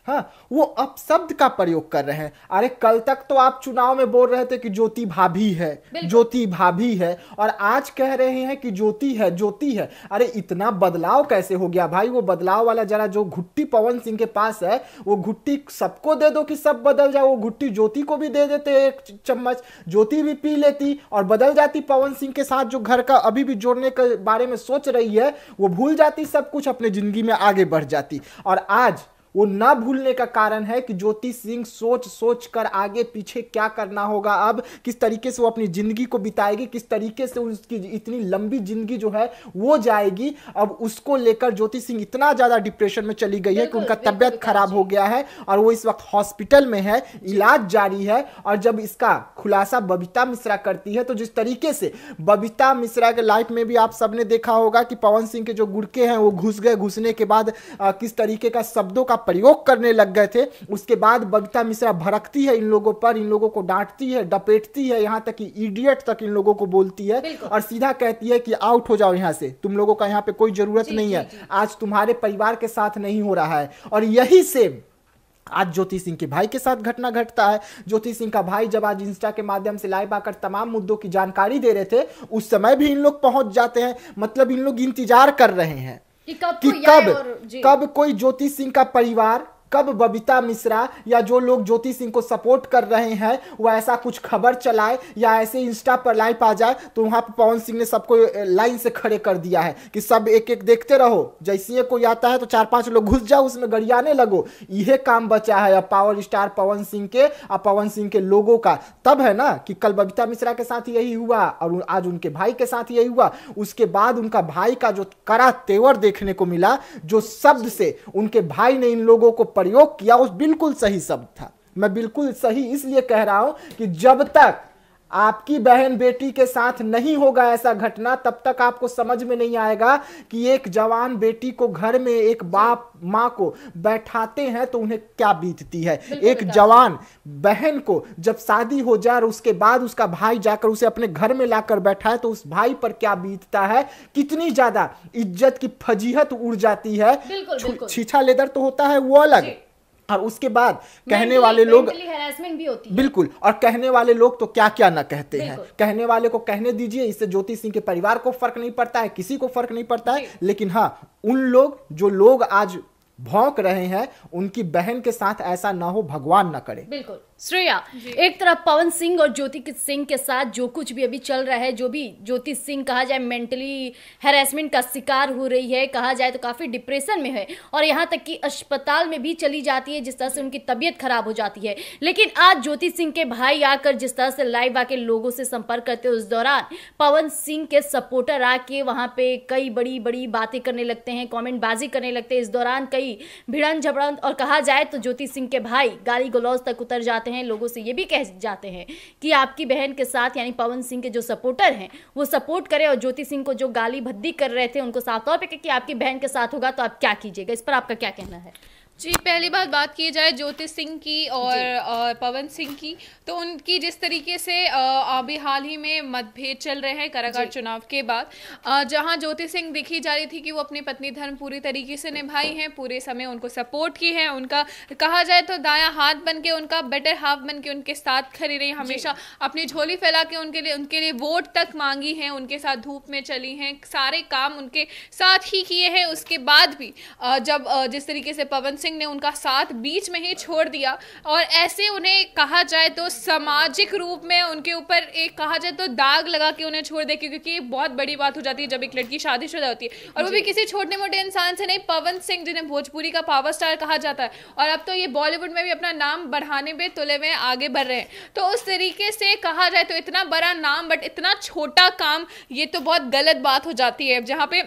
हाँ वो अपशब्द का प्रयोग कर रहे हैं अरे कल तक तो आप चुनाव में बोल रहे थे कि ज्योति भाभी है ज्योति भाभी है और आज कह रहे हैं कि ज्योति है ज्योति है अरे इतना बदलाव कैसे हो गया भाई वो बदलाव वाला जरा जो घुट्टी पवन सिंह के पास है वो घुट्टी सबको दे दो कि सब बदल जाए वो घुट्टी ज्योति को भी दे देते एक चम्मच ज्योति भी पी लेती और बदल जाती पवन सिंह के साथ जो घर का अभी भी जोड़ने के बारे में सोच रही है वो भूल जाती सब कुछ अपने जिंदगी में आगे बढ़ जाती और आज वो ना भूलने का कारण है कि ज्योति सिंह सोच सोच कर आगे पीछे क्या करना होगा अब किस तरीके से वो अपनी ज़िंदगी को बिताएगी किस तरीके से उसकी इतनी लंबी ज़िंदगी जो है वो जाएगी अब उसको लेकर ज्योति सिंह इतना ज़्यादा डिप्रेशन में चली गई है कि उनका तबियत खराब हो गया है और वो इस वक्त हॉस्पिटल में है इलाज जारी है और जब इसका खुलासा बबीता मिश्रा करती है तो जिस तरीके से बबीता मिश्रा के लाइफ में भी आप सबने देखा होगा कि पवन सिंह के जो गुड़के हैं वो घुस गए घुसने के बाद किस तरीके का शब्दों का प्रयोग करने लग गए थे उसके बाद बबिता मिश्रा भड़कती है इन लोगों पर इन लोगों को डांटती है डपेटती है यहाँ तक कि इडियट तक इन लोगों को बोलती है और सीधा कहती है कि आउट हो जाओ यहाँ से तुम लोगों का यहाँ पे कोई जरूरत नहीं है आज तुम्हारे परिवार के साथ नहीं हो रहा है और यही सेम आज ज्योति सिंह के भाई के साथ घटना घटता है ज्योति सिंह का भाई जब आज इंस्टा के माध्यम से लाइव आकर तमाम मुद्दों की जानकारी दे रहे थे उस समय भी इन लोग पहुंच जाते हैं मतलब इन लोग इंतजार कर रहे हैं कि कब, कि कब, कब कोई ज्योति सिंह का परिवार कब बबीता मिश्रा या जो लोग ज्योति सिंह को सपोर्ट कर रहे हैं वो ऐसा कुछ खबर चलाए या ऐसे इंस्टा पर लाइव आ जाए तो वहाँ पर पवन सिंह ने सबको लाइन से खड़े कर दिया है कि सब एक एक देखते रहो जैसे कोई आता है तो चार पाँच लोग घुस जाओ उसमें गड़ियाने लगो यह काम बचा है अब पावर स्टार पवन सिंह के और पवन सिंह के लोगों का तब है ना कि कल बबीता मिश्रा के साथ यही हुआ और आज उनके भाई के साथ यही हुआ उसके बाद उनका भाई का जो करा तेवर देखने को मिला जो शब्द से उनके भाई ने इन लोगों को प्रयोग किया उस बिल्कुल सही शब्द था मैं बिल्कुल सही इसलिए कह रहा हूं कि जब तक आपकी बहन बेटी के साथ नहीं होगा ऐसा घटना तब तक आपको समझ में नहीं आएगा कि एक जवान बेटी को घर में एक बाप माँ को बैठाते हैं तो उन्हें क्या बीतती है एक जवान बहन को जब शादी हो जाए और उसके बाद उसका भाई जाकर उसे अपने घर में लाकर बैठाए तो उस भाई पर क्या बीतता है कितनी ज्यादा इज्जत की फजीहत उड़ जाती है छीछा लेदर तो होता है वो अलग और उसके बाद कहने वाले लोग भी होती है। बिल्कुल और कहने वाले लोग तो क्या क्या ना कहते हैं कहने वाले को कहने दीजिए इससे ज्योति सिंह के परिवार को फर्क नहीं पड़ता है किसी को फर्क नहीं पड़ता है लेकिन हाँ उन लोग जो लोग आज भौंक रहे हैं उनकी बहन के साथ ऐसा ना हो भगवान ना करे बिल्कुल श्रेया एक तरफ पवन सिंह और ज्योति सिंह के साथ जो कुछ भी अभी चल रहा है जो भी ज्योति सिंह कहा जाए मेंटली हेरासमेंट का शिकार हो रही है कहा जाए तो काफ़ी डिप्रेशन में है और यहाँ तक कि अस्पताल में भी चली जाती है जिस तरह से उनकी तबीयत खराब हो जाती है लेकिन आज ज्योति सिंह के भाई आकर जिस तरह से लाइव आके लोगों से संपर्क करते उस दौरान पवन सिंह के सपोर्टर आके वहाँ पे कई बड़ी बड़ी बातें करने लगते हैं कॉमेंटबाजी करने लगते हैं इस दौरान कई भिड़न झपड़न और कहा जाए तो ज्योति सिंह के भाई गाली गलौज तक उतर जाते हैं हैं लोगों से ये भी कह जाते हैं कि आपकी बहन के साथ यानी पवन सिंह के जो सपोर्टर हैं वो सपोर्ट करें और ज्योति सिंह को जो गाली भद्दी कर रहे थे उनको साफ तौर पर कि आपकी बहन के साथ होगा तो आप क्या कीजिएगा इस पर आपका क्या कहना है जी पहली बात बात की जाए ज्योति सिंह की और पवन सिंह की तो उनकी जिस तरीके से अभी हाल ही में मतभेद चल रहे हैं कारागार चुनाव के बाद जहां ज्योति सिंह दिखी जा रही थी कि वो अपनी पत्नी धर्म पूरी तरीके से निभाई हैं पूरे समय उनको सपोर्ट की है उनका कहा जाए तो दाया हाथ बन के उनका बेटर हाफ बन के उनके साथ खड़ी रही हमेशा अपनी झोली फैला के उनके लिए उनके लिए वोट तक मांगी हैं उनके साथ धूप में चली हैं सारे काम उनके साथ ही किए हैं उसके बाद भी जब जिस तरीके से पवन सिंह सिंह ने उनका साथ बीच में ही छोड़ दिया और ऐसे उन्हें कहा जाए तो सामाजिक रूप में उनके ऊपर एक कहा जाए तो दाग लगा के उन्हें छोड़ दे क्योंकि बहुत बड़ी बात हो जाती है जब एक लड़की शादीशुदा होती है और वो भी किसी छोटे मोटे इंसान से नहीं पवन सिंह जिन्हें भोजपुरी का पावर स्टार कहा जाता है और अब तो ये बॉलीवुड में भी अपना नाम बढ़ाने में तुले में आगे बढ़ रहे हैं तो उस तरीके से कहा जाए तो इतना बड़ा नाम बट इतना छोटा काम ये तो बहुत गलत बात हो जाती है जहाँ पे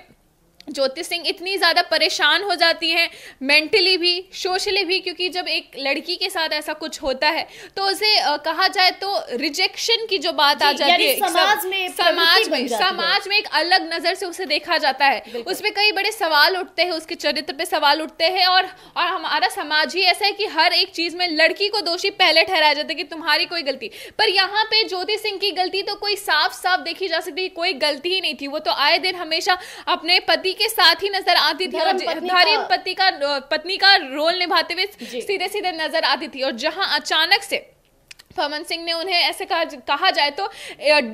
ज्योति सिंह इतनी ज़्यादा परेशान हो जाती हैं मेंटली भी सोशली भी क्योंकि जब एक लड़की के साथ ऐसा कुछ होता है तो उसे आ, कहा जाए तो रिजेक्शन की जो बात आ जाती है समाज में समाज में समाज में एक अलग नज़र से उसे देखा जाता है उसमें कई बड़े सवाल उठते हैं उसके चरित्र पे सवाल उठते हैं और और हमारा समाज ही ऐसा है कि हर एक चीज़ में लड़की को दोषी पहले ठहराया जाता है कि तुम्हारी कोई गलती पर यहाँ पे ज्योति सिंह की गलती तो कोई साफ साफ देखी जा सकती कोई गलती ही नहीं थी वो तो आए दिन हमेशा अपने पति पत्नी के साथ ही नजर आती थी और धर्म पति का पत्नी का रोल निभाते हुए सीधे सीधे नजर आती थी और जहां अचानक से पवन सिंह ने उन्हें ऐसे कहा कहा जाए तो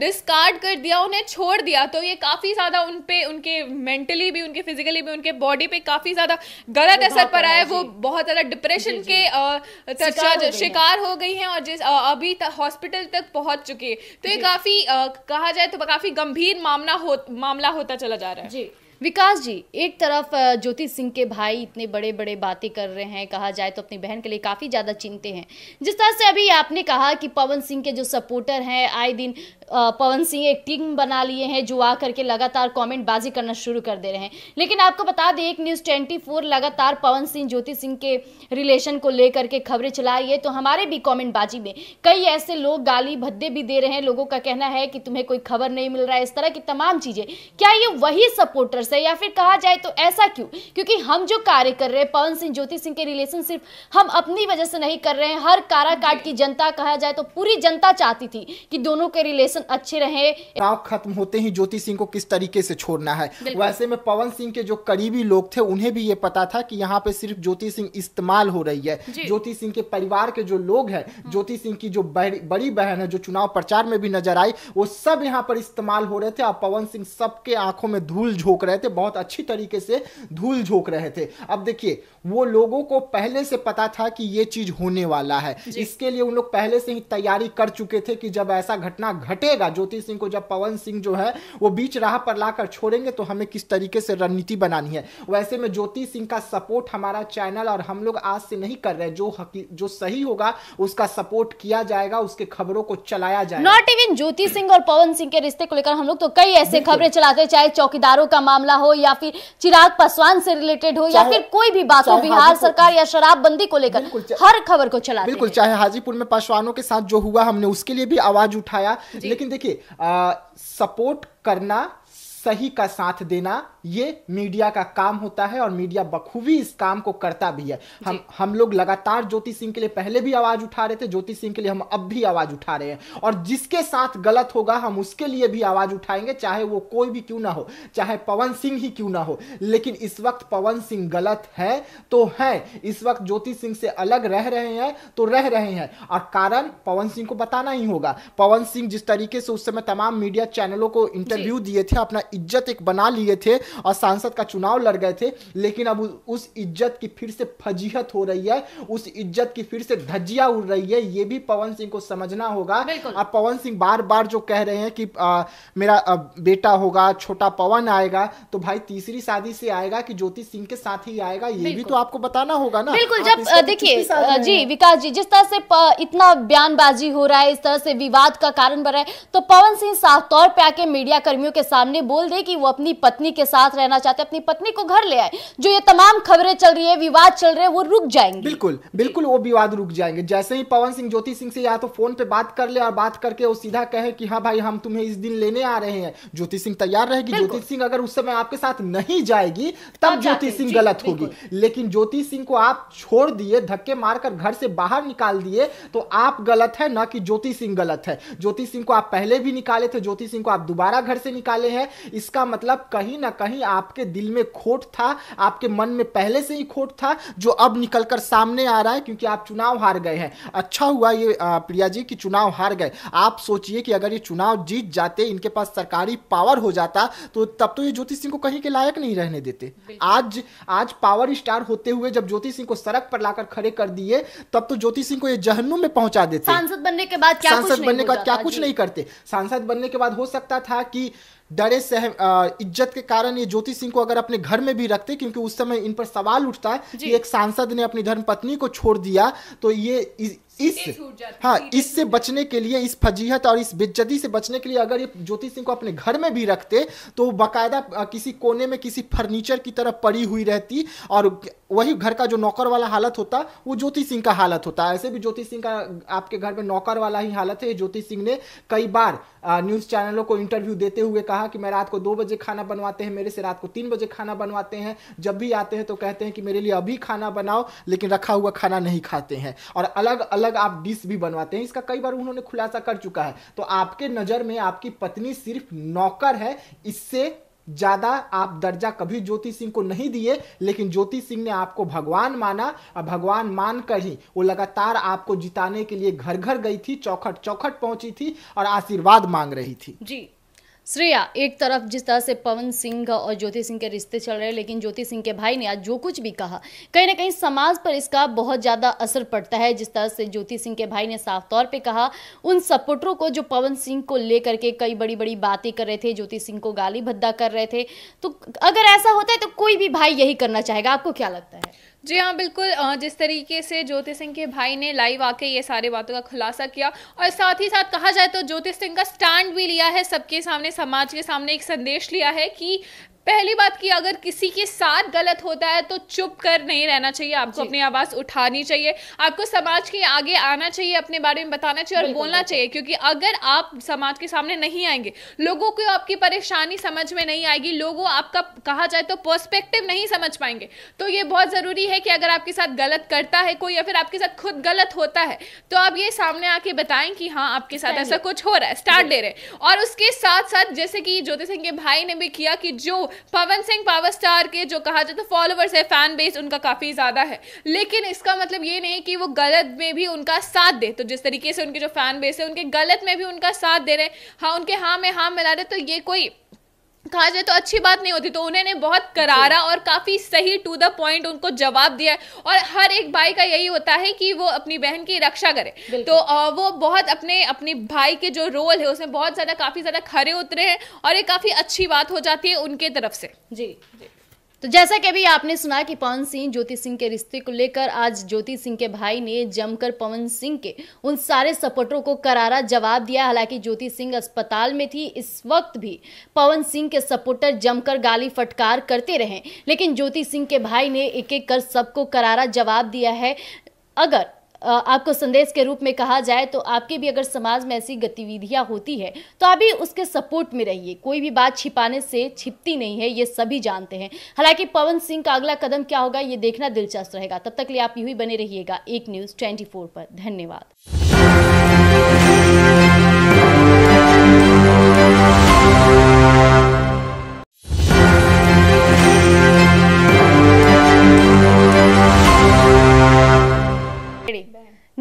डिस्कार्ड कर दिया उन्हें छोड़ दिया तो ये काफ़ी ज़्यादा उन पे उनके मेंटली भी उनके फिजिकली भी उनके बॉडी पे काफ़ी ज़्यादा गलत असर पड़ा है वो बहुत ज़्यादा डिप्रेशन के शिकार, शिकार हो गई हैं और जिस अभी तक हॉस्पिटल तक पहुंच चुके तो ये काफ़ी कहा जाए तो काफ़ी गंभीर मामला हो मामला होता चला जा रहा है जी विकास जी एक तरफ ज्योति सिंह के भाई इतने बड़े बड़े बातें कर रहे हैं कहा जाए तो अपनी बहन के लिए काफ़ी ज़्यादा चिंते हैं जिस तरह से अभी आपने कहा कि पवन सिंह के जो सपोर्टर हैं आए दिन पवन सिंह एक टीम बना लिए हैं जो आ करके लगातार कमेंट बाजी करना शुरू कर दे रहे हैं लेकिन आपको बता दें एक न्यूज़ ट्वेंटी फोर लगातार पवन सिंह ज्योति सिंह के रिलेशन को लेकर के खबरें चला रही है तो हमारे भी कॉमेंट बाजी में कई ऐसे लोग गाली भद्दे भी दे रहे हैं लोगों का कहना है कि तुम्हें कोई खबर नहीं मिल रहा है इस तरह की तमाम चीज़ें क्या ये वही सपोर्टर्स से या फिर कहा जाए तो ऐसा क्यों क्योंकि हम जो कार्य कर रहे हैं पवन सिंह ज्योति सिंह के रिलेशनशिप हम अपनी वजह से नहीं कर रहे हैं हर काराकाट की जनता कहा जाए तो पूरी जनता चाहती थी कि दोनों के रिलेशन अच्छे रहे खत्म होते ही ज्योति सिंह को किस तरीके से छोड़ना है वैसे में पवन सिंह के जो करीबी लोग थे उन्हें भी ये पता था कि यहाँ पे सिर्फ ज्योति सिंह इस्तेमाल हो रही है ज्योति सिंह के परिवार के जो लोग हैं ज्योति सिंह की जो बड़ी बहन है जो चुनाव प्रचार में भी नजर आई वो सब यहाँ पर इस्तेमाल हो रहे थे और पवन सिंह सबके आंखों में धूल झोंक रहे थे बहुत अच्छी तरीके से धूल झोंक रहे थे अब देखिए वो लोगों को पहले से पता था कि ये चीज होने वाला है इसके लिए उन लोग पहले से ही तैयारी कर चुके थे कि जब ऐसा घटना घटेगा ज्योति सिंह को जब पवन सिंह जो है वो बीच राह पर लाकर छोड़ेंगे तो हमें किस तरीके से रणनीति बनानी है वैसे में ज्योति सिंह का सपोर्ट हमारा चैनल और हम लोग आज से नहीं कर रहे जो जो सही होगा उसका सपोर्ट किया जाएगा उसके खबरों को चलाया जाएगा नॉट इवन ज्योति सिंह और पवन सिंह के रिश्ते को लेकर हम लोग तो कई ऐसे खबरें चलाते चाहे चौकीदारों का मामला मामला हो या फिर चिराग पासवान से रिलेटेड हो या फिर कोई भी बात हो बिहार सरकार या शराबबंदी को लेकर हर खबर को चला बिल्कुल चाहे हाजीपुर में पासवानों के साथ जो हुआ हमने उसके लिए भी आवाज उठाया लेकिन देखिए सपोर्ट करना सही का साथ देना ये मीडिया का काम होता है और मीडिया बखूबी इस काम को करता भी है हम हम लोग लगातार ज्योति सिंह के लिए पहले भी आवाज उठा रहे थे ज्योति सिंह के लिए हम अब भी आवाज उठा रहे हैं और जिसके साथ गलत होगा हम उसके लिए भी आवाज उठाएंगे चाहे वो कोई भी क्यों ना हो चाहे पवन सिंह ही क्यों ना हो लेकिन इस वक्त पवन सिंह गलत है तो है इस वक्त ज्योति सिंह से अलग रह रहे हैं तो रह रहे हैं और कारण पवन सिंह को बताना ही होगा पवन सिंह जिस तरीके से उस समय तमाम मीडिया चैनलों को इंटरव्यू दिए थे अपना इज्जत एक बना लिए थे और सांसद का चुनाव लड़ गए थे लेकिन अब उस इज्जत की फिर से फजीहत हो रही है उस इज्जत की फिर से धज्जिया उड़ रही है ये भी पवन सिंह को समझना होगा अब पवन सिंह बार बार जो कह रहे हैं कि आ, मेरा आ, बेटा होगा छोटा पवन आएगा तो भाई तीसरी शादी से आएगा कि ज्योति सिंह के साथ ही आएगा ये भी तो आपको बताना होगा ना बिल्कुल जब तो देखिए जी विकास जी जिस तरह से इतना बयानबाजी हो रहा है इस तरह से विवाद का कारण बन रहा है तो पवन सिंह साफ तौर पर आके मीडिया कर्मियों के सामने बोल बोल दे कि वो अपनी पत्नी के साथ रहना चाहते अपनी पत्नी को घर ले आए जो ये तमाम खबरें चल रही है विवाद चल रहे हैं वो रुक जाएंगे बिल्कुल बिल्कुल वो विवाद रुक जाएंगे जैसे ही पवन सिंह ज्योति सिंह से या तो फोन पे बात कर ले और बात करके वो सीधा कहे की हाँ भाई हम तुम्हें इस दिन लेने आ रहे हैं ज्योति सिंह तैयार रहेगी ज्योति सिंह अगर उस समय आपके साथ नहीं जाएगी तब ज्योति सिंह गलत होगी लेकिन ज्योति सिंह को आप छोड़ दिए धक्के मारकर घर से बाहर निकाल दिए तो आप गलत है ना कि ज्योति सिंह गलत है ज्योति सिंह को आप पहले भी निकाले थे ज्योति सिंह को आप दोबारा घर से निकाले हैं इसका मतलब कहीं ना कहीं आपके दिल में खोट था आपके मन में पहले से ही खोट था जो अब निकल कर सामने आ रहा है क्योंकि आप चुनाव हार गए हैं अच्छा हुआ ये प्रिया जी कि चुनाव हार गए आप सोचिए कि अगर ये चुनाव जीत जाते इनके पास सरकारी पावर हो जाता तो तब तो ये ज्योति सिंह को कहीं के लायक नहीं रहने देते आज आज पावर स्टार होते हुए जब ज्योति सिंह को सड़क पर लाकर खड़े कर दिए तब तो ज्योति सिंह को ये जहन्नुम में पहुंचा देते सांसद बनने के बाद क्या सांसद बनने के बाद क्या कुछ नहीं करते सांसद बनने के बाद हो सकता था कि डरे सह इज्जत के कारण ये ज्योति सिंह को अगर अपने घर में भी रखते क्योंकि उस समय इन पर सवाल उठता है कि एक सांसद ने अपनी धर्म पत्नी को छोड़ दिया तो ये इस हाँ इससे बचने के लिए इस फजीहत और इस बेज्जती से बचने के लिए अगर ये ज्योति सिंह को अपने घर में भी रखते तो बाकायदा किसी कोने में किसी फर्नीचर की तरह पड़ी हुई रहती और वही घर का जो नौकर वाला हालत होता वो ज्योति सिंह का हालत होता ऐसे भी ज्योति सिंह का आपके घर में नौकर वाला ही हालत है ज्योति सिंह ने कई बार न्यूज़ चैनलों को इंटरव्यू देते हुए कहा कि मैं रात को दो बजे खाना बनवाते हैं मेरे से रात को तीन बजे खाना बनवाते हैं जब भी आते हैं तो कहते हैं कि मेरे लिए अभी खाना बनाओ लेकिन रखा हुआ खाना नहीं खाते हैं और अलग अलग अलग आप डिश भी बनवाते हैं इसका कई बार उन्होंने खुलासा कर चुका है तो आपके नज़र में आपकी पत्नी सिर्फ नौकर है इससे ज़्यादा आप दर्जा कभी ज्योति सिंह को नहीं दिए लेकिन ज्योति सिंह ने आपको भगवान माना और भगवान मानकर ही वो लगातार आपको जिताने के लिए घर घर गई थी चौखट चौखट पहुंची थी और आशीर्वाद मांग रही थी जी श्रेया एक तरफ जिस तरह से पवन सिंह और ज्योति सिंह के रिश्ते चल रहे हैं लेकिन ज्योति सिंह के भाई ने आज जो कुछ भी कहा कहीं ना कहीं समाज पर इसका बहुत ज़्यादा असर पड़ता है जिस तरह से ज्योति सिंह के भाई ने साफ तौर पे कहा उन सपोर्टरों को जो पवन सिंह को लेकर के कई बड़ी बड़ी बातें कर रहे थे ज्योति सिंह को गाली भद्दा कर रहे थे तो अगर ऐसा होता है तो कोई भी भाई यही करना चाहेगा आपको क्या लगता है जी हाँ बिल्कुल जिस तरीके से ज्योति सिंह के भाई ने लाइव आके ये सारे बातों का खुलासा किया और साथ ही साथ कहा जाए तो ज्योति सिंह का स्टैंड भी लिया है सबके सामने समाज के सामने एक संदेश लिया है कि पहली बात की अगर किसी के साथ गलत होता है तो चुप कर नहीं रहना चाहिए आपको अपनी आवाज उठानी चाहिए आपको समाज के आगे आना चाहिए अपने बारे में बताना चाहिए और बोलना चाहिए क्योंकि अगर आप समाज के सामने नहीं आएंगे लोगों को आपकी परेशानी समझ में नहीं आएगी लोगों आपका कहा जाए तो पर्सपेक्टिव नहीं समझ पाएंगे तो ये बहुत ज़रूरी है कि अगर आपके साथ गलत करता है कोई या फिर आपके साथ खुद गलत होता है तो आप ये सामने आके बताएं कि हाँ आपके साथ ऐसा कुछ हो रहा है स्टार्ट दे रहे और उसके साथ साथ जैसे कि ज्योति सिंह के भाई ने भी किया कि जो पवन सिंह पावर स्टार के जो कहा जाए तो फॉलोअर्स है फैन बेस उनका काफ़ी ज़्यादा है लेकिन इसका मतलब ये नहीं कि वो गलत में भी उनका साथ दे तो जिस तरीके से उनके जो फैन बेस है उनके गलत में भी उनका साथ दे रहे हैं हाँ उनके हाँ में हाँ मिला रहे तो ये कोई कहा जाए तो अच्छी बात नहीं होती तो उन्होंने बहुत करारा और काफ़ी सही टू द पॉइंट उनको जवाब दिया है और हर एक भाई का यही होता है कि वो अपनी बहन की रक्षा करे तो वो बहुत अपने अपने भाई के जो रोल है उसमें बहुत ज़्यादा काफ़ी ज़्यादा खरे उतरे हैं और ये काफ़ी अच्छी बात हो जाती है उनके तरफ से जी जी तो जैसा कि अभी आपने सुना कि पवन सिंह ज्योति सिंह के रिश्ते को लेकर आज ज्योति सिंह के भाई ने जमकर पवन सिंह के उन सारे सपोर्टरों को करारा जवाब दिया हालांकि ज्योति सिंह अस्पताल में थी इस वक्त भी पवन सिंह के सपोर्टर जमकर गाली फटकार करते रहे लेकिन ज्योति सिंह के भाई ने एक एक कर सबको करारा जवाब दिया है अगर आपको संदेश के रूप में कहा जाए तो आपके भी अगर समाज में ऐसी गतिविधियां होती है तो आप भी उसके सपोर्ट में रहिए कोई भी बात छिपाने से छिपती नहीं है ये सभी जानते हैं हालांकि पवन सिंह का अगला कदम क्या होगा ये देखना दिलचस्प रहेगा तब तक लिए आप यू ही बने रहिएगा एक न्यूज़ ट्वेंटी पर धन्यवाद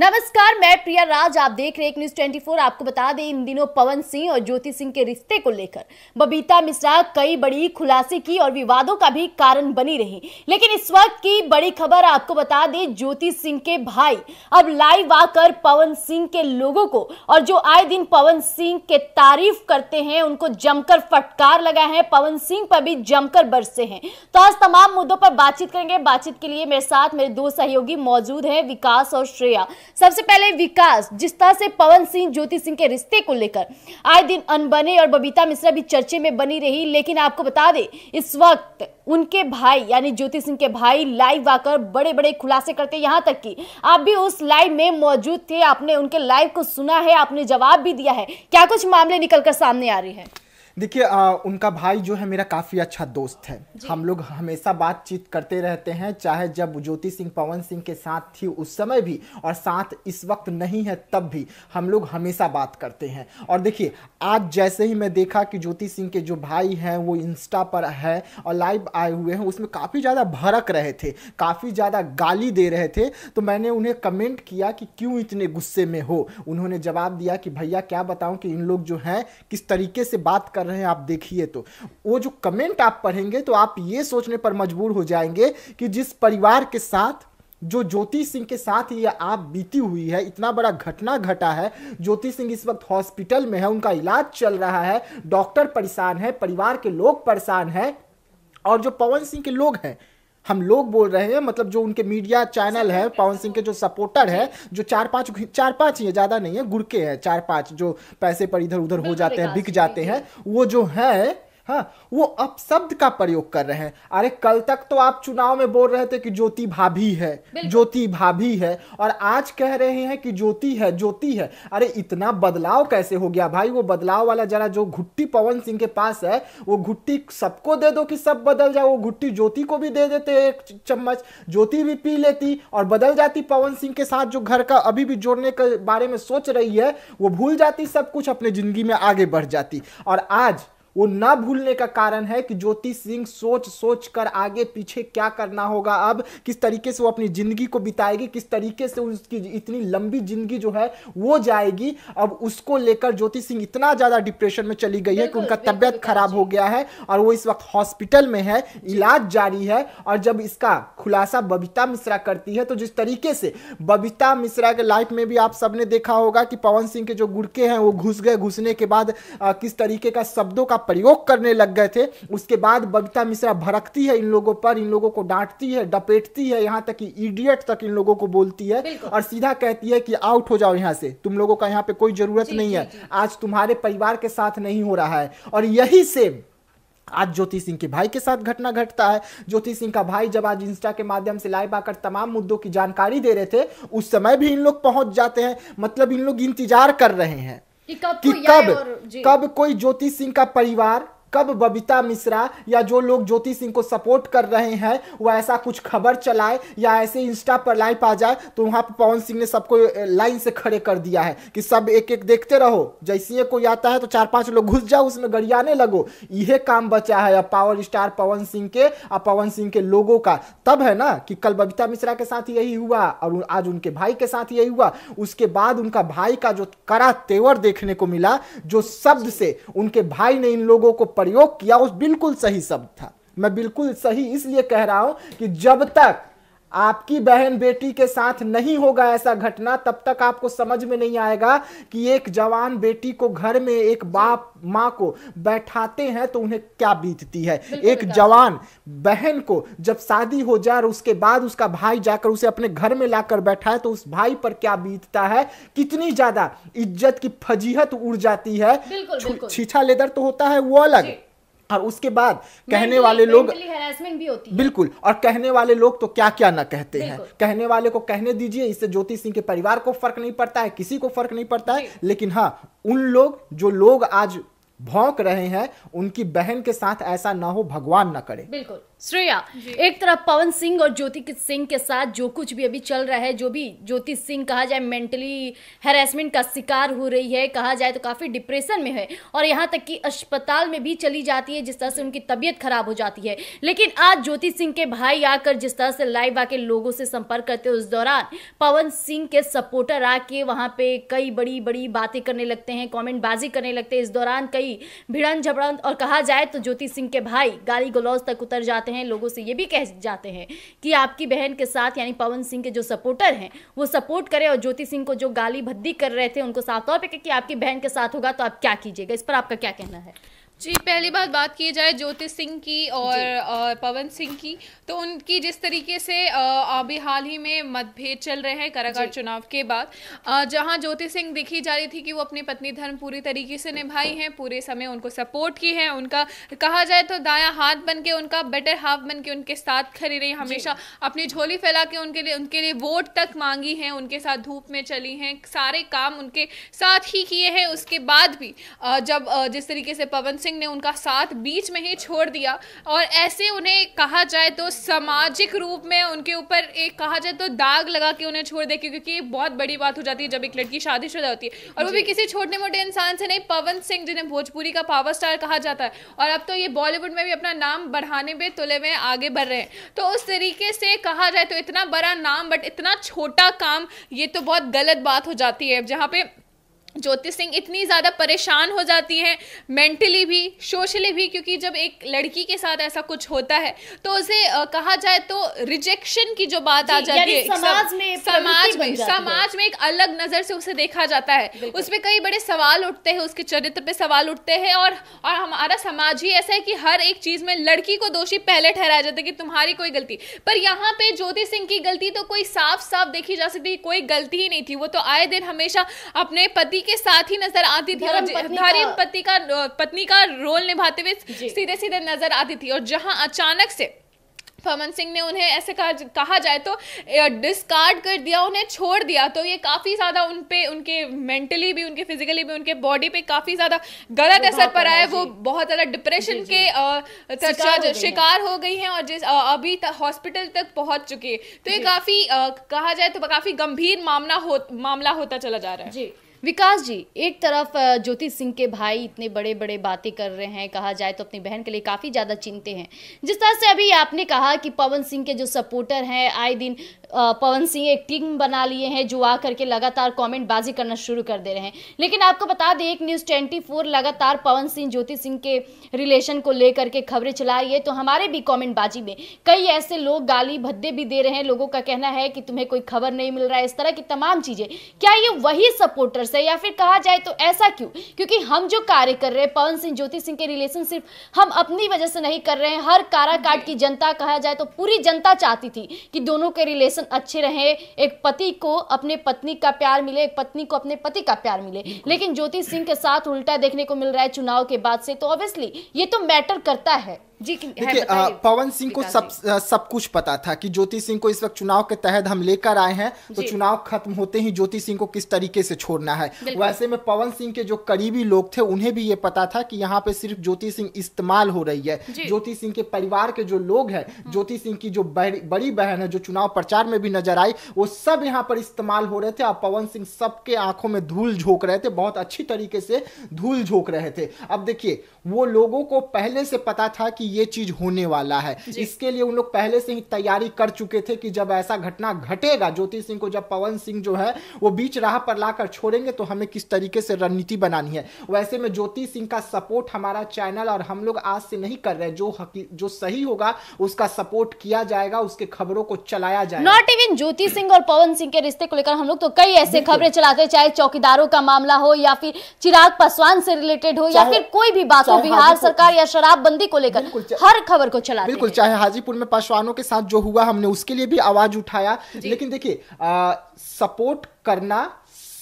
नमस्कार मैं प्रिया राज आप देख रहे हैं न्यूज 24 आपको बता दें इन दिनों पवन सिंह और ज्योति सिंह के रिश्ते को लेकर बबीता मिश्रा कई बड़ी खुलासे की और विवादों का भी कारण बनी रही लेकिन इस वक्त की बड़ी खबर आपको बता दें ज्योति सिंह के भाई अब लाइव आकर पवन सिंह के लोगों को और जो आए दिन पवन सिंह के तारीफ करते हैं उनको जमकर फटकार लगा है पवन सिंह पर भी जमकर बरसे हैं तो आज तमाम मुद्दों पर बातचीत करेंगे बातचीत के लिए मेरे साथ मेरे दो सहयोगी मौजूद है विकास और श्रेया सबसे पहले विकास जिस तरह से पवन सिंह ज्योति सिंह के रिश्ते को लेकर आए दिन अनबने और बबीता मिश्रा भी चर्चे में बनी रही लेकिन आपको बता दे इस वक्त उनके भाई यानी ज्योति सिंह के भाई लाइव आकर बड़े बड़े खुलासे करते यहाँ तक कि आप भी उस लाइव में मौजूद थे आपने उनके लाइव को सुना है आपने जवाब भी दिया है क्या कुछ मामले निकलकर सामने आ रहे हैं देखिए उनका भाई जो है मेरा काफ़ी अच्छा दोस्त है हम लोग हमेशा बातचीत करते रहते हैं चाहे जब ज्योति सिंह पवन सिंह के साथ थी उस समय भी और साथ इस वक्त नहीं है तब भी हम लोग हमेशा बात करते हैं और देखिए आज जैसे ही मैं देखा कि ज्योति सिंह के जो भाई हैं वो इंस्टा पर है और लाइव आए हुए हैं उसमें काफ़ी ज़्यादा भड़क रहे थे काफ़ी ज़्यादा गाली दे रहे थे तो मैंने उन्हें कमेंट किया कि क्यों इतने गुस्से में हो उन्होंने जवाब दिया कि भैया क्या बताऊं कि इन लोग जो हैं किस तरीके से बात कर रहे हैं आप देखिए तो वो जो कमेंट आप पढ़ेंगे तो आप ये सोचने पर मजबूर हो जाएंगे कि जिस परिवार के साथ जो ज्योति सिंह के साथ ये आप बीती हुई है इतना बड़ा घटना घटा है ज्योति सिंह इस वक्त हॉस्पिटल में है उनका इलाज चल रहा है डॉक्टर परेशान है परिवार के लोग परेशान है और जो पवन सिंह के लोग हैं हम लोग बोल रहे हैं मतलब जो उनके मीडिया चैनल है पवन सिंह के जो सपोर्टर है जो चार पांच चार पांच ही ज़्यादा नहीं है गुड़के हैं चार पांच जो पैसे पर इधर उधर हो जाते हैं बिक जाते हैं वो जो है हाँ वो अपशब्द का प्रयोग कर रहे हैं अरे कल तक तो आप चुनाव में बोल रहे थे कि ज्योति भाभी है ज्योति भाभी है और आज कह रहे हैं कि ज्योति है ज्योति है अरे इतना बदलाव कैसे हो गया भाई वो बदलाव वाला जरा जो घुट्टी पवन सिंह के पास है वो घुट्टी सबको दे दो कि सब बदल जाए वो घुट्टी ज्योति को भी दे देते एक चम्मच ज्योति भी पी लेती और बदल जाती पवन सिंह के साथ जो घर का अभी भी जोड़ने के बारे में सोच रही है वो भूल जाती सब कुछ अपने जिंदगी में आगे बढ़ जाती और आज वो ना भूलने का कारण है कि ज्योति सिंह सोच सोच कर आगे पीछे क्या करना होगा अब किस तरीके से वो अपनी ज़िंदगी को बिताएगी किस तरीके से उसकी इतनी लंबी ज़िंदगी जो है वो जाएगी अब उसको लेकर ज्योति सिंह इतना ज़्यादा डिप्रेशन में चली गई है कि उनका तबियत खराब हो गया है और वो इस वक्त हॉस्पिटल में है इलाज जारी है और जब इसका खुलासा बबीता मिश्रा करती है तो जिस तरीके से बबीता मिश्रा के लाइफ में भी आप सबने देखा होगा कि पवन सिंह के जो गुड़के हैं वो घुस गए घुसने के बाद किस तरीके का शब्दों का का प्रयोग करने लग गए थे उसके बाद बबिता मिश्रा भड़कती है इन लोगों पर इन लोगों को डांटती है डपेटती है यहाँ तक कि इडियट तक इन लोगों को बोलती है और सीधा कहती है कि आउट हो जाओ यहाँ से तुम लोगों का यहाँ पे कोई जरूरत नहीं है आज तुम्हारे परिवार के साथ नहीं हो रहा है और यही सेम आज ज्योति सिंह के भाई के साथ घटना घटता है ज्योति सिंह का भाई जब आज इंस्टा के माध्यम से लाइव आकर तमाम मुद्दों की जानकारी दे रहे थे उस समय भी इन लोग पहुंच जाते हैं मतलब इन लोग इंतजार कर रहे हैं कि कब कि कब, कब कोई ज्योति सिंह का परिवार कब बबीता मिश्रा या जो लोग ज्योति सिंह को सपोर्ट कर रहे हैं वो ऐसा कुछ खबर चलाए या ऐसे इंस्टा पर लाइव आ जाए तो वहाँ पर पवन सिंह ने सबको लाइन से खड़े कर दिया है कि सब एक एक देखते रहो जैसे कोई आता है तो चार पांच लोग घुस जाओ उसमें गड़ियाने लगो यह काम बचा है अब पावर स्टार पवन सिंह के और पवन सिंह के लोगों का तब है ना कि कल बबीता मिश्रा के साथ यही हुआ और आज उनके भाई के साथ यही हुआ उसके बाद उनका भाई का जो कड़ा तेवर देखने को मिला जो शब्द से उनके भाई ने इन लोगों को प्रयोग किया उस बिल्कुल सही शब्द था मैं बिल्कुल सही इसलिए कह रहा हूं कि जब तक आपकी बहन बेटी के साथ नहीं होगा ऐसा घटना तब तक आपको समझ में नहीं आएगा कि एक जवान बेटी को घर में एक बाप माँ को बैठाते हैं तो उन्हें क्या बीतती है एक जवान बहन को जब शादी हो जाए और उसके बाद उसका भाई जाकर उसे अपने घर में लाकर बैठा है तो उस भाई पर क्या बीतता है कितनी ज्यादा इज्जत की फजीहत उड़ जाती है छीछा लेदर तो होता है वो अलग और उसके बाद कहने वाले लोग भी होती है। बिल्कुल और कहने वाले लोग तो क्या क्या ना कहते हैं कहने वाले को कहने दीजिए इससे ज्योति सिंह के परिवार को फर्क नहीं पड़ता है किसी को फर्क नहीं पड़ता है लेकिन हाँ उन लोग जो लोग आज भौंक रहे हैं उनकी बहन के साथ ऐसा ना हो भगवान ना करे बिल्कुल श्रेया एक तरफ पवन सिंह और ज्योति सिंह के साथ जो कुछ भी अभी चल रहा है जो भी ज्योति सिंह कहा जाए मेंटली हेरासमेंट का शिकार हो रही है कहा जाए तो काफ़ी डिप्रेशन में है और यहाँ तक कि अस्पताल में भी चली जाती है जिस तरह से उनकी तबीयत खराब हो जाती है लेकिन आज ज्योति सिंह के भाई आकर जिस तरह से लाइव आके लोगों से संपर्क करते उस दौरान पवन सिंह के सपोर्टर आके वहाँ पे कई बड़ी बड़ी बातें करने लगते हैं कॉमेंटबाजी करने लगते हैं इस दौरान कई भिड़न झपड़न और कहा जाए तो ज्योति सिंह के भाई गाली गलौज तक उतर जाते जाते हैं लोगों से ये भी कह जाते हैं कि आपकी बहन के साथ यानी पवन सिंह के जो सपोर्टर हैं वो सपोर्ट करें और ज्योति सिंह को जो गाली भद्दी कर रहे थे उनको साफ तौर पर कि आपकी बहन के साथ होगा तो आप क्या कीजिएगा इस पर आपका क्या कहना है जी पहली बात बात की जाए ज्योतिष सिंह की और पवन सिंह की तो उनकी जिस तरीके से अभी हाल ही में मतभेद चल रहे हैं कारागार चुनाव के बाद जहां ज्योतिष सिंह दिखी जा रही थी कि वो अपनी पत्नी धर्म पूरी तरीके से निभाई हैं पूरे समय उनको सपोर्ट की है उनका कहा जाए तो दाया हाथ बन के उनका बेटर हाफ बन के उनके साथ खड़ी रही हमेशा अपनी झोली फैला के उनके लिए उनके लिए वोट तक मांगी है उनके साथ धूप में चली हैं सारे काम उनके साथ ही किए हैं उसके बाद भी जब जिस तरीके से पवन सिंह सिंह ने उनका साथ बीच में ही छोड़ दिया और ऐसे उन्हें कहा जाए तो सामाजिक रूप में उनके ऊपर एक कहा जाए तो दाग लगा के उन्हें छोड़ दे क्योंकि बहुत बड़ी बात हो जाती है जब एक लड़की शादीशुदा होती है और वो भी किसी छोटे मोटे इंसान से नहीं पवन सिंह जिन्हें भोजपुरी का पावर स्टार कहा जाता है और अब तो ये बॉलीवुड में भी अपना नाम बढ़ाने में तुले में आगे बढ़ रहे हैं तो उस तरीके से कहा जाए तो इतना बड़ा नाम बट इतना छोटा काम ये तो बहुत गलत बात हो जाती है जहाँ पे ज्योति सिंह इतनी ज़्यादा परेशान हो जाती हैं मेंटली भी सोशली भी क्योंकि जब एक लड़की के साथ ऐसा कुछ होता है तो उसे आ, कहा जाए तो रिजेक्शन की जो बात आ जाती है समाज में समाज में समाज में एक अलग नज़र से उसे देखा जाता है उस पर कई बड़े सवाल उठते हैं उसके चरित्र पे सवाल उठते हैं और और हमारा समाज ही ऐसा है कि हर एक चीज़ में लड़की को दोषी पहले ठहराया जाता है कि तुम्हारी कोई गलती पर यहाँ पे ज्योति सिंह की गलती तो कोई साफ साफ देखी जा सकती कोई गलती ही नहीं थी वो तो आए दिन हमेशा अपने पति पति के साथ ही नजर आती थी और धर्म पति का पत्नी का रोल निभाते हुए सीधे सीधे नजर आती थी और जहां अचानक से पवन सिंह ने उन्हें ऐसे कहा कहा जाए तो डिस्कार्ड कर दिया उन्हें छोड़ दिया तो ये काफ़ी ज़्यादा उन पे उनके मेंटली भी उनके फिजिकली भी उनके बॉडी पे काफ़ी ज़्यादा गलत असर पड़ा है वो बहुत ज़्यादा डिप्रेशन के शिकार, शिकार हो गई हैं और जिस अभी तक हॉस्पिटल तक पहुंच चुकी है तो ये काफ़ी कहा जाए तो काफ़ी गंभीर मामला हो मामला होता चला जा रहा है जी विकास जी एक तरफ ज्योति सिंह के भाई इतने बड़े बड़े बातें कर रहे हैं कहा जाए तो अपनी बहन के लिए काफ़ी ज़्यादा चिंते हैं जिस तरह से अभी आपने कहा कि पवन सिंह के जो सपोर्टर हैं आए दिन पवन सिंह एक टीम बना लिए हैं जो आ करके लगातार कमेंट बाजी करना शुरू कर दे रहे हैं लेकिन आपको बता दें एक न्यूज़ ट्वेंटी फोर लगातार पवन सिंह ज्योति सिंह के रिलेशन को लेकर के खबरें चला रही है तो हमारे भी कॉमेंट बाजी में कई ऐसे लोग गाली भद्दे भी दे रहे हैं लोगों का कहना है कि तुम्हें कोई खबर नहीं मिल रहा है इस तरह की तमाम चीज़ें क्या ये वही सपोर्टर्स एक्टर्स है या फिर कहा जाए तो ऐसा क्यों क्योंकि हम जो कार्य कर रहे हैं पवन सिंह ज्योति सिंह के रिलेशन सिर्फ हम अपनी वजह से नहीं कर रहे हैं हर काराकाट की जनता कहा जाए तो पूरी जनता चाहती थी कि दोनों के रिलेशन अच्छे रहे एक पति को अपने पत्नी का प्यार मिले एक पत्नी को अपने पति का प्यार मिले लेकिन ज्योति सिंह के साथ उल्टा देखने को मिल रहा है चुनाव के बाद से तो ऑब्वियसली ये तो मैटर करता है जी आ, पवन सिंह को सब सब कुछ पता था कि ज्योति सिंह को इस वक्त चुनाव के तहत हम लेकर आए हैं तो चुनाव खत्म होते ही ज्योति सिंह को किस तरीके से छोड़ना है है वैसे में पवन सिंह के जो करीबी लोग थे उन्हें भी ये पता था कि यहाँ पे सिर्फ ज्योति सिंह इस्तेमाल हो रही है ज्योति सिंह के परिवार के जो लोग हैं हम्म। ज्योति सिंह की जो बड़ी बहन है जो चुनाव प्रचार में भी नजर आई वो सब यहाँ पर इस्तेमाल हो रहे थे और पवन सिंह सबके आंखों में धूल झोंक रहे थे बहुत अच्छी तरीके से धूल झोंक रहे थे अब देखिए वो लोगों को पहले से पता था कि ये चीज होने वाला है इसके लिए उन लोग पहले से ही तैयारी कर चुके थे कि जब ऐसा घटना घटेगा ज्योति सिंह को जब पवन सिंह जो है वो बीच राह पर लाकर छोड़ेंगे करेंगे तो हमें किस तरीके से रणनीति बनानी है वैसे में ज्योति सिंह का सपोर्ट हमारा चैनल और हम लोग आज से नहीं कर रहे जो जो सही होगा उसका सपोर्ट किया जाएगा उसके खबरों को चलाया जाएगा नॉट इवन ज्योति सिंह और पवन सिंह के रिश्ते को लेकर हम लोग तो कई ऐसे खबरें चलाते चाहे चौकीदारों का मामला हो या फिर चिराग पासवान से रिलेटेड हो या फिर कोई भी बात हो बिहार सरकार या शराबबंदी को लेकर हर खबर को चला बिल्कुल चाहे हाजीपुर में पासवानों के साथ जो हुआ हमने उसके लिए भी आवाज उठाया लेकिन देखिए सपोर्ट करना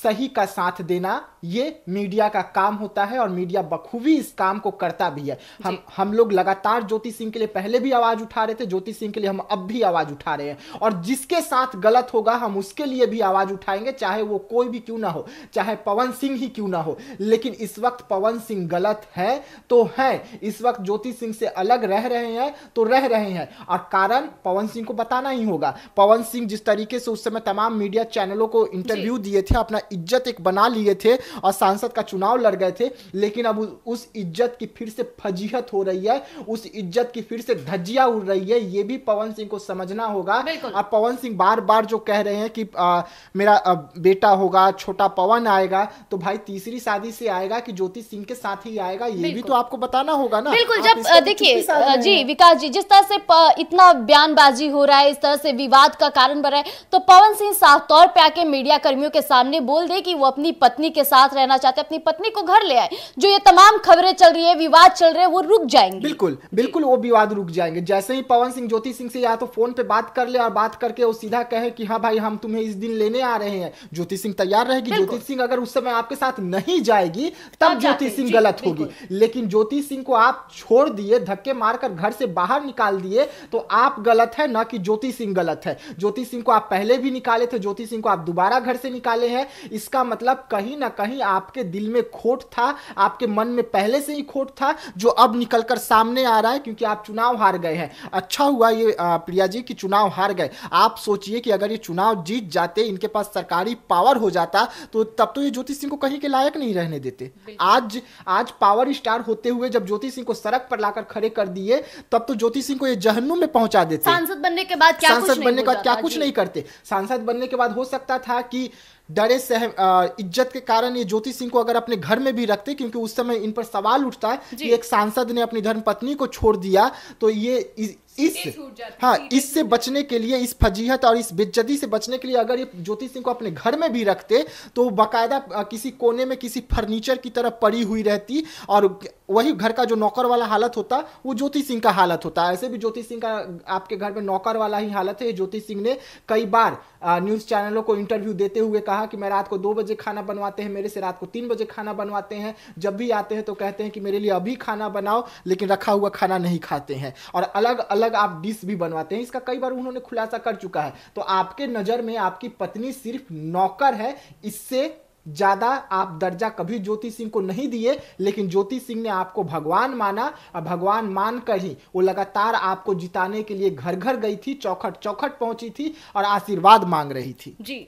सही का साथ देना ये मीडिया का काम होता है और मीडिया बखूबी इस काम को करता भी है हम हम लोग लगातार ज्योति सिंह के लिए पहले भी आवाज उठा रहे थे ज्योति सिंह के लिए हम अब भी आवाज उठा रहे हैं और जिसके साथ गलत होगा हम उसके लिए भी आवाज उठाएंगे चाहे वो कोई भी क्यों ना हो चाहे पवन सिंह ही क्यों ना हो लेकिन इस वक्त पवन सिंह गलत है तो है इस वक्त ज्योति सिंह से अलग रह रहे हैं तो रह रहे हैं और कारण पवन सिंह को बताना ही होगा पवन सिंह जिस तरीके से उस समय तमाम मीडिया चैनलों को इंटरव्यू दिए थे अपना इज्जत एक बना लिए थे और सांसद का चुनाव लड़ गए थे लेकिन अब उस इज्जत की फिर से फजीहत हो रही है उस इज्जत की फिर से धज्जिया उड़ रही है ये भी पवन सिंह को समझना होगा अब पवन सिंह बार बार जो कह रहे हैं कि आ, मेरा आ, बेटा होगा छोटा पवन आएगा तो भाई तीसरी शादी से आएगा कि ज्योति सिंह के साथ ही आएगा ये भी तो आपको बताना होगा ना बिल्कुल जब देखिए जी विकास जी जिस तरह से इतना बयानबाजी हो रहा है इस तरह से विवाद का कारण बन रहा है तो पवन सिंह साफ तौर पर आके मीडिया कर्मियों के सामने बोल बोल दे कि वो अपनी पत्नी के साथ रहना चाहते अपनी पत्नी को घर ले आए जो ये तमाम खबरें चल रही है विवाद चल रहे हैं वो रुक जाएंगे बिल्कुल बिल्कुल वो विवाद रुक जाएंगे जैसे ही पवन सिंह ज्योति सिंह से या तो फोन पे बात कर ले और बात करके वो सीधा कहे की हाँ भाई हम तुम्हें इस दिन लेने आ रहे हैं ज्योति सिंह तैयार रहेगी ज्योति सिंह अगर उस समय आपके साथ नहीं जाएगी तब ज्योति सिंह गलत होगी लेकिन ज्योति सिंह को आप छोड़ दिए धक्के मारकर घर से बाहर निकाल दिए तो आप गलत है ना कि ज्योति सिंह गलत है ज्योति सिंह को आप पहले भी निकाले थे ज्योति सिंह को आप दोबारा घर से निकाले हैं इसका मतलब कहीं ना कहीं आपके दिल में खोट था आपके मन में पहले से ही खोट था जो अब निकल कर सामने आ रहा है क्योंकि आप चुनाव हार गए हैं अच्छा हुआ ये प्रिया जी कि चुनाव हार गए आप सोचिए कि अगर ये चुनाव जीत जाते इनके पास सरकारी पावर हो जाता तो तब तो ये ज्योति सिंह को कहीं के लायक नहीं रहने देते आज आज पावर स्टार होते हुए जब ज्योति सिंह को सड़क पर लाकर खड़े कर दिए तब तो ज्योति सिंह को ये जहन्नुम में पहुंचा देते सांसद बनने के बाद क्या सांसद बनने के बाद क्या कुछ नहीं करते सांसद बनने के बाद हो सकता था कि डरे सह इज्जत के कारण ये ज्योति सिंह को अगर अपने घर में भी रखते क्योंकि उस समय इन पर सवाल उठता है कि एक सांसद ने अपनी धर्म पत्नी को छोड़ दिया तो ये इस हाँ इससे बचने के लिए इस फजीहत और इस बेज्जती से बचने के लिए अगर ये ज्योति सिंह को अपने घर में भी रखते तो वो बाकायदा किसी कोने में किसी फर्नीचर की तरह पड़ी हुई रहती और वही घर का जो नौकर वाला हालत होता वो ज्योति सिंह का हालत होता ऐसे भी ज्योति सिंह का आपके घर में नौकर वाला ही हालत है ज्योति सिंह ने कई बार न्यूज़ चैनलों को इंटरव्यू देते हुए कहा कि मैं रात को दो बजे खाना बनवाते हैं मेरे से रात को तीन बजे खाना बनवाते हैं जब भी आते हैं तो कहते हैं कि मेरे लिए अभी खाना बनाओ लेकिन रखा हुआ खाना नहीं खाते हैं और अलग अलग अलग आप डिश भी बनवाते हैं इसका कई बार उन्होंने खुलासा कर चुका है तो आपके नज़र में आपकी पत्नी सिर्फ नौकर है इससे ज़्यादा आप दर्जा कभी ज्योति सिंह को नहीं दिए लेकिन ज्योति सिंह ने आपको भगवान माना और भगवान मानकर ही वो लगातार आपको जिताने के लिए घर घर गई थी चौखट चौखट पहुंची थी और आशीर्वाद मांग रही थी जी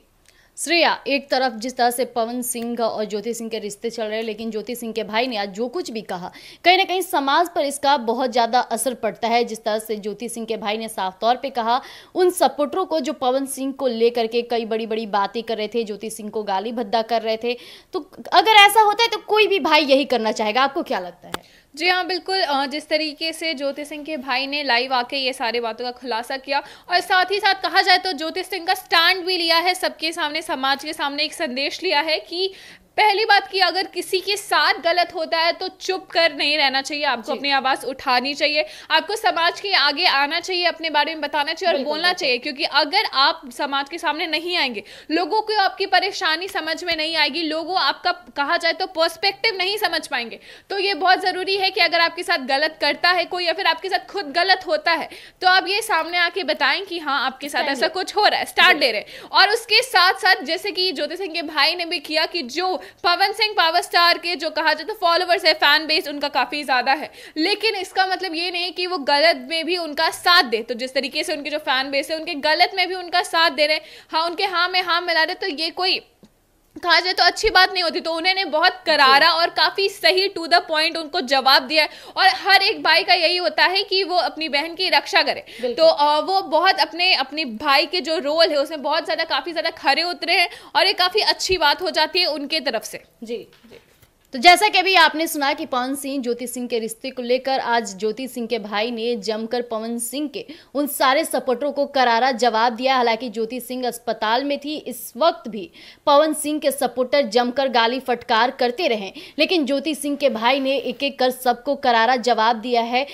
श्रेया एक तरफ जिस तरह से पवन सिंह और ज्योति सिंह के रिश्ते चल रहे हैं लेकिन ज्योति सिंह के भाई ने आज जो कुछ भी कहा कहीं ना कहीं समाज पर इसका बहुत ज़्यादा असर पड़ता है जिस तरह से ज्योति सिंह के भाई ने साफ तौर पे कहा उन सपोर्टरों को जो पवन सिंह को लेकर के कई बड़ी बड़ी बातें कर रहे थे ज्योति सिंह को गाली भद्दा कर रहे थे तो अगर ऐसा होता है तो कोई भी भाई यही करना चाहेगा आपको क्या लगता है जी हाँ बिल्कुल जिस तरीके से ज्योति सिंह के भाई ने लाइव आके ये सारी बातों का खुलासा किया और साथ ही साथ कहा जाए तो ज्योति सिंह का स्टैंड भी लिया है सबके सामने समाज के सामने एक संदेश लिया है कि पहली बात की अगर किसी के साथ गलत होता है तो चुप कर नहीं रहना चाहिए आपको अपनी आवाज़ उठानी चाहिए आपको समाज के आगे आना चाहिए अपने बारे में बताना चाहिए और बोलना चाहिए क्योंकि अगर आप समाज के सामने नहीं आएंगे लोगों को आपकी परेशानी समझ में नहीं आएगी लोगों आपका कहा जाए तो पर्सपेक्टिव नहीं समझ पाएंगे तो ये बहुत ज़रूरी है कि अगर आपके साथ गलत करता है कोई या फिर आपके साथ खुद गलत होता है तो आप ये सामने आके बताएं कि हाँ आपके साथ ऐसा कुछ हो रहा है स्टार्ट दे रहे और उसके साथ साथ जैसे कि ज्योति सिंह के भाई ने भी किया कि जो पवन सिंह पावर स्टार के जो कहा जाए तो फॉलोअर्स है फैन बेस उनका काफ़ी ज़्यादा है लेकिन इसका मतलब ये नहीं कि वो गलत में भी उनका साथ दे तो जिस तरीके से उनके जो फैन बेस है उनके गलत में भी उनका साथ दे रहे हैं हाँ उनके हाँ में हाँ मिला रहे तो ये कोई कहा जाए तो अच्छी बात नहीं होती तो उन्होंने बहुत करारा और काफ़ी सही टू द पॉइंट उनको जवाब दिया है और हर एक भाई का यही होता है कि वो अपनी बहन की रक्षा करे तो वो बहुत अपने अपने भाई के जो रोल है उसमें बहुत ज़्यादा काफ़ी ज़्यादा खरे उतरे हैं और ये काफ़ी अच्छी बात हो जाती है उनके तरफ से जी जी तो जैसा कि अभी आपने सुना कि पवन सिंह ज्योति सिंह के रिश्ते को लेकर आज ज्योति सिंह के भाई ने जमकर पवन सिंह के उन सारे सपोर्टरों को करारा जवाब दिया हालांकि ज्योति सिंह अस्पताल में थी इस वक्त भी पवन सिंह के सपोर्टर जमकर गाली फटकार करते रहे लेकिन ज्योति सिंह के भाई ने एक एक कर सबको करारा जवाब दिया है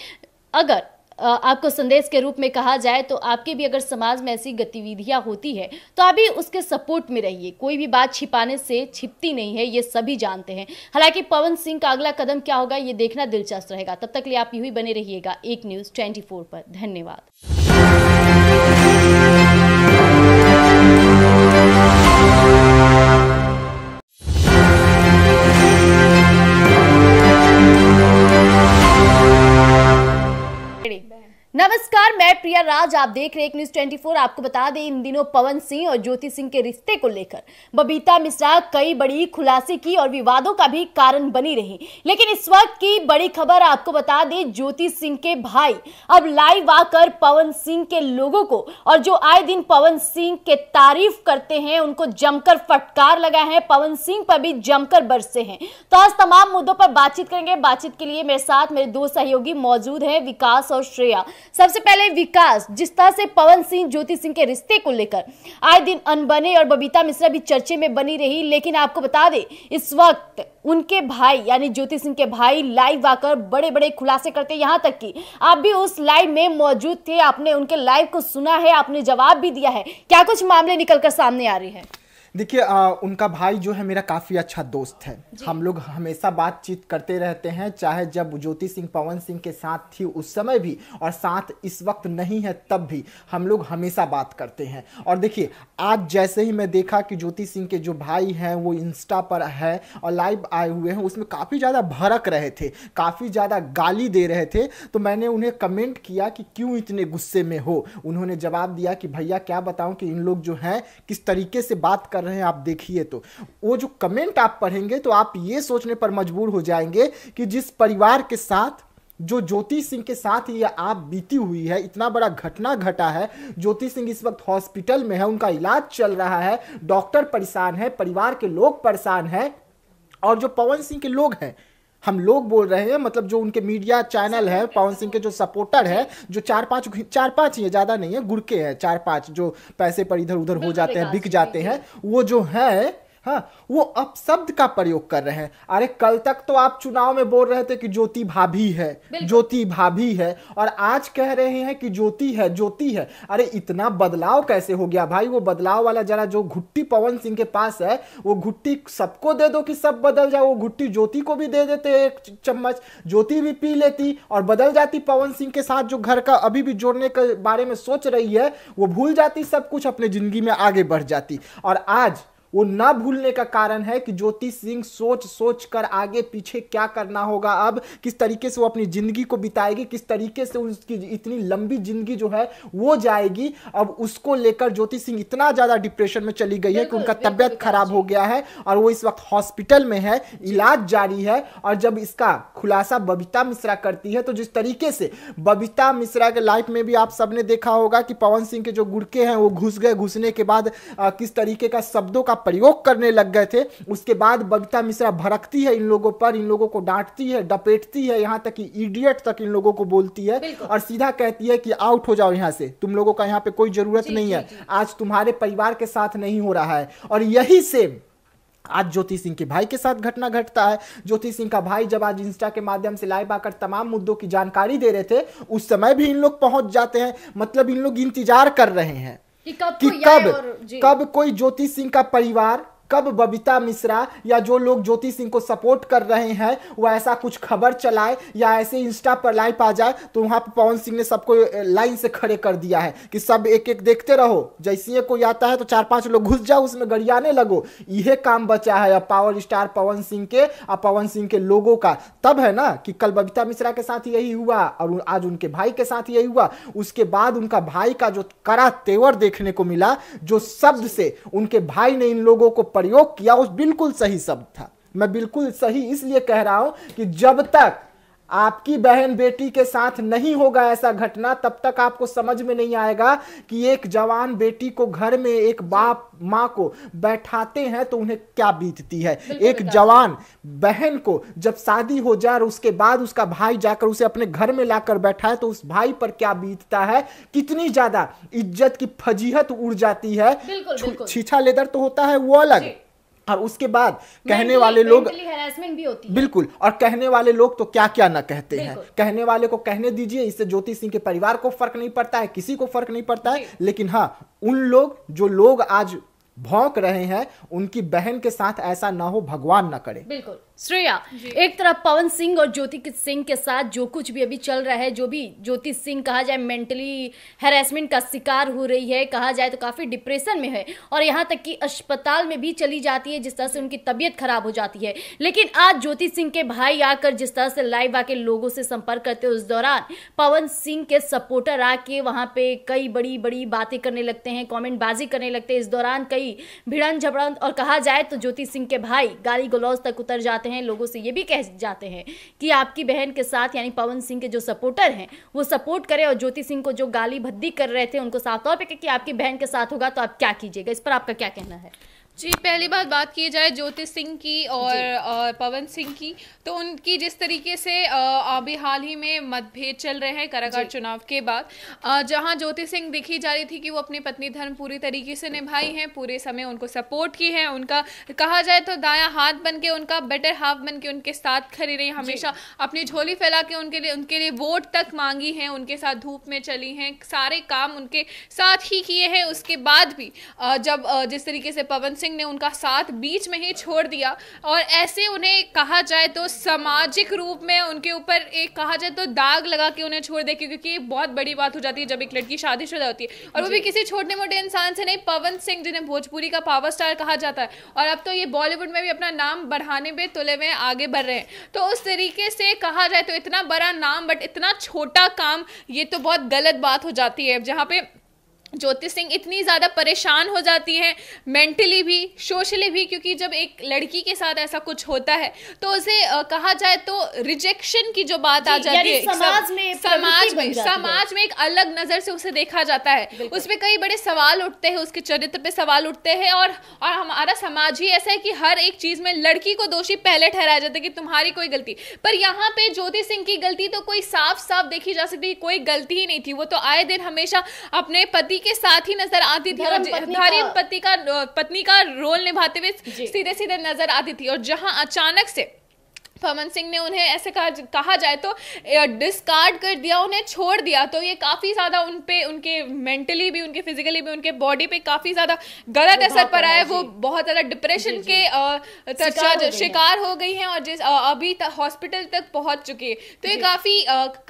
अगर आपको संदेश के रूप में कहा जाए तो आपके भी अगर समाज में ऐसी गतिविधियां होती है तो आप भी उसके सपोर्ट में रहिए कोई भी बात छिपाने से छिपती नहीं है ये सभी जानते हैं हालांकि पवन सिंह का अगला कदम क्या होगा ये देखना दिलचस्प रहेगा तब तक लिए आप यू ही बने रहिएगा एक न्यूज़ ट्वेंटी पर धन्यवाद नमस्कार मैं प्रिया राज आप देख रहे हैं न्यूज 24 आपको बता दें इन दिनों पवन सिंह और ज्योति सिंह के रिश्ते को लेकर बबीता मिश्रा कई बड़ी खुलासे की और विवादों का भी कारण बनी रही लेकिन इस वक्त की बड़ी खबर आपको बता दें ज्योति सिंह के भाई अब लाइव आकर पवन सिंह के लोगों को और जो आए दिन पवन सिंह के तारीफ करते हैं उनको जमकर फटकार लगा है पवन सिंह पर भी जमकर बरसे हैं तो आज तमाम मुद्दों पर बातचीत करेंगे बातचीत के लिए मेरे साथ मेरे दो सहयोगी मौजूद है विकास और श्रेया सबसे पहले विकास जिस तरह से पवन सिंह ज्योति सिंह के रिश्ते को लेकर आए दिन अनबने और बबीता मिश्रा भी चर्चे में बनी रही लेकिन आपको बता दें इस वक्त उनके भाई यानी ज्योति सिंह के भाई लाइव आकर बड़े बड़े खुलासे करते यहाँ तक कि आप भी उस लाइव में मौजूद थे आपने उनके लाइव को सुना है आपने जवाब भी दिया है क्या कुछ मामले निकलकर सामने आ रहे हैं देखिए उनका भाई जो है मेरा काफ़ी अच्छा दोस्त है हम लोग हमेशा बातचीत करते रहते हैं चाहे जब ज्योति सिंह पवन सिंह के साथ थी उस समय भी और साथ इस वक्त नहीं है तब भी हम लोग हमेशा बात करते हैं और देखिए आज जैसे ही मैं देखा कि ज्योति सिंह के जो भाई हैं वो इंस्टा पर है और लाइव आए हुए हैं उसमें काफ़ी ज़्यादा भड़क रहे थे काफ़ी ज़्यादा गाली दे रहे थे तो मैंने उन्हें कमेंट किया कि क्यों इतने गुस्से में हो उन्होंने जवाब दिया कि भैया क्या बताऊं कि इन लोग जो हैं किस तरीके से बात कर रहे हैं आप देखिए तो वो जो कमेंट आप पढ़ेंगे तो आप ये सोचने पर मजबूर हो जाएंगे कि जिस परिवार के साथ जो ज्योति सिंह के साथ ये आप बीती हुई है इतना बड़ा घटना घटा है ज्योति सिंह इस वक्त हॉस्पिटल में है उनका इलाज चल रहा है डॉक्टर परेशान है परिवार के लोग परेशान हैं और जो पवन सिंह के लोग हैं हम लोग बोल रहे हैं मतलब जो उनके मीडिया चैनल है पवन सिंह के जो सपोर्टर है जो चार पांच चार पांच ही ज़्यादा नहीं है गुड़के हैं चार पांच जो पैसे पर इधर उधर हो जाते हैं बिक जाते हैं वो जो है हाँ वो अपशब्द का प्रयोग कर रहे हैं अरे कल तक तो आप चुनाव में बोल रहे थे कि ज्योति भाभी है ज्योति भाभी है और आज कह रहे हैं कि ज्योति है ज्योति है अरे इतना बदलाव कैसे हो गया भाई वो बदलाव वाला जरा जो घुट्टी पवन सिंह के पास है वो घुट्टी सबको दे दो कि सब बदल जाए वो घुट्टी ज्योति को भी दे देते एक चम्मच ज्योति भी पी लेती और बदल जाती पवन सिंह के साथ जो घर का अभी भी जोड़ने के बारे में सोच रही है वो भूल जाती सब कुछ अपने जिंदगी में आगे बढ़ जाती और आज वो ना भूलने का कारण है कि ज्योति सिंह सोच सोच कर आगे पीछे क्या करना होगा अब किस तरीके से वो अपनी ज़िंदगी को बिताएगी किस तरीके से उसकी इतनी लंबी ज़िंदगी जो है वो जाएगी अब उसको लेकर ज्योति सिंह इतना ज़्यादा डिप्रेशन में चली गई है कि उनका तबियत खराब हो गया है और वो इस वक्त हॉस्पिटल में है इलाज जारी है और जब इसका खुलासा बबीता मिश्रा करती है तो जिस तरीके से बबीता मिश्रा के लाइफ में भी आप सबने देखा होगा कि पवन सिंह के जो गुड़के हैं वो घुस गए घुसने के बाद किस तरीके का शब्दों का प्रयोग करने लग गए थे उसके बाद बबीता मिश्रा भड़कती है इन लोगों पर इन लोगों को डांटती है डपेटती है यहाँ तक कि इडियट तक इन लोगों को बोलती है और सीधा कहती है कि आउट हो जाओ यहाँ से तुम लोगों का यहाँ पे कोई जरूरत नहीं है आज तुम्हारे परिवार के साथ नहीं हो रहा है और यही सेम आज ज्योति सिंह के भाई के साथ घटना घटता है ज्योति सिंह का भाई जब आज इंस्टा के माध्यम से लाइव आकर तमाम मुद्दों की जानकारी दे रहे थे उस समय भी इन लोग पहुंच जाते हैं मतलब इन लोग इंतजार कर रहे हैं कि कब कि कब कब कोई ज्योति सिंह का परिवार कब बबीता मिश्रा या जो लोग ज्योति सिंह को सपोर्ट कर रहे हैं वो ऐसा कुछ खबर चलाए या ऐसे इंस्टा पर लाइव आ जाए तो वहाँ पर पवन सिंह ने सबको लाइन से खड़े कर दिया है कि सब एक एक देखते रहो जैसे कोई आता है तो चार पांच लोग घुस जाओ उसमें गड़ियाने लगो यह काम बचा है अब पावर स्टार पवन सिंह के और पवन सिंह के लोगों का तब है ना कि कल बबीता मिश्रा के साथ यही हुआ और आज उनके भाई के साथ यही हुआ उसके बाद उनका भाई का जो करा तेवर देखने को मिला जो शब्द से उनके भाई ने इन लोगों को प्रयोग किया उस बिल्कुल सही शब्द था मैं बिल्कुल सही इसलिए कह रहा हूं कि जब तक आपकी बहन बेटी के साथ नहीं होगा ऐसा घटना तब तक आपको समझ में नहीं आएगा कि एक जवान बेटी को घर में एक बाप माँ को बैठाते हैं तो उन्हें क्या बीतती है एक जवान बहन को जब शादी हो जाए और उसके बाद उसका भाई जाकर उसे अपने घर में लाकर बैठाए तो उस भाई पर क्या बीतता है कितनी ज्यादा इज्जत की फजीहत उड़ जाती है छीछा लेदर तो होता है वो अलग और उसके बाद कहने वाले लोग भी होती है। बिल्कुल और कहने वाले लोग तो क्या क्या ना कहते हैं कहने वाले को कहने दीजिए इससे ज्योति सिंह के परिवार को फर्क नहीं पड़ता है किसी को फर्क नहीं पड़ता है लेकिन हाँ उन लोग जो लोग आज भौंक रहे हैं उनकी बहन के साथ ऐसा ना हो भगवान ना करे बिल्कुल श्रेया एक तरफ पवन सिंह और ज्योति सिंह के साथ जो कुछ भी अभी चल रहा है जो भी ज्योति सिंह कहा जाए मेंटली हेरासमेंट का शिकार हो रही है कहा जाए तो काफ़ी डिप्रेशन में है और यहाँ तक कि अस्पताल में भी चली जाती है जिस तरह से उनकी तबीयत खराब हो जाती है लेकिन आज ज्योति सिंह के भाई आकर जिस तरह से लाइव आके लोगों से संपर्क करते उस दौरान पवन सिंह के सपोर्टर आके वहाँ पे कई बड़ी बड़ी बातें करने लगते हैं कॉमेंटबाजी करने लगते हैं इस दौरान कई भिड़न झपड़न और कहा जाए तो ज्योति सिंह के भाई गाली गलौज तक उतर जाते जाते हैं लोगों से ये भी कह जाते हैं कि आपकी बहन के साथ यानी पवन सिंह के जो सपोर्टर हैं वो सपोर्ट करें और ज्योति सिंह को जो गाली भद्दी कर रहे थे उनको साफ तौर पर कि आपकी बहन के साथ होगा तो आप क्या कीजिएगा इस पर आपका क्या कहना है जी पहली बात बात की जाए ज्योतिष सिंह की और पवन सिंह की तो उनकी जिस तरीके से अभी हाल ही में मतभेद चल रहे हैं कारागार चुनाव के बाद जहां ज्योतिष सिंह दिखी जा रही थी कि वो अपनी पत्नी धर्म पूरी तरीके से निभाई हैं पूरे समय उनको सपोर्ट की है उनका कहा जाए तो दाया हाथ बन के उनका बेटर हाफ बन के उनके साथ खड़ी रही हमेशा अपनी झोली फैला के उनके लिए उनके लिए वोट तक मांगी है उनके साथ धूप में चली हैं सारे काम उनके साथ ही किए हैं उसके बाद भी जब जिस तरीके से पवन सिंह सिंह ने उनका साथ बीच में ही छोड़ दिया और ऐसे उन्हें कहा जाए तो सामाजिक रूप में उनके ऊपर एक कहा जाए तो दाग लगा के उन्हें छोड़ दे क्योंकि ये बहुत बड़ी बात हो जाती है जब एक लड़की शादीशुदा होती है और वो भी किसी छोटे मोटे इंसान से नहीं पवन सिंह जिन्हें भोजपुरी का पावर स्टार कहा जाता है और अब तो ये बॉलीवुड में भी अपना नाम बढ़ाने में तुले में आगे बढ़ रहे हैं तो उस तरीके से कहा जाए तो इतना बड़ा नाम बट इतना छोटा काम ये तो बहुत गलत बात हो जाती है जहाँ पे ज्योति सिंह इतनी ज़्यादा परेशान हो जाती हैं मेंटली भी सोशली भी क्योंकि जब एक लड़की के साथ ऐसा कुछ होता है तो उसे कहा जाए तो रिजेक्शन की जो बात आ जाती है समाज में समाज में समाज में एक अलग नज़र से उसे देखा जाता है उस पर कई बड़े सवाल उठते हैं उसके चरित्र पे सवाल उठते हैं और और हमारा समाज ही ऐसा है कि हर एक चीज़ में लड़की को दोषी पहले ठहराया जाता है कि तुम्हारी कोई गलती पर यहाँ पे ज्योति सिंह की गलती तो कोई साफ साफ देखी जा सकती कोई गलती ही नहीं थी वो तो आए दिन हमेशा अपने पति के साथ ही नजर आती थी और धर्म पति का पत्नी का रोल निभाते हुए सीधे सीधे नजर आती थी और जहां अचानक से पवन सिंह ने उन्हें ऐसे कहा कहा जाए तो डिस्कार्ड कर दिया उन्हें छोड़ दिया तो ये काफ़ी ज़्यादा उन पर उनके मेंटली भी उनके फिजिकली भी उनके बॉडी पे काफ़ी ज़्यादा गलत असर पड़ा है वो बहुत ज़्यादा डिप्रेशन के शिकार, शिकार हो गई हैं और जिस अभी हॉस्पिटल तक पहुंच चुकी है तो ये काफ़ी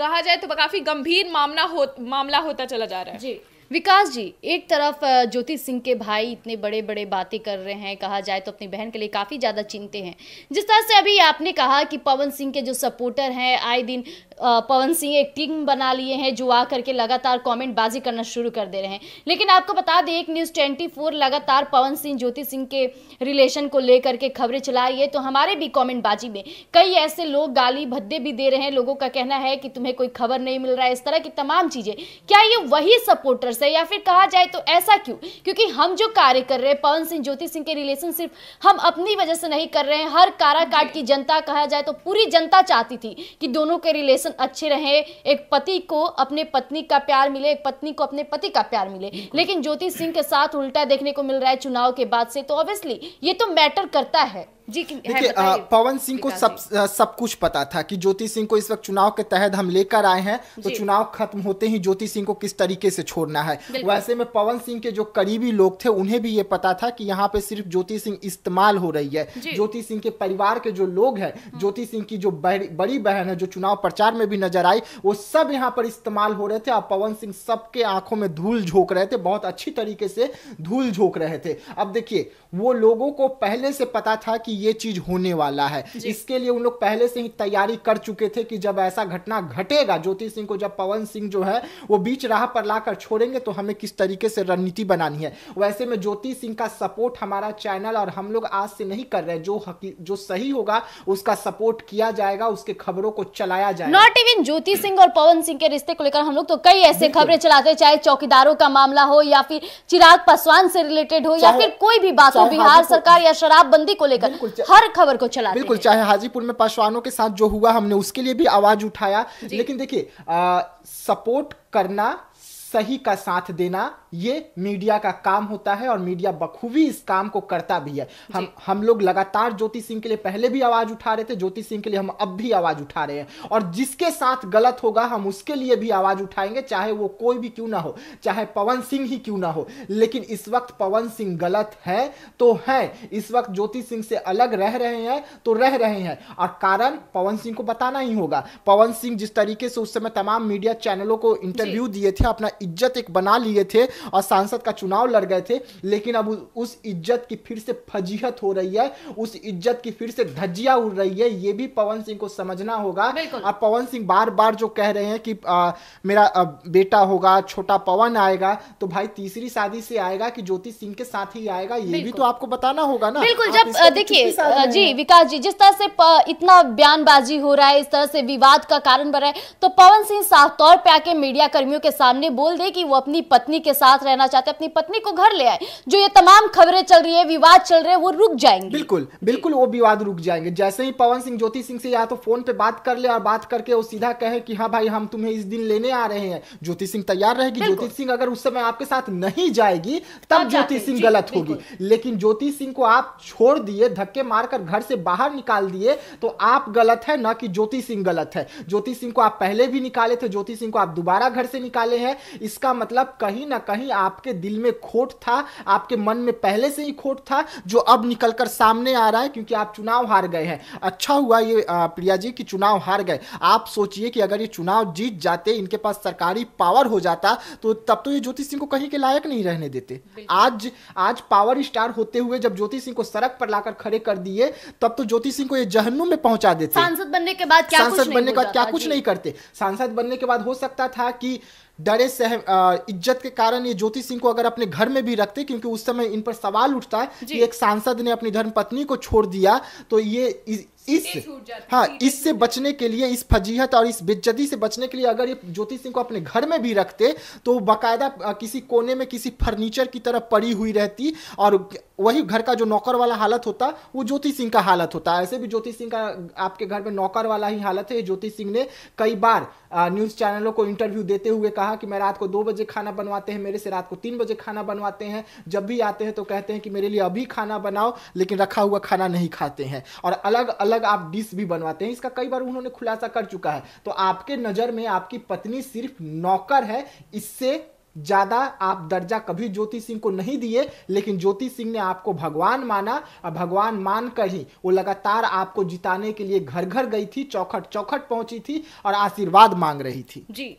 कहा जाए तो काफ़ी गंभीर मामला हो मामला होता चला जा रहा है विकास जी एक तरफ ज्योति सिंह के भाई इतने बड़े बड़े बातें कर रहे हैं कहा जाए तो अपनी बहन के लिए काफ़ी ज़्यादा चिंते हैं जिस तरह से अभी आपने कहा कि पवन सिंह के जो सपोर्टर हैं आए दिन पवन सिंह एक टीम बना लिए हैं जो आ करके लगातार कमेंट बाजी करना शुरू कर दे रहे हैं लेकिन आपको बता दें एक न्यूज़ ट्वेंटी फोर लगातार पवन सिंह ज्योति सिंह के रिलेशन को लेकर के खबरें चला रही है तो हमारे भी कॉमेंट बाजी में कई ऐसे लोग गाली भद्दे भी दे रहे हैं लोगों का कहना है कि तुम्हें कोई खबर नहीं मिल रहा है इस तरह की तमाम चीज़ें क्या ये वही सपोर्टर एक्टर्स है या फिर कहा जाए तो ऐसा क्यों क्योंकि हम जो कार्य कर रहे हैं पवन सिंह ज्योति सिंह के रिलेशनशिप हम अपनी वजह से नहीं कर रहे हैं हर काराकाट की जनता कहा जाए तो पूरी जनता चाहती थी कि दोनों के रिलेशन अच्छे रहे एक पति को अपने पत्नी का प्यार मिले एक पत्नी को अपने पति का प्यार मिले लेकिन ज्योति सिंह के साथ उल्टा देखने को मिल रहा है चुनाव के बाद से तो ऑब्वियसली ये तो मैटर करता है जी देखिए पवन सिंह को सब सब कुछ पता था कि ज्योति सिंह को इस वक्त चुनाव के तहत हम लेकर आए हैं तो चुनाव खत्म होते ही ज्योति सिंह को किस तरीके से छोड़ना है है वैसे में पवन सिंह के जो करीबी लोग थे उन्हें भी ये पता था कि यहाँ पे सिर्फ ज्योति सिंह इस्तेमाल हो रही है ज्योति सिंह के परिवार के जो लोग हैं हम्म। ज्योति सिंह की जो बड़ी बहन है जो चुनाव प्रचार में भी नजर आई वो सब यहाँ पर इस्तेमाल हो रहे थे और पवन सिंह सबके आंखों में धूल झोंक रहे थे बहुत अच्छी तरीके से धूल झोंक रहे थे अब देखिए वो लोगों को पहले से पता था कि ये चीज होने वाला है इसके लिए उन लोग पहले से ही तैयारी कर चुके थे कि जब ऐसा घटना घटेगा ज्योति सिंह को जब पवन सिंह जो है वो बीच राह पर लाकर छोड़ेंगे करेंगे तो हमें किस तरीके से रणनीति बनानी है वैसे में ज्योति सिंह का सपोर्ट हमारा चैनल और हम लोग आज से नहीं कर रहे जो जो सही होगा उसका सपोर्ट किया जाएगा उसके खबरों को चलाया जाए नॉट इवन ज्योति सिंह और पवन सिंह के रिश्ते को लेकर हम लोग तो कई ऐसे खबरें चलाते हैं चाहे चौकीदारों का मामला हो या फिर चिराग पासवान से रिलेटेड हो या फिर कोई भी बात हो बिहार सरकार या शराबबंदी को लेकर हर खबर को चला बिल्कुल चाहे हाजीपुर में पासवानों के साथ जो हुआ हमने उसके लिए भी आवाज उठाया लेकिन देखिए सपोर्ट करना सही का साथ देना ये मीडिया का काम होता है और मीडिया बखूबी इस काम को करता भी है हम हम लोग लगातार ज्योति सिंह के लिए पहले भी आवाज उठा रहे थे ज्योति सिंह के लिए हम अब भी आवाज उठा रहे हैं और जिसके साथ गलत होगा हम उसके लिए भी आवाज उठाएंगे चाहे वो कोई भी क्यों ना हो चाहे पवन सिंह ही क्यों ना हो लेकिन इस वक्त पवन सिंह गलत है तो है इस वक्त ज्योति सिंह से अलग रह रहे हैं तो रह रहे हैं और कारण पवन सिंह को बताना ही होगा पवन सिंह जिस तरीके से उस समय तमाम मीडिया चैनलों को इंटरव्यू दिए थे अपना इज्जत एक बना लिए थे और सांसद का चुनाव लड़ गए थे लेकिन अब उस इज्जत की फिर से फजीहत हो रही है उस इज्जत की फिर से धज्जिया उड़ रही है ये भी पवन सिंह को समझना होगा अब पवन सिंह बार बार जो कह रहे हैं कि आ, मेरा आ, बेटा होगा छोटा पवन आएगा तो भाई तीसरी शादी से आएगा कि ज्योति सिंह के साथ ही आएगा ये भी तो आपको बताना होगा ना बिल्कुल जब तो देखिए जी विकास जी जिस तरह से इतना बयानबाजी हो रहा है इस तरह से विवाद का कारण बन रहा है तो पवन सिंह साफ तौर पर आके मीडिया कर्मियों के सामने बोल बोल दे कि वो अपनी पत्नी के साथ रहना चाहते अपनी पत्नी को घर ले आए जो ये तमाम खबरें चल रही है विवाद चल रहे हैं वो रुक जाएंगे बिल्कुल बिल्कुल वो विवाद रुक जाएंगे जैसे ही पवन सिंह ज्योति सिंह से या तो फोन पे बात कर ले और बात करके वो सीधा कहे की हाँ भाई हम तुम्हें इस दिन लेने आ रहे हैं ज्योति सिंह तैयार रहेगी ज्योति सिंह अगर उस समय आपके साथ नहीं जाएगी तब ज्योति सिंह गलत होगी लेकिन ज्योति सिंह को आप छोड़ दिए धक्के मारकर घर से बाहर निकाल दिए तो आप गलत है ना कि ज्योति सिंह गलत है ज्योति सिंह को आप पहले भी निकाले थे ज्योति सिंह को आप दोबारा घर से निकाले हैं इसका मतलब कहीं ना कहीं आपके दिल में खोट था आपके मन में पहले से ही खोट था जो अब निकल कर सामने आ रहा है क्योंकि आप चुनाव हार गए हैं अच्छा हुआ ये प्रिया जी कि चुनाव हार गए आप सोचिए कि अगर ये चुनाव जीत जाते इनके पास सरकारी पावर हो जाता तो तब तो ये ज्योतिष सिंह को कहीं के लायक नहीं रहने देते आज आज पावर स्टार होते हुए जब ज्योति सिंह को सड़क पर लाकर खड़े कर दिए तब तो ज्योति सिंह को ये जहन्नुम में पहुंचा देते सांसद बनने के बाद क्या सांसद बनने के बाद क्या कुछ नहीं करते सांसद बनने के बाद हो सकता था कि डरे सह इज्जत के कारण ये ज्योति सिंह को अगर अपने घर में भी रखते क्योंकि उस समय इन पर सवाल उठता है कि एक सांसद ने अपनी धर्म पत्नी को छोड़ दिया तो ये इस हाँ इससे बचने के लिए इस फजीहत और इस बेज्जती से बचने के लिए अगर ये ज्योति सिंह को अपने घर में भी रखते तो बाकायदा किसी कोने में किसी फर्नीचर की तरह पड़ी हुई रहती और वही घर का जो नौकर वाला हालत होता वो ज्योति सिंह का हालत होता ऐसे भी ज्योति सिंह का आपके घर में नौकर वाला ही हालत है ज्योति सिंह ने कई बार न्यूज़ चैनलों को इंटरव्यू देते हुए कहा कि मैं रात को दो बजे खाना बनवाते हैं मेरे से रात को तीन बजे खाना बनवाते हैं जब भी आते हैं तो कहते हैं कि मेरे लिए अभी खाना बनाओ लेकिन रखा हुआ खाना नहीं खाते हैं और अलग अलग अलग आप डिश भी बनवाते हैं इसका कई बार उन्होंने खुलासा कर चुका है तो आपके नज़र में आपकी पत्नी सिर्फ नौकर है इससे ज़्यादा आप दर्जा कभी ज्योति सिंह को नहीं दिए लेकिन ज्योति सिंह ने आपको भगवान माना और भगवान मान कर ही वो लगातार आपको जिताने के लिए घर घर गई थी चौखट चौखट पहुंची थी और आशीर्वाद मांग रही थी जी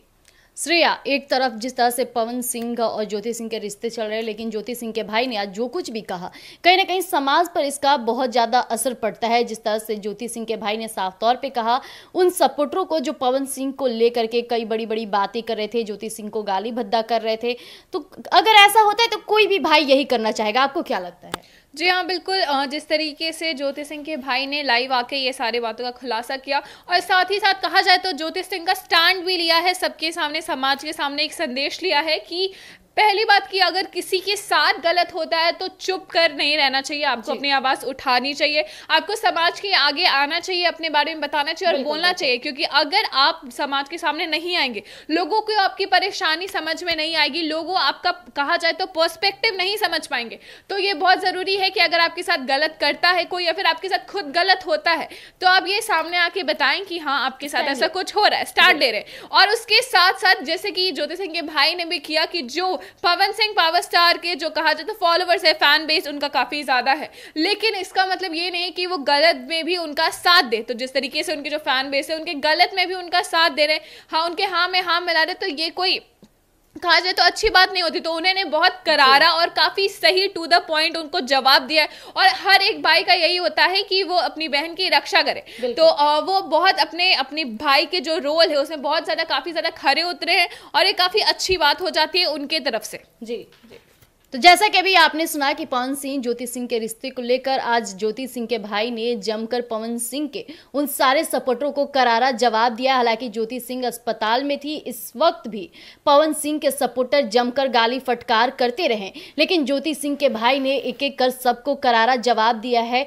श्रेया एक तरफ जिस तरह से पवन सिंह और ज्योति सिंह के रिश्ते चल रहे हैं लेकिन ज्योति सिंह के भाई ने आज जो कुछ भी कहा कहीं ना कहीं समाज पर इसका बहुत ज़्यादा असर पड़ता है जिस तरह से ज्योति सिंह के भाई ने साफ तौर पे कहा उन सपोर्टरों को जो पवन सिंह को लेकर के कई बड़ी बड़ी बातें कर रहे थे ज्योति सिंह को गाली भद्दा कर रहे थे तो अगर ऐसा होता है तो कोई भी भाई यही करना चाहेगा आपको क्या लगता है जी हाँ बिल्कुल जिस तरीके से ज्योति सिंह के भाई ने लाइव आके ये सारे बातों का खुलासा किया और साथ ही साथ कहा जाए तो ज्योति सिंह का स्टैंड भी लिया है सबके सामने समाज के सामने एक संदेश लिया है कि पहली बात की अगर किसी के साथ गलत होता है तो चुप कर नहीं रहना चाहिए आपको अपनी आवाज़ उठानी चाहिए आपको समाज के आगे आना चाहिए अपने बारे में बताना चाहिए और बोलना चाहिए क्योंकि अगर आप समाज के सामने नहीं आएंगे लोगों को आपकी परेशानी समझ में नहीं आएगी लोगों आपका कहा जाए तो पर्सपेक्टिव नहीं समझ पाएंगे तो ये बहुत ज़रूरी है कि अगर आपके साथ गलत करता है कोई या फिर आपके साथ खुद गलत होता है तो आप ये सामने आके बताएं कि हाँ आपके साथ ऐसा कुछ हो रहा है स्टार्ट दे रहे और उसके साथ साथ जैसे कि ज्योति सिंह के भाई ने भी किया कि जो पवन सिंह पावर स्टार के जो कहा जाए तो फॉलोअर्स है फैन बेस उनका काफ़ी ज़्यादा है लेकिन इसका मतलब ये नहीं कि वो गलत में भी उनका साथ दे तो जिस तरीके से उनके जो फैन बेस है उनके गलत में भी उनका साथ दे रहे हैं हाँ उनके हाँ में हाँ मिला रहे तो ये कोई कहा जाए तो अच्छी बात नहीं होती तो उन्होंने बहुत करारा और काफ़ी सही टू द पॉइंट उनको जवाब दिया है और हर एक भाई का यही होता है कि वो अपनी बहन की रक्षा करे तो वो बहुत अपने अपने भाई के जो रोल है उसमें बहुत ज़्यादा काफ़ी ज़्यादा खरे उतरे हैं और ये काफ़ी अच्छी बात हो जाती है उनके तरफ से जी जी तो जैसा कि अभी आपने सुना कि पवन सिंह ज्योति सिंह के रिश्ते को लेकर आज ज्योति सिंह के भाई ने जमकर पवन सिंह के उन सारे सपोर्टरों को करारा जवाब दिया हालांकि ज्योति सिंह अस्पताल में थी इस वक्त भी पवन सिंह के सपोर्टर जमकर गाली फटकार करते रहे लेकिन ज्योति सिंह के भाई ने एक एक कर सबको करारा जवाब दिया है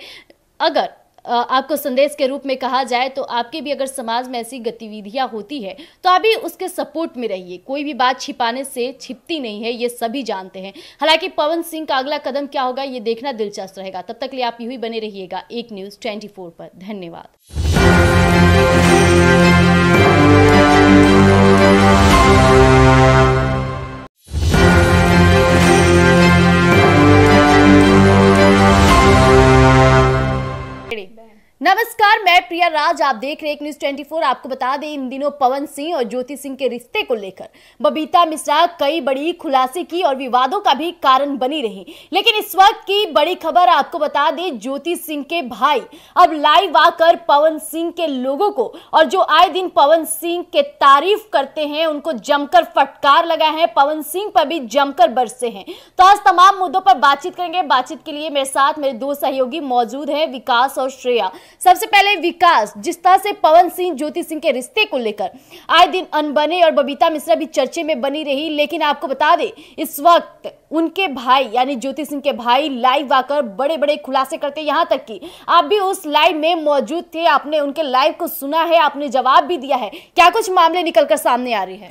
अगर आपको संदेश के रूप में कहा जाए तो आपके भी अगर समाज में ऐसी गतिविधियां होती है तो आप भी उसके सपोर्ट में रहिए कोई भी बात छिपाने से छिपती नहीं है ये सभी जानते हैं हालांकि पवन सिंह का अगला कदम क्या होगा ये देखना दिलचस्प रहेगा तब तक लिए आप यू बने रहिएगा एक न्यूज ट्वेंटी पर धन्यवाद नमस्कार मैं प्रिया राज आप देख रहे न्यूज न्यूज 24 आपको बता दें इन दिनों पवन सिंह और ज्योति सिंह के रिश्ते को लेकर बबीता मिश्रा कई बड़ी खुलासे की और विवादों का भी कारण बनी रही लेकिन इस वक्त की बड़ी खबर आपको बता दें ज्योति सिंह के भाई अब लाइव आकर पवन सिंह के लोगों को और जो आए दिन पवन सिंह के तारीफ करते हैं उनको जमकर फटकार लगा है पवन सिंह पर भी जमकर बरसे हैं तो आज तमाम मुद्दों पर बातचीत करेंगे बातचीत के लिए मेरे साथ मेरे दो सहयोगी मौजूद है विकास और श्रेया सबसे पहले विकास जिस तरह से पवन सिंह ज्योति सिंह के रिश्ते को लेकर आए दिन अनबने और बबीता मिश्रा भी चर्चे में बनी रही लेकिन आपको बता दें इस वक्त उनके भाई यानी ज्योति सिंह के भाई लाइव आकर बड़े बड़े खुलासे करते यहाँ तक कि आप भी उस लाइव में मौजूद थे आपने उनके लाइव को सुना है आपने जवाब भी दिया है क्या कुछ मामले निकलकर सामने आ रही है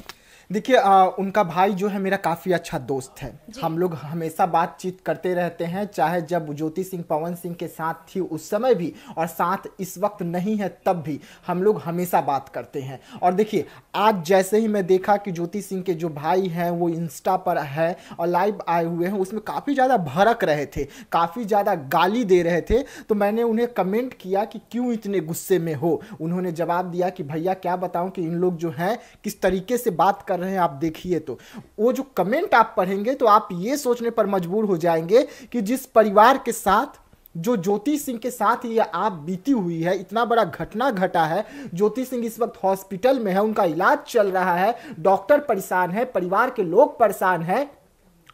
देखिए उनका भाई जो है मेरा काफ़ी अच्छा दोस्त है हम लोग हमेशा बातचीत करते रहते हैं चाहे जब ज्योति सिंह पवन सिंह के साथ थी उस समय भी और साथ इस वक्त नहीं है तब भी हम लोग हमेशा बात करते हैं और देखिए आज जैसे ही मैं देखा कि ज्योति सिंह के जो भाई हैं वो इंस्टा पर है और लाइव आए हुए हैं उसमें काफ़ी ज़्यादा भड़क रहे थे काफ़ी ज़्यादा गाली दे रहे थे तो मैंने उन्हें कमेंट किया कि क्यों इतने गुस्से में हो उन्होंने जवाब दिया कि भैया क्या बताऊं कि इन लोग जो हैं किस तरीके से बात कर रहे हैं आप देखिए तो वो जो कमेंट आप पढ़ेंगे तो आप ये सोचने पर मजबूर हो जाएंगे कि जिस परिवार के साथ जो ज्योति सिंह के साथ ये आप बीती हुई है इतना बड़ा घटना घटा है ज्योति सिंह इस वक्त हॉस्पिटल में है उनका इलाज चल रहा है डॉक्टर परेशान है परिवार के लोग परेशान है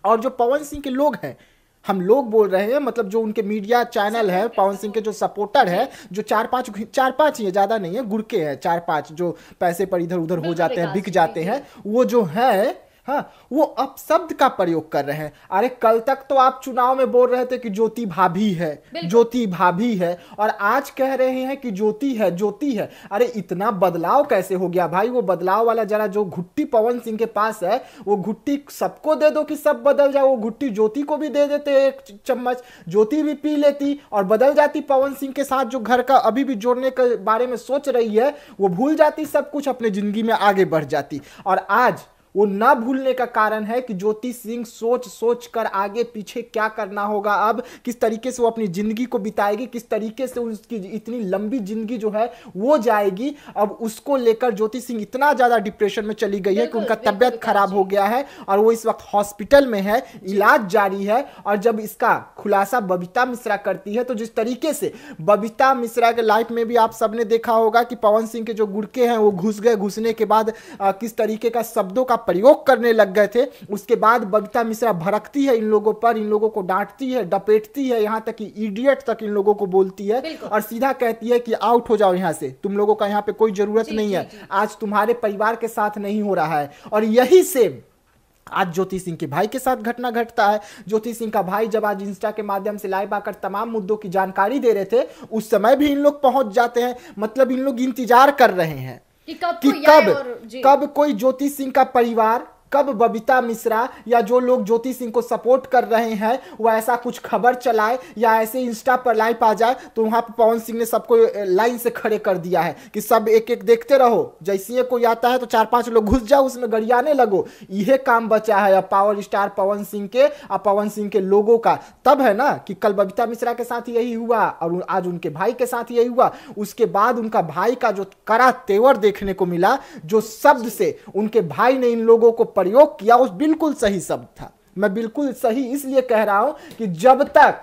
और जो पवन सिंह के लोग हैं हम लोग बोल रहे हैं मतलब जो उनके मीडिया चैनल है पवन सिंह के जो सपोर्टर है जो चार पांच चार पांच ये ज्यादा नहीं है गुड़के हैं चार पांच जो पैसे पर इधर उधर हो जाते हैं बिक जाते हैं वो जो है हाँ वो अपशब्द का प्रयोग कर रहे हैं अरे कल तक तो आप चुनाव में बोल रहे थे कि ज्योति भाभी है ज्योति भाभी है और आज कह रहे हैं कि ज्योति है ज्योति है अरे इतना बदलाव कैसे हो गया भाई वो बदलाव वाला जरा जो घुट्टी पवन सिंह के पास है वो घुट्टी सबको दे दो कि सब बदल जाए वो घुट्टी ज्योति को भी दे देते एक चम्मच ज्योति भी पी लेती और बदल जाती पवन सिंह के साथ जो घर का अभी भी जोड़ने के बारे में सोच रही है वो भूल जाती सब कुछ अपने जिंदगी में आगे बढ़ जाती और आज वो ना भूलने का कारण है कि ज्योति सिंह सोच सोच कर आगे पीछे क्या करना होगा अब किस तरीके से वो अपनी ज़िंदगी को बिताएगी किस तरीके से उसकी इतनी लंबी ज़िंदगी जो है वो जाएगी अब उसको लेकर ज्योति सिंह इतना ज़्यादा डिप्रेशन में चली गई है कि उनका तबियत खराब हो गया है और वो इस वक्त हॉस्पिटल में है इलाज जारी है और जब इसका खुलासा बबीता मिश्रा करती है तो जिस तरीके से बबीता मिश्रा के लाइफ में भी आप सबने देखा होगा कि पवन सिंह के जो गुड़के हैं वो घुस गए घुसने के बाद किस तरीके का शब्दों का प्रयोग करने लग गए थे उसके बाद बबीता मिश्रा भड़कती है इन लोगों पर इन लोगों को डांटती है डपेटती है यहाँ तक कि इडियट तक इन लोगों को बोलती है और सीधा कहती है कि आउट हो जाओ यहाँ से तुम लोगों का यहाँ पे कोई जरूरत नहीं है आज तुम्हारे परिवार के साथ नहीं हो रहा है और यही सेम आज ज्योति सिंह के भाई के साथ घटना घटता है ज्योति सिंह का भाई जब आज इंस्टा के माध्यम से लाइव आकर तमाम मुद्दों की जानकारी दे रहे थे उस समय भी इन लोग पहुंच जाते हैं मतलब इन लोग इंतजार कर रहे हैं कि कब कि कब कब कोई ज्योति सिंह का परिवार कब बबीता मिश्रा या जो लोग ज्योति सिंह को सपोर्ट कर रहे हैं वो ऐसा कुछ खबर चलाए या ऐसे इंस्टा पर लाइव आ जाए तो वहाँ पर पवन सिंह ने सबको लाइन से खड़े कर दिया है कि सब एक एक देखते रहो जैसे ही कोई आता है तो चार पांच लोग घुस जाओ उसमें गड़ियाने लगो यह काम बचा है अब पावर स्टार पवन सिंह के और पवन सिंह के लोगों का तब है ना कि कल बबीता मिश्रा के साथ यही हुआ और आज उनके भाई के साथ यही हुआ उसके बाद उनका भाई का जो करा तेवर देखने को मिला जो शब्द से उनके भाई ने इन लोगों को प्रयोग किया उस बिल्कुल सही शब्द था मैं बिल्कुल सही इसलिए कह रहा हूं कि जब तक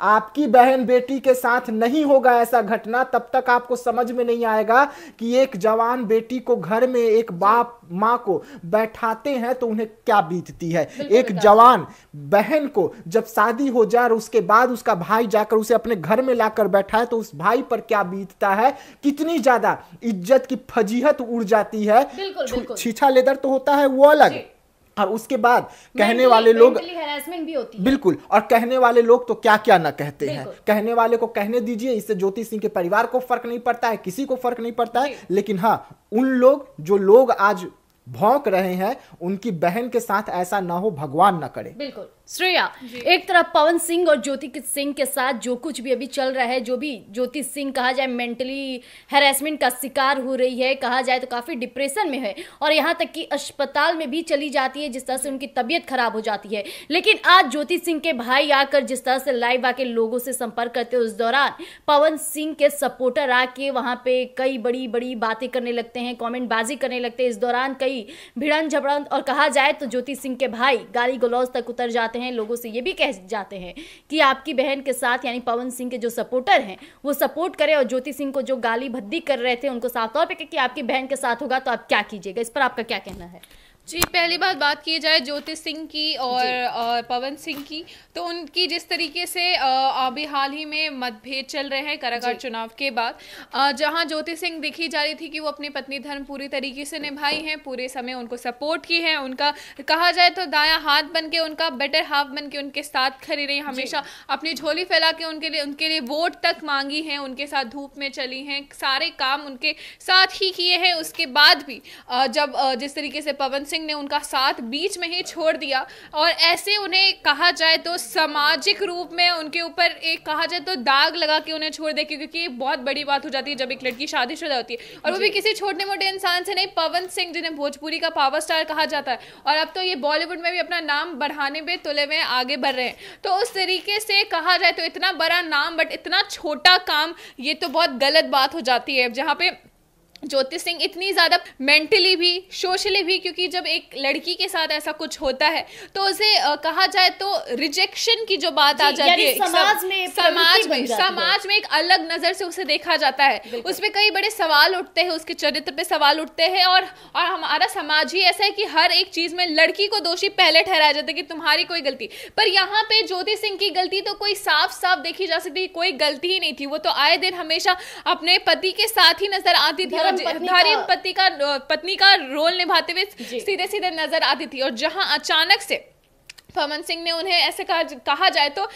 आपकी बहन बेटी के साथ नहीं होगा ऐसा घटना तब तक आपको समझ में नहीं आएगा कि एक जवान बेटी को घर में एक बाप माँ को बैठाते हैं तो उन्हें क्या बीतती है एक जवान बहन को जब शादी हो जाए और उसके बाद उसका भाई जाकर उसे अपने घर में लाकर बैठाए तो उस भाई पर क्या बीतता है कितनी ज्यादा इज्जत की फजीहत उड़ जाती है छीछा लेदर तो होता है वो अलग और उसके बाद कहने वाले लोग हेरासमेंट भी होती है बिल्कुल और कहने वाले लोग तो क्या क्या ना कहते हैं कहने वाले को कहने दीजिए इससे ज्योति सिंह के परिवार को फर्क नहीं पड़ता है किसी को फर्क नहीं पड़ता है लेकिन हाँ उन लोग जो लोग आज भौंक रहे हैं उनकी बहन के साथ ऐसा ना हो भगवान ना करे बिल्कुल श्रेया एक तरफ पवन सिंह और ज्योति सिंह के साथ जो कुछ भी अभी चल रहा है जो भी ज्योति सिंह कहा जाए मेंटली हेरासमेंट का शिकार हो रही है कहा जाए तो काफ़ी डिप्रेशन में है और यहाँ तक कि अस्पताल में भी चली जाती है जिस तरह से उनकी तबीयत खराब हो जाती है लेकिन आज ज्योति सिंह के भाई आकर जिस तरह से लाइव आके लोगों से संपर्क करते उस दौरान पवन सिंह के सपोर्टर आके वहाँ पे कई बड़ी बड़ी बातें करने लगते हैं कॉमेंटबाजी करने लगते हैं इस दौरान कई भिड़न झबड़न और कहा जाए तो ज्योति सिंह के भाई गाली गलौज तक उतर जाते जाते हैं लोगों से ये भी कह जाते हैं कि आपकी बहन के साथ यानी पवन सिंह के जो सपोर्टर हैं वो सपोर्ट करें और ज्योति सिंह को जो गाली भद्दी कर रहे थे उनको साफ तौर पर कि आपकी बहन के साथ होगा तो आप क्या कीजिएगा इस पर आपका क्या कहना है जी पहली बात बात की जाए ज्योतिष सिंह की और पवन सिंह की तो उनकी जिस तरीके से अभी हाल ही में मतभेद चल रहे हैं कारागार चुनाव के बाद जहां ज्योतिष सिंह दिखी जा रही थी कि वो अपनी पत्नी धर्म पूरी तरीके से निभाई हैं पूरे समय उनको सपोर्ट की है उनका कहा जाए तो दाया हाथ बन के उनका बेटर हाफ बन के उनके साथ खड़ी रही हमेशा अपनी झोली फैला के उनके लिए उनके लिए वोट तक मांगी है उनके साथ धूप में चली हैं सारे काम उनके साथ ही किए हैं उसके बाद भी जब जिस तरीके से पवन सिंह ने उनका साथ बीच में ही छोड़ दिया और ऐसे उन्हें कहा जाए तो सामाजिक रूप में उनके ऊपर एक कहा जाए तो दाग लगा के उन्हें छोड़ दे क्योंकि ये बहुत बड़ी बात हो जाती है जब एक लड़की शादीशुदा होती है और वो भी किसी छोटे मोटे इंसान से नहीं पवन सिंह जिन्हें भोजपुरी का पावर स्टार कहा जाता है और अब तो ये बॉलीवुड में भी अपना नाम बढ़ाने में तुले में आगे बढ़ रहे हैं तो उस तरीके से कहा जाए तो इतना बड़ा नाम बट इतना छोटा काम ये तो बहुत गलत बात हो जाती है जहाँ पे ज्योति सिंह इतनी ज़्यादा मेंटली भी सोशली भी क्योंकि जब एक लड़की के साथ ऐसा कुछ होता है तो उसे कहा जाए तो रिजेक्शन की जो बात आ जाती है समाज में समाज में समाज में एक अलग नज़र से उसे देखा जाता है उसमें कई बड़े सवाल उठते हैं उसके चरित्र पे सवाल उठते हैं और और हमारा समाज ही ऐसा है कि हर एक चीज़ में लड़की को दोषी पहले ठहराया जाता है कि तुम्हारी कोई गलती पर यहाँ पे ज्योति सिंह की गलती तो कोई साफ साफ देखी जा सकती कोई गलती ही नहीं थी वो तो आए दिन हमेशा अपने पति के साथ ही नजर आती थी धर्म पति का पत्नी का रोल निभाते हुए सीधे सीधे नजर आती थी और जहां अचानक से पवन सिंह ने उन्हें ऐसे कहा कहा जाए तो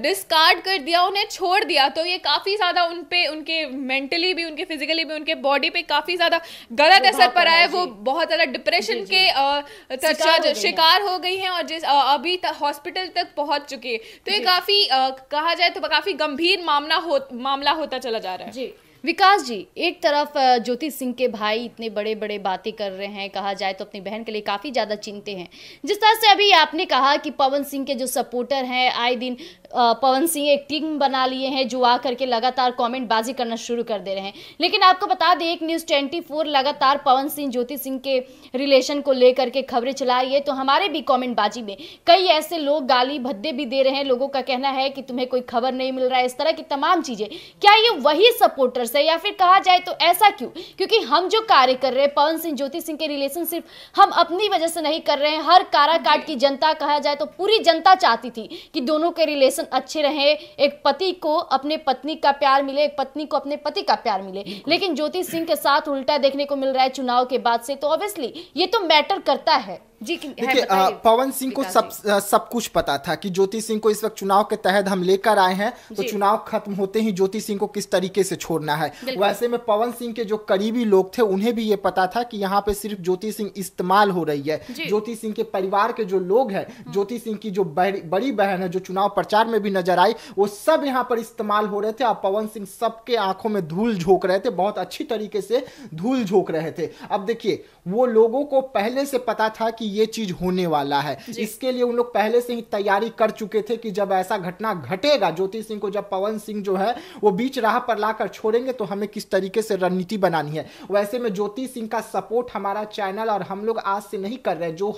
डिस्कार्ड कर दिया उन्हें छोड़ दिया तो ये काफ़ी ज़्यादा उन पे उनके मेंटली भी उनके फिजिकली भी उनके बॉडी पे काफ़ी ज़्यादा गलत असर पड़ा है वो बहुत ज़्यादा डिप्रेशन के शिकार, शिकार हो गई हैं और जिस अभी तक हॉस्पिटल तक पहुंच चुकी है तो ये काफ़ी कहा जाए तो काफ़ी गंभीर मामला हो मामला होता चला जा रहा है जी विकास जी एक तरफ ज्योति सिंह के भाई इतने बड़े बड़े बातें कर रहे हैं कहा जाए तो अपनी बहन के लिए काफ़ी ज़्यादा चिंते हैं जिस तरह से अभी आपने कहा कि पवन सिंह के जो सपोर्टर हैं आए दिन पवन सिंह एक टीम बना लिए हैं जो आ करके लगातार कमेंट बाजी करना शुरू कर दे रहे हैं लेकिन आपको बता दें एक न्यूज़ ट्वेंटी फोर लगातार पवन सिंह ज्योति सिंह के रिलेशन को लेकर के खबरें चला रही है तो हमारे भी कॉमेंट बाजी में कई ऐसे लोग गाली भद्दे भी दे रहे हैं लोगों का कहना है कि तुम्हें कोई खबर नहीं मिल रहा है इस तरह की तमाम चीज़ें क्या ये वही सपोर्टर्स है या फिर कहा जाए तो ऐसा क्यों क्योंकि हम जो कार्य कर रहे हैं पवन सिंह ज्योति सिंह के रिलेशन सिर्फ हम अपनी वजह से नहीं कर रहे हैं हर काराकाट की जनता कहा जाए तो पूरी जनता चाहती थी कि दोनों के रिलेशन रिलेशन अच्छे रहे एक पति को अपने पत्नी का प्यार मिले एक पत्नी को अपने पति का प्यार मिले लेकिन ज्योति सिंह के साथ उल्टा देखने को मिल रहा है चुनाव के बाद से तो ऑब्वियसली ये तो मैटर करता है देखिए पवन सिंह को सब सब कुछ पता था कि ज्योति सिंह को इस वक्त चुनाव के तहत हम लेकर आए हैं तो चुनाव खत्म होते ही ज्योति सिंह को किस तरीके से छोड़ना है वैसे में पवन सिंह के जो करीबी लोग थे उन्हें भी ये पता था कि यहाँ पे सिर्फ ज्योति सिंह इस्तेमाल हो रही है ज्योति सिंह के परिवार के जो लोग हैं हम्म। ज्योति सिंह की जो बड़ी बहन है जो चुनाव प्रचार में भी नजर आई वो सब यहाँ पर इस्तेमाल हो रहे थे और पवन सिंह सबके आंखों में धूल झोंक रहे थे बहुत अच्छी तरीके से धूल झोंक रहे थे अब देखिए वो लोगों को पहले से पता था कि ये चीज होने वाला है इसके लिए उन लोग पहले से ही तैयारी कर चुके थे कि जब ऐसा घटना घटेगा ज्योति सिंह को जब पवन सिंह जो है वो बीच राह पर लाकर छोड़ेंगे तो हमें किस तरीके से रणनीति बनानी है वैसे में ज्योति सिंह का सपोर्ट हमारा चैनल और हम लोग आज से नहीं कर रहे जो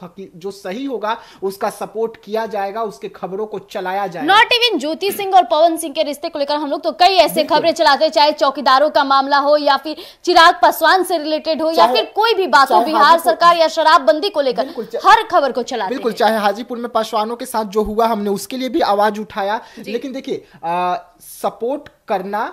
जो सही होगा उसका सपोर्ट किया जाएगा उसके खबरों को चलाया जाएगा नॉट इवन ज्योति सिंह और पवन सिंह के रिश्ते को लेकर हम लोग तो कई ऐसे खबरें चलाते चाहे चौकीदारों का मामला हो या फिर चिराग पासवान से रिलेटेड हो या फिर कोई भी बात हो बिहार सरकार या शराबबंदी को लेकर हर खबर को चला बिल्कुल चाहे हाजीपुर में पासवानों के साथ जो हुआ हमने उसके लिए भी आवाज उठाया लेकिन देखिए सपोर्ट करना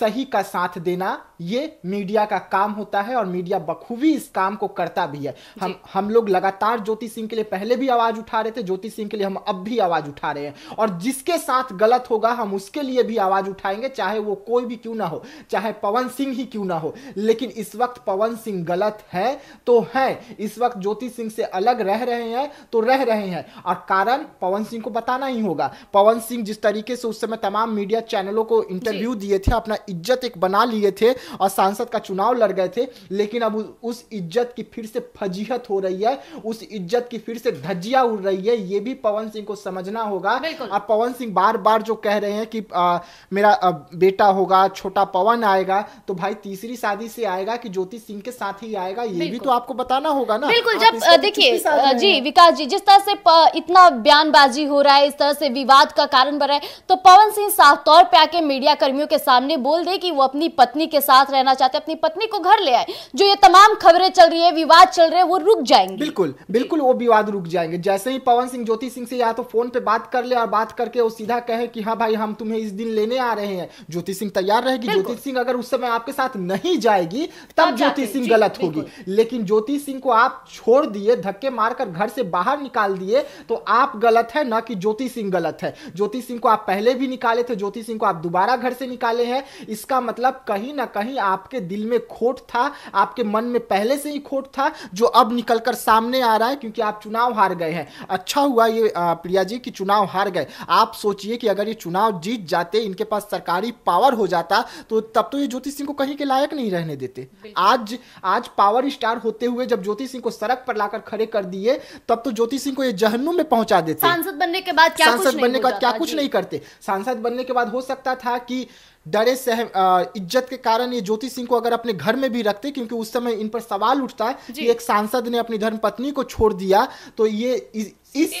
सही का साथ देना ये मीडिया का काम होता है और मीडिया बखूबी इस काम को करता भी है हम हम लोग लगातार ज्योति सिंह के लिए पहले भी आवाज उठा रहे थे ज्योति सिंह के लिए हम अब भी आवाज उठा रहे हैं और जिसके साथ गलत होगा हम उसके लिए भी आवाज उठाएंगे चाहे वो कोई भी क्यों ना हो चाहे पवन सिंह ही क्यों ना हो लेकिन इस वक्त पवन सिंह गलत है तो है इस वक्त ज्योति सिंह से अलग रह रहे हैं तो रह रहे हैं और कारण पवन सिंह को बताना ही होगा पवन सिंह जिस तरीके से उस समय तमाम मीडिया चैनलों को इंटरव्यू दिए थे अपना इज्जत एक बना लिए थे और सांसद का चुनाव लड़ गए थे लेकिन अब उस इज्जत की फिर से फजीहत हो रही है उस इज्जत की फिर से धज्जिया उड़ रही है ये भी पवन सिंह को समझना होगा अब पवन सिंह बार बार जो कह रहे हैं कि आ, मेरा आ, बेटा होगा छोटा पवन आएगा तो भाई तीसरी शादी से आएगा कि ज्योति सिंह के साथ ही आएगा ये भी तो आपको बताना होगा ना बिल्कुल जब तो देखिए जी विकास जी जिस तरह से इतना बयानबाजी हो रहा है इस तरह से विवाद का कारण बन रहा है तो पवन सिंह साफ तौर पर आके मीडिया कर्मियों के सामने बोल दे कि वो अपनी पत्नी के साथ साथ रहना चाहते हैं अपनी पत्नी को घर ले आए जो ये तमाम खबरें चल रही है विवाद चल रहे हैं वो रुक जाएंगे बिल्कुल बिल्कुल वो विवाद रुक जाएंगे जैसे ही पवन सिंह ज्योति सिंह से या तो फोन पे बात कर ले और बात करके वो सीधा कहे की हाँ भाई हम तुम्हें इस दिन लेने आ रहे हैं ज्योति सिंह तैयार रहेगी ज्योति सिंह अगर उस समय आपके साथ नहीं जाएगी तब ज्योति सिंह गलत होगी लेकिन ज्योति सिंह को आप छोड़ दिए धक्के मारकर घर से बाहर निकाल दिए तो आप गलत है ना कि ज्योति सिंह गलत है ज्योति सिंह को आप पहले भी निकाले थे ज्योति सिंह को आप दोबारा घर से निकाले हैं इसका मतलब कहीं ना कहीं नहीं आपके दिल में खोट था आपके मन में पहले से ही खोट था जो अब निकलकर सामने आ रहा है क्योंकि आप चुनाव हार गए हैं अच्छा हुआ ये प्रिया जी कि चुनाव हार गए आप सोचिए कि अगर ये चुनाव जीत जाते इनके पास सरकारी पावर हो जाता तो तब तो ये ज्योतिष सिंह को कहीं के लायक नहीं रहने देते आज आज पावर स्टार होते हुए जब ज्योतिष सिंह को सड़क पर लाकर खड़े कर दिए तब तो ज्योतिष सिंह को ये जहन्नुम में पहुंचा देते सांसद बनने के बाद क्या सांसद बनने के बाद क्या कुछ नहीं करते सांसद बनने के बाद हो सकता था कि डरे सह इज्जत के कारण ये ज्योति सिंह को अगर अपने घर में भी रखते क्योंकि उस समय इन पर सवाल उठता है कि एक सांसद ने अपनी धर्म पत्नी को छोड़ दिया तो ये इस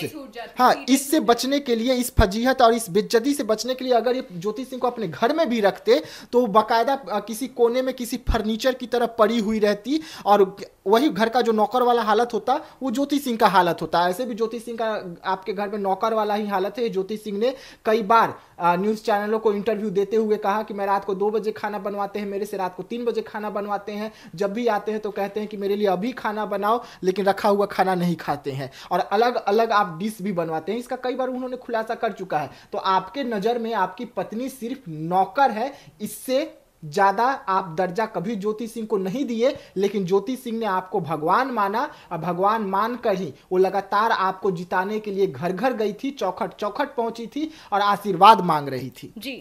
हाँ इससे बचने के लिए इस फजीहत और इस बेज्जती से बचने के लिए अगर ये ज्योति सिंह को अपने घर में भी रखते तो बाकायदा किसी कोने में किसी फर्नीचर की तरह पड़ी हुई रहती और वही घर का जो नौकर वाला हालत होता वो ज्योति सिंह का हालत होता ऐसे भी ज्योति सिंह का आपके घर में नौकर वाला ही हालत है ज्योति सिंह ने कई बार न्यूज़ चैनलों को इंटरव्यू देते हुए कहा कि मैं रात को दो बजे खाना बनवाते हैं मेरे से रात को तीन बजे खाना बनवाते हैं जब भी आते हैं तो कहते हैं कि मेरे लिए अभी खाना बनाओ लेकिन रखा हुआ खाना नहीं खाते हैं और अलग अलग अलग आप डिश भी बनवाते हैं इसका कई बार उन्होंने खुलासा कर चुका है तो आपके नज़र में आपकी पत्नी सिर्फ नौकर है इससे ज़्यादा आप दर्जा कभी ज्योति सिंह को नहीं दिए लेकिन ज्योति सिंह ने आपको भगवान माना और भगवान मान कर ही वो लगातार आपको जिताने के लिए घर घर गई थी चौखट चौखट पहुंची थी और आशीर्वाद मांग रही थी जी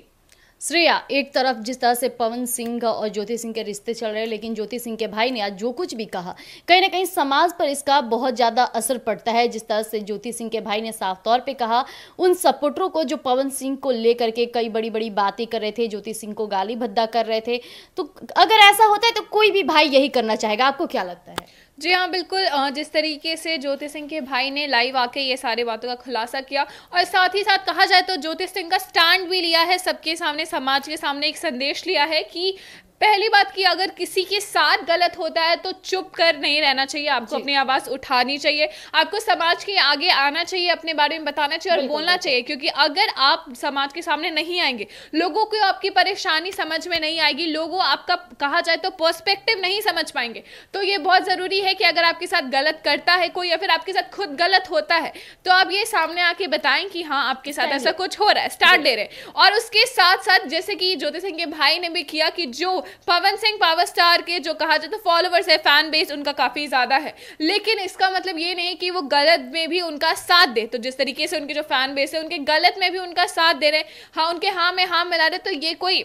श्रेया एक तरफ जिस तरह से पवन सिंह और ज्योति सिंह के रिश्ते चल रहे हैं लेकिन ज्योति सिंह के भाई ने आज जो कुछ भी कहा कहीं ना कहीं समाज पर इसका बहुत ज़्यादा असर पड़ता है जिस तरह से ज्योति सिंह के भाई ने साफ तौर पे कहा उन सपोर्टरों को जो पवन सिंह को लेकर के कई बड़ी बड़ी बातें कर रहे थे ज्योति सिंह को गाली भद्दा कर रहे थे तो अगर ऐसा होता है तो कोई भी भाई यही करना चाहेगा आपको क्या लगता है जी हाँ बिल्कुल जिस तरीके से ज्योति सिंह के भाई ने लाइव आके ये सारी बातों का खुलासा किया और साथ ही साथ कहा जाए तो ज्योति सिंह का स्टैंड भी लिया है सबके सामने समाज के सामने एक संदेश लिया है कि पहली बात की अगर किसी के साथ गलत होता है तो चुप कर नहीं रहना चाहिए आपको अपनी आवाज उठानी चाहिए आपको समाज के आगे आना चाहिए अपने बारे में बताना चाहिए और बोलना चाहिए क्योंकि अगर आप समाज के सामने नहीं आएंगे लोगों को आपकी परेशानी समझ में नहीं आएगी लोगों आपका कहा जाए तो पर्सपेक्टिव नहीं समझ पाएंगे तो ये बहुत ज़रूरी है कि अगर आपके साथ गलत करता है कोई या फिर आपके साथ खुद गलत होता है तो आप ये सामने आके बताएं कि हाँ आपके साथ ऐसा कुछ हो रहा है स्टार्ट दे रहे और उसके साथ साथ जैसे कि ज्योति सिंह के भाई ने भी किया कि जो पवन सिंह पावर स्टार के जो कहा जाता है फॉलोअर्स है फैन बेस उनका काफ़ी ज़्यादा है लेकिन इसका मतलब ये नहीं कि वो गलत में भी उनका साथ दे तो जिस तरीके से उनके जो फैन बेस है उनके गलत में भी उनका साथ दे रहे हैं हाँ उनके हाँ में हाँ मिला रहे तो ये कोई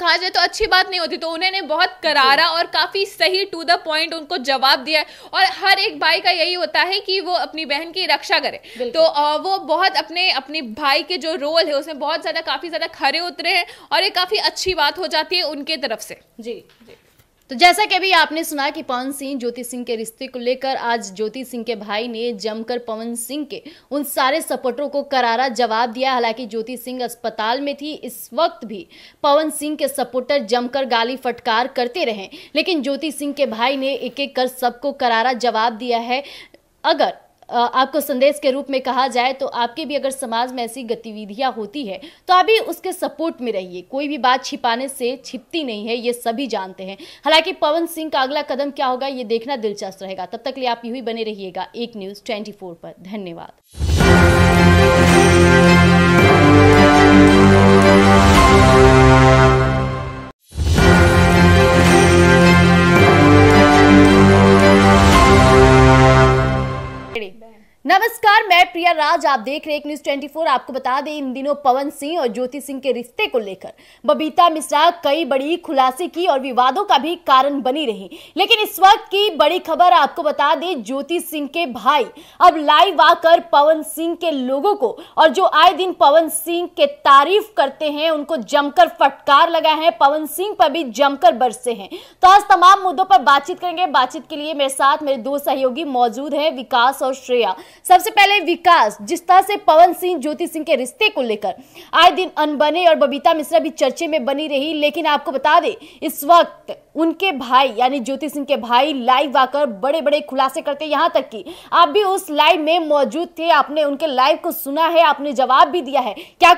कहा जाए तो अच्छी बात नहीं होती तो उन्होंने बहुत करारा और काफ़ी सही टू द पॉइंट उनको जवाब दिया है और हर एक भाई का यही होता है कि वो अपनी बहन की रक्षा करे तो वो बहुत अपने अपने भाई के जो रोल है उसमें बहुत ज़्यादा काफ़ी ज़्यादा खरे उतरे हैं और ये काफ़ी अच्छी बात हो जाती है उनके तरफ से जी जी तो जैसा कि अभी आपने सुना कि पवन सिंह ज्योति सिंह के रिश्ते को लेकर आज ज्योति सिंह के भाई ने जमकर पवन सिंह के उन सारे सपोर्टरों को करारा जवाब दिया हालांकि ज्योति सिंह अस्पताल में थी इस वक्त भी पवन सिंह के सपोर्टर जमकर गाली फटकार करते रहे लेकिन ज्योति सिंह के भाई ने एक एक कर सबको करारा जवाब दिया है अगर आपको संदेश के रूप में कहा जाए तो आपके भी अगर समाज में ऐसी गतिविधियाँ होती है तो आप भी उसके सपोर्ट में रहिए कोई भी बात छिपाने से छिपती नहीं है ये सभी जानते हैं हालांकि पवन सिंह का अगला कदम क्या होगा ये देखना दिलचस्प रहेगा तब तक लिए आप यू ही बने रहिएगा एक न्यूज़ ट्वेंटी पर धन्यवाद नमस्कार मैं प्रिया राज आप देख रहे एक न्यूज 24 आपको बता दें इन दिनों पवन सिंह और ज्योति सिंह के रिश्ते को लेकर बबीता मिश्रा कई बड़ी खुलासे की और विवादों का भी कारण बनी रही लेकिन इस वक्त की बड़ी खबर आपको बता दें ज्योति सिंह के भाई अब लाइव आकर पवन सिंह के लोगों को और जो आए दिन पवन सिंह के तारीफ करते हैं उनको जमकर फटकार लगा है पवन सिंह पर भी जमकर बरसे हैं तो आज तमाम मुद्दों पर बातचीत करेंगे बातचीत के लिए मेरे साथ मेरे दो सहयोगी मौजूद हैं विकास और श्रेया सबसे पहले विकास जिस तरह से पवन सिंह ज्योति सिंह के रिश्ते को लेकर आए दिन अनबने और बबीता मिश्रा भी चर्चे में बनी रही लेकिन आपको बता दें इस वक्त उनके भाई यानी ज्योति सिंह के भाई लाइव आकर बड़े बड़े खुलासे करते यहां तक कि आप भी उस लाइव में मौजूद थे आपने उनके लाइव को सुना है आपने जवाब भी दिया है क्या